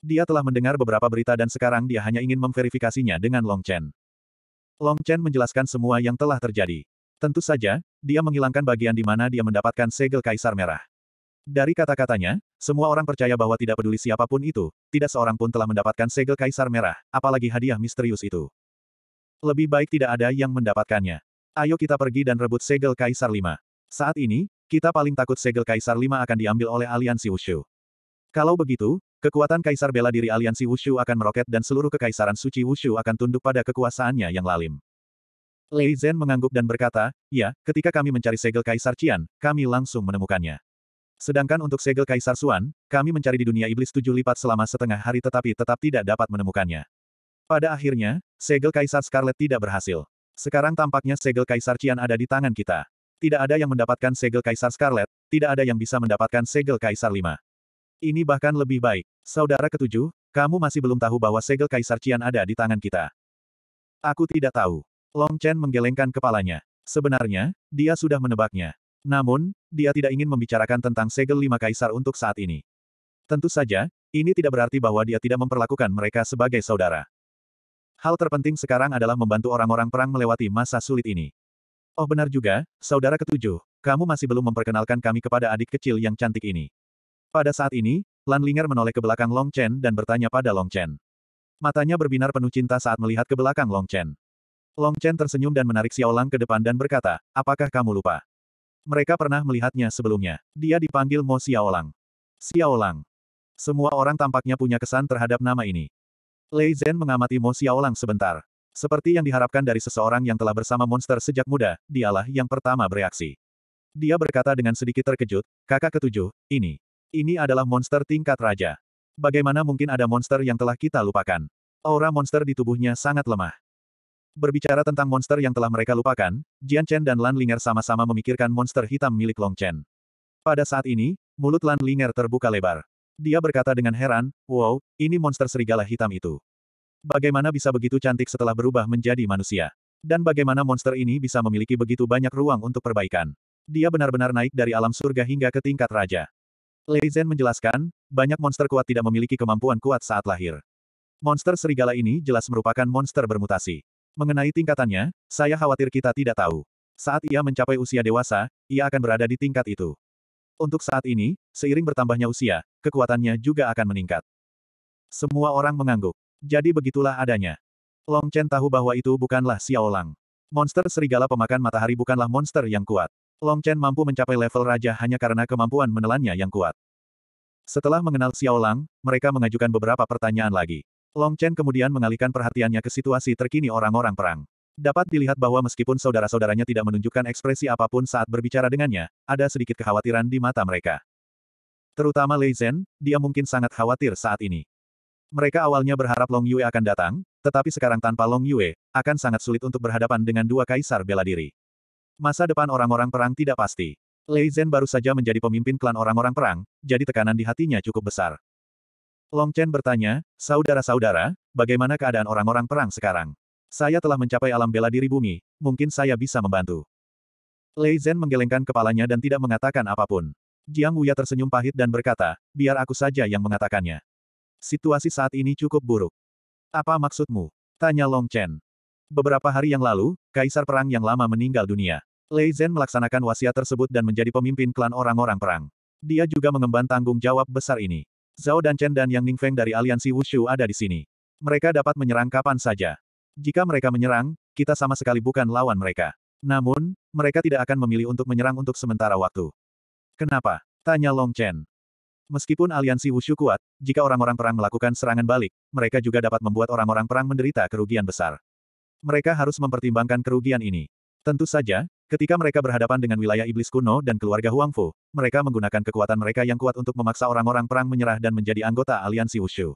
Dia telah mendengar beberapa berita dan sekarang dia hanya ingin memverifikasinya dengan Long Chen. Long Chen menjelaskan semua yang telah terjadi. Tentu saja, dia menghilangkan bagian di mana dia mendapatkan segel Kaisar Merah. Dari kata-katanya, semua orang percaya bahwa tidak peduli siapapun itu, tidak seorang pun telah mendapatkan segel Kaisar Merah, apalagi hadiah misterius itu. Lebih baik tidak ada yang mendapatkannya. Ayo kita pergi dan rebut segel Kaisar Lima. Saat ini, kita paling takut segel Kaisar Lima akan diambil oleh aliansi Wushu. Kalau begitu, kekuatan Kaisar bela diri aliansi Wushu akan meroket dan seluruh kekaisaran suci Wushu akan tunduk pada kekuasaannya yang lalim. Lei Zhen mengangguk dan berkata, ya, ketika kami mencari segel Kaisar Qian, kami langsung menemukannya. Sedangkan untuk segel Kaisar Suan, kami mencari di dunia iblis tujuh lipat selama setengah hari tetapi tetap tidak dapat menemukannya. Pada akhirnya, segel Kaisar Scarlet tidak berhasil. Sekarang tampaknya segel Kaisar Qian ada di tangan kita. Tidak ada yang mendapatkan segel Kaisar Scarlet, tidak ada yang bisa mendapatkan segel Kaisar Lima. Ini bahkan lebih baik. Saudara ketujuh, kamu masih belum tahu bahwa segel Kaisar Cian ada di tangan kita. Aku tidak tahu. Long Chen menggelengkan kepalanya. Sebenarnya, dia sudah menebaknya. Namun, dia tidak ingin membicarakan tentang segel lima kaisar untuk saat ini. Tentu saja, ini tidak berarti bahwa dia tidak memperlakukan mereka sebagai saudara. Hal terpenting sekarang adalah membantu orang-orang perang melewati masa sulit ini. Oh benar juga, saudara ketujuh, kamu masih belum memperkenalkan kami kepada adik kecil yang cantik ini. Pada saat ini, Lan Linger menoleh ke belakang Long Chen dan bertanya pada Long Chen. Matanya berbinar penuh cinta saat melihat ke belakang Long Chen. Long Chen tersenyum dan menarik Xiao Lang ke depan dan berkata, apakah kamu lupa? Mereka pernah melihatnya sebelumnya. Dia dipanggil Mo Xiao Lang. Xiao Lang. Semua orang tampaknya punya kesan terhadap nama ini. Lei Zhen mengamati Mo Xiao Lang sebentar. Seperti yang diharapkan dari seseorang yang telah bersama monster sejak muda, dialah yang pertama bereaksi. Dia berkata dengan sedikit terkejut, kakak ketujuh, ini. Ini adalah monster tingkat raja. Bagaimana mungkin ada monster yang telah kita lupakan? Aura monster di tubuhnya sangat lemah. Berbicara tentang monster yang telah mereka lupakan, Jian Chen dan Lan Linger sama-sama memikirkan monster hitam milik Long Chen. Pada saat ini, mulut Lan Linger terbuka lebar. Dia berkata dengan heran, wow, ini monster serigala hitam itu. Bagaimana bisa begitu cantik setelah berubah menjadi manusia? Dan bagaimana monster ini bisa memiliki begitu banyak ruang untuk perbaikan? Dia benar-benar naik dari alam surga hingga ke tingkat raja. Lei Zhen menjelaskan, banyak monster kuat tidak memiliki kemampuan kuat saat lahir. Monster serigala ini jelas merupakan monster bermutasi. Mengenai tingkatannya, saya khawatir kita tidak tahu. Saat ia mencapai usia dewasa, ia akan berada di tingkat itu. Untuk saat ini, seiring bertambahnya usia, kekuatannya juga akan meningkat. Semua orang mengangguk. Jadi begitulah adanya. Long Chen tahu bahwa itu bukanlah Xiao Lang. Monster serigala pemakan matahari bukanlah monster yang kuat. Long Chen mampu mencapai level raja hanya karena kemampuan menelannya yang kuat. Setelah mengenal Xiao Lang, mereka mengajukan beberapa pertanyaan lagi. Long Chen kemudian mengalihkan perhatiannya ke situasi terkini orang-orang perang. Dapat dilihat bahwa meskipun saudara-saudaranya tidak menunjukkan ekspresi apapun saat berbicara dengannya, ada sedikit kekhawatiran di mata mereka. Terutama Lei Zhen, dia mungkin sangat khawatir saat ini. Mereka awalnya berharap Long Yue akan datang, tetapi sekarang tanpa Long Yue, akan sangat sulit untuk berhadapan dengan dua kaisar bela diri. Masa depan orang-orang perang tidak pasti. Lei Zhen baru saja menjadi pemimpin klan orang-orang perang, jadi tekanan di hatinya cukup besar. Long Chen bertanya, Saudara-saudara, bagaimana keadaan orang-orang perang sekarang? Saya telah mencapai alam bela diri bumi, mungkin saya bisa membantu. Lei Zhen menggelengkan kepalanya dan tidak mengatakan apapun. Jiang Wuya tersenyum pahit dan berkata, biar aku saja yang mengatakannya. Situasi saat ini cukup buruk. Apa maksudmu? Tanya Long Chen. Beberapa hari yang lalu, kaisar perang yang lama meninggal dunia. Lei Zhen melaksanakan wasiat tersebut dan menjadi pemimpin klan orang-orang perang. Dia juga mengemban tanggung jawab besar ini. Zhao dan Chen dan Yang Ningfeng dari aliansi Wushu ada di sini. Mereka dapat menyerang kapan saja. Jika mereka menyerang, kita sama sekali bukan lawan mereka. Namun, mereka tidak akan memilih untuk menyerang untuk sementara waktu. Kenapa? Tanya Long Chen. Meskipun aliansi Wushu kuat, jika orang-orang perang melakukan serangan balik, mereka juga dapat membuat orang-orang perang menderita kerugian besar. Mereka harus mempertimbangkan kerugian ini. Tentu saja, ketika mereka berhadapan dengan wilayah iblis kuno dan keluarga Huangfu, mereka menggunakan kekuatan mereka yang kuat untuk memaksa orang-orang perang menyerah dan menjadi anggota aliansi Wushu.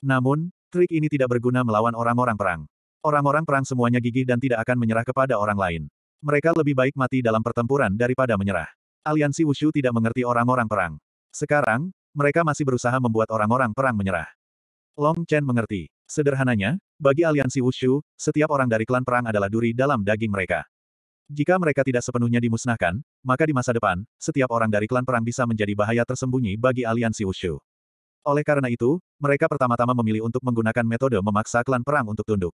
Namun, trik ini tidak berguna melawan orang-orang perang. Orang-orang perang semuanya gigih dan tidak akan menyerah kepada orang lain. Mereka lebih baik mati dalam pertempuran daripada menyerah. Aliansi Wushu tidak mengerti orang-orang perang. Sekarang, mereka masih berusaha membuat orang-orang perang menyerah. Long Chen mengerti. Sederhananya, bagi aliansi Wushu, setiap orang dari klan perang adalah duri dalam daging mereka. Jika mereka tidak sepenuhnya dimusnahkan, maka di masa depan, setiap orang dari klan perang bisa menjadi bahaya tersembunyi bagi aliansi Wushu. Oleh karena itu, mereka pertama-tama memilih untuk menggunakan metode memaksa klan perang untuk tunduk.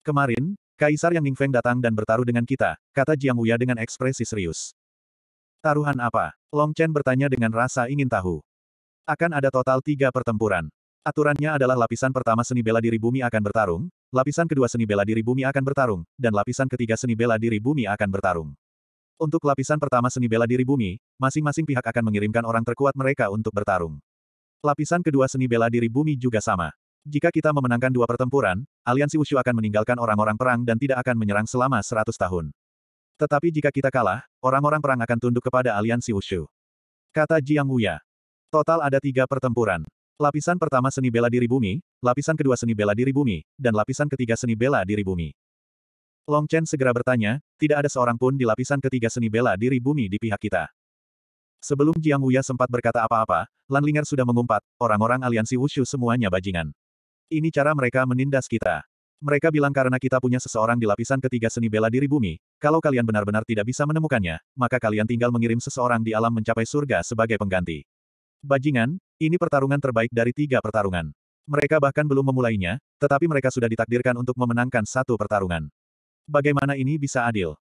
Kemarin, Kaisar Yang Ningfeng datang dan bertaruh dengan kita, kata Jiang Wuya dengan ekspresi serius. Taruhan apa? Long Chen bertanya dengan rasa ingin tahu. Akan ada total tiga pertempuran. Aturannya adalah lapisan pertama seni bela diri bumi akan bertarung, lapisan kedua seni bela diri bumi akan bertarung, dan lapisan ketiga seni bela diri bumi akan bertarung. Untuk lapisan pertama seni bela diri bumi, masing-masing pihak akan mengirimkan orang terkuat mereka untuk bertarung. Lapisan kedua seni bela diri bumi juga sama. Jika kita memenangkan dua pertempuran, aliansi Wushu akan meninggalkan orang-orang perang dan tidak akan menyerang selama 100 tahun. Tetapi jika kita kalah, orang-orang perang akan tunduk kepada aliansi Wushu. Kata Jiang Wuya. Total ada tiga pertempuran. Lapisan pertama seni bela diri bumi, lapisan kedua seni bela diri bumi, dan lapisan ketiga seni bela diri bumi. Long Chen segera bertanya, tidak ada seorang pun di lapisan ketiga seni bela diri bumi di pihak kita. Sebelum Jiang Wuya sempat berkata apa-apa, Lan Ling'er sudah mengumpat, orang-orang aliansi Wushu semuanya bajingan. Ini cara mereka menindas kita. Mereka bilang karena kita punya seseorang di lapisan ketiga seni bela diri bumi, kalau kalian benar-benar tidak bisa menemukannya, maka kalian tinggal mengirim seseorang di alam mencapai surga sebagai pengganti. Bajingan, ini pertarungan terbaik dari tiga pertarungan. Mereka bahkan belum memulainya, tetapi mereka sudah ditakdirkan untuk memenangkan satu pertarungan. Bagaimana ini bisa adil?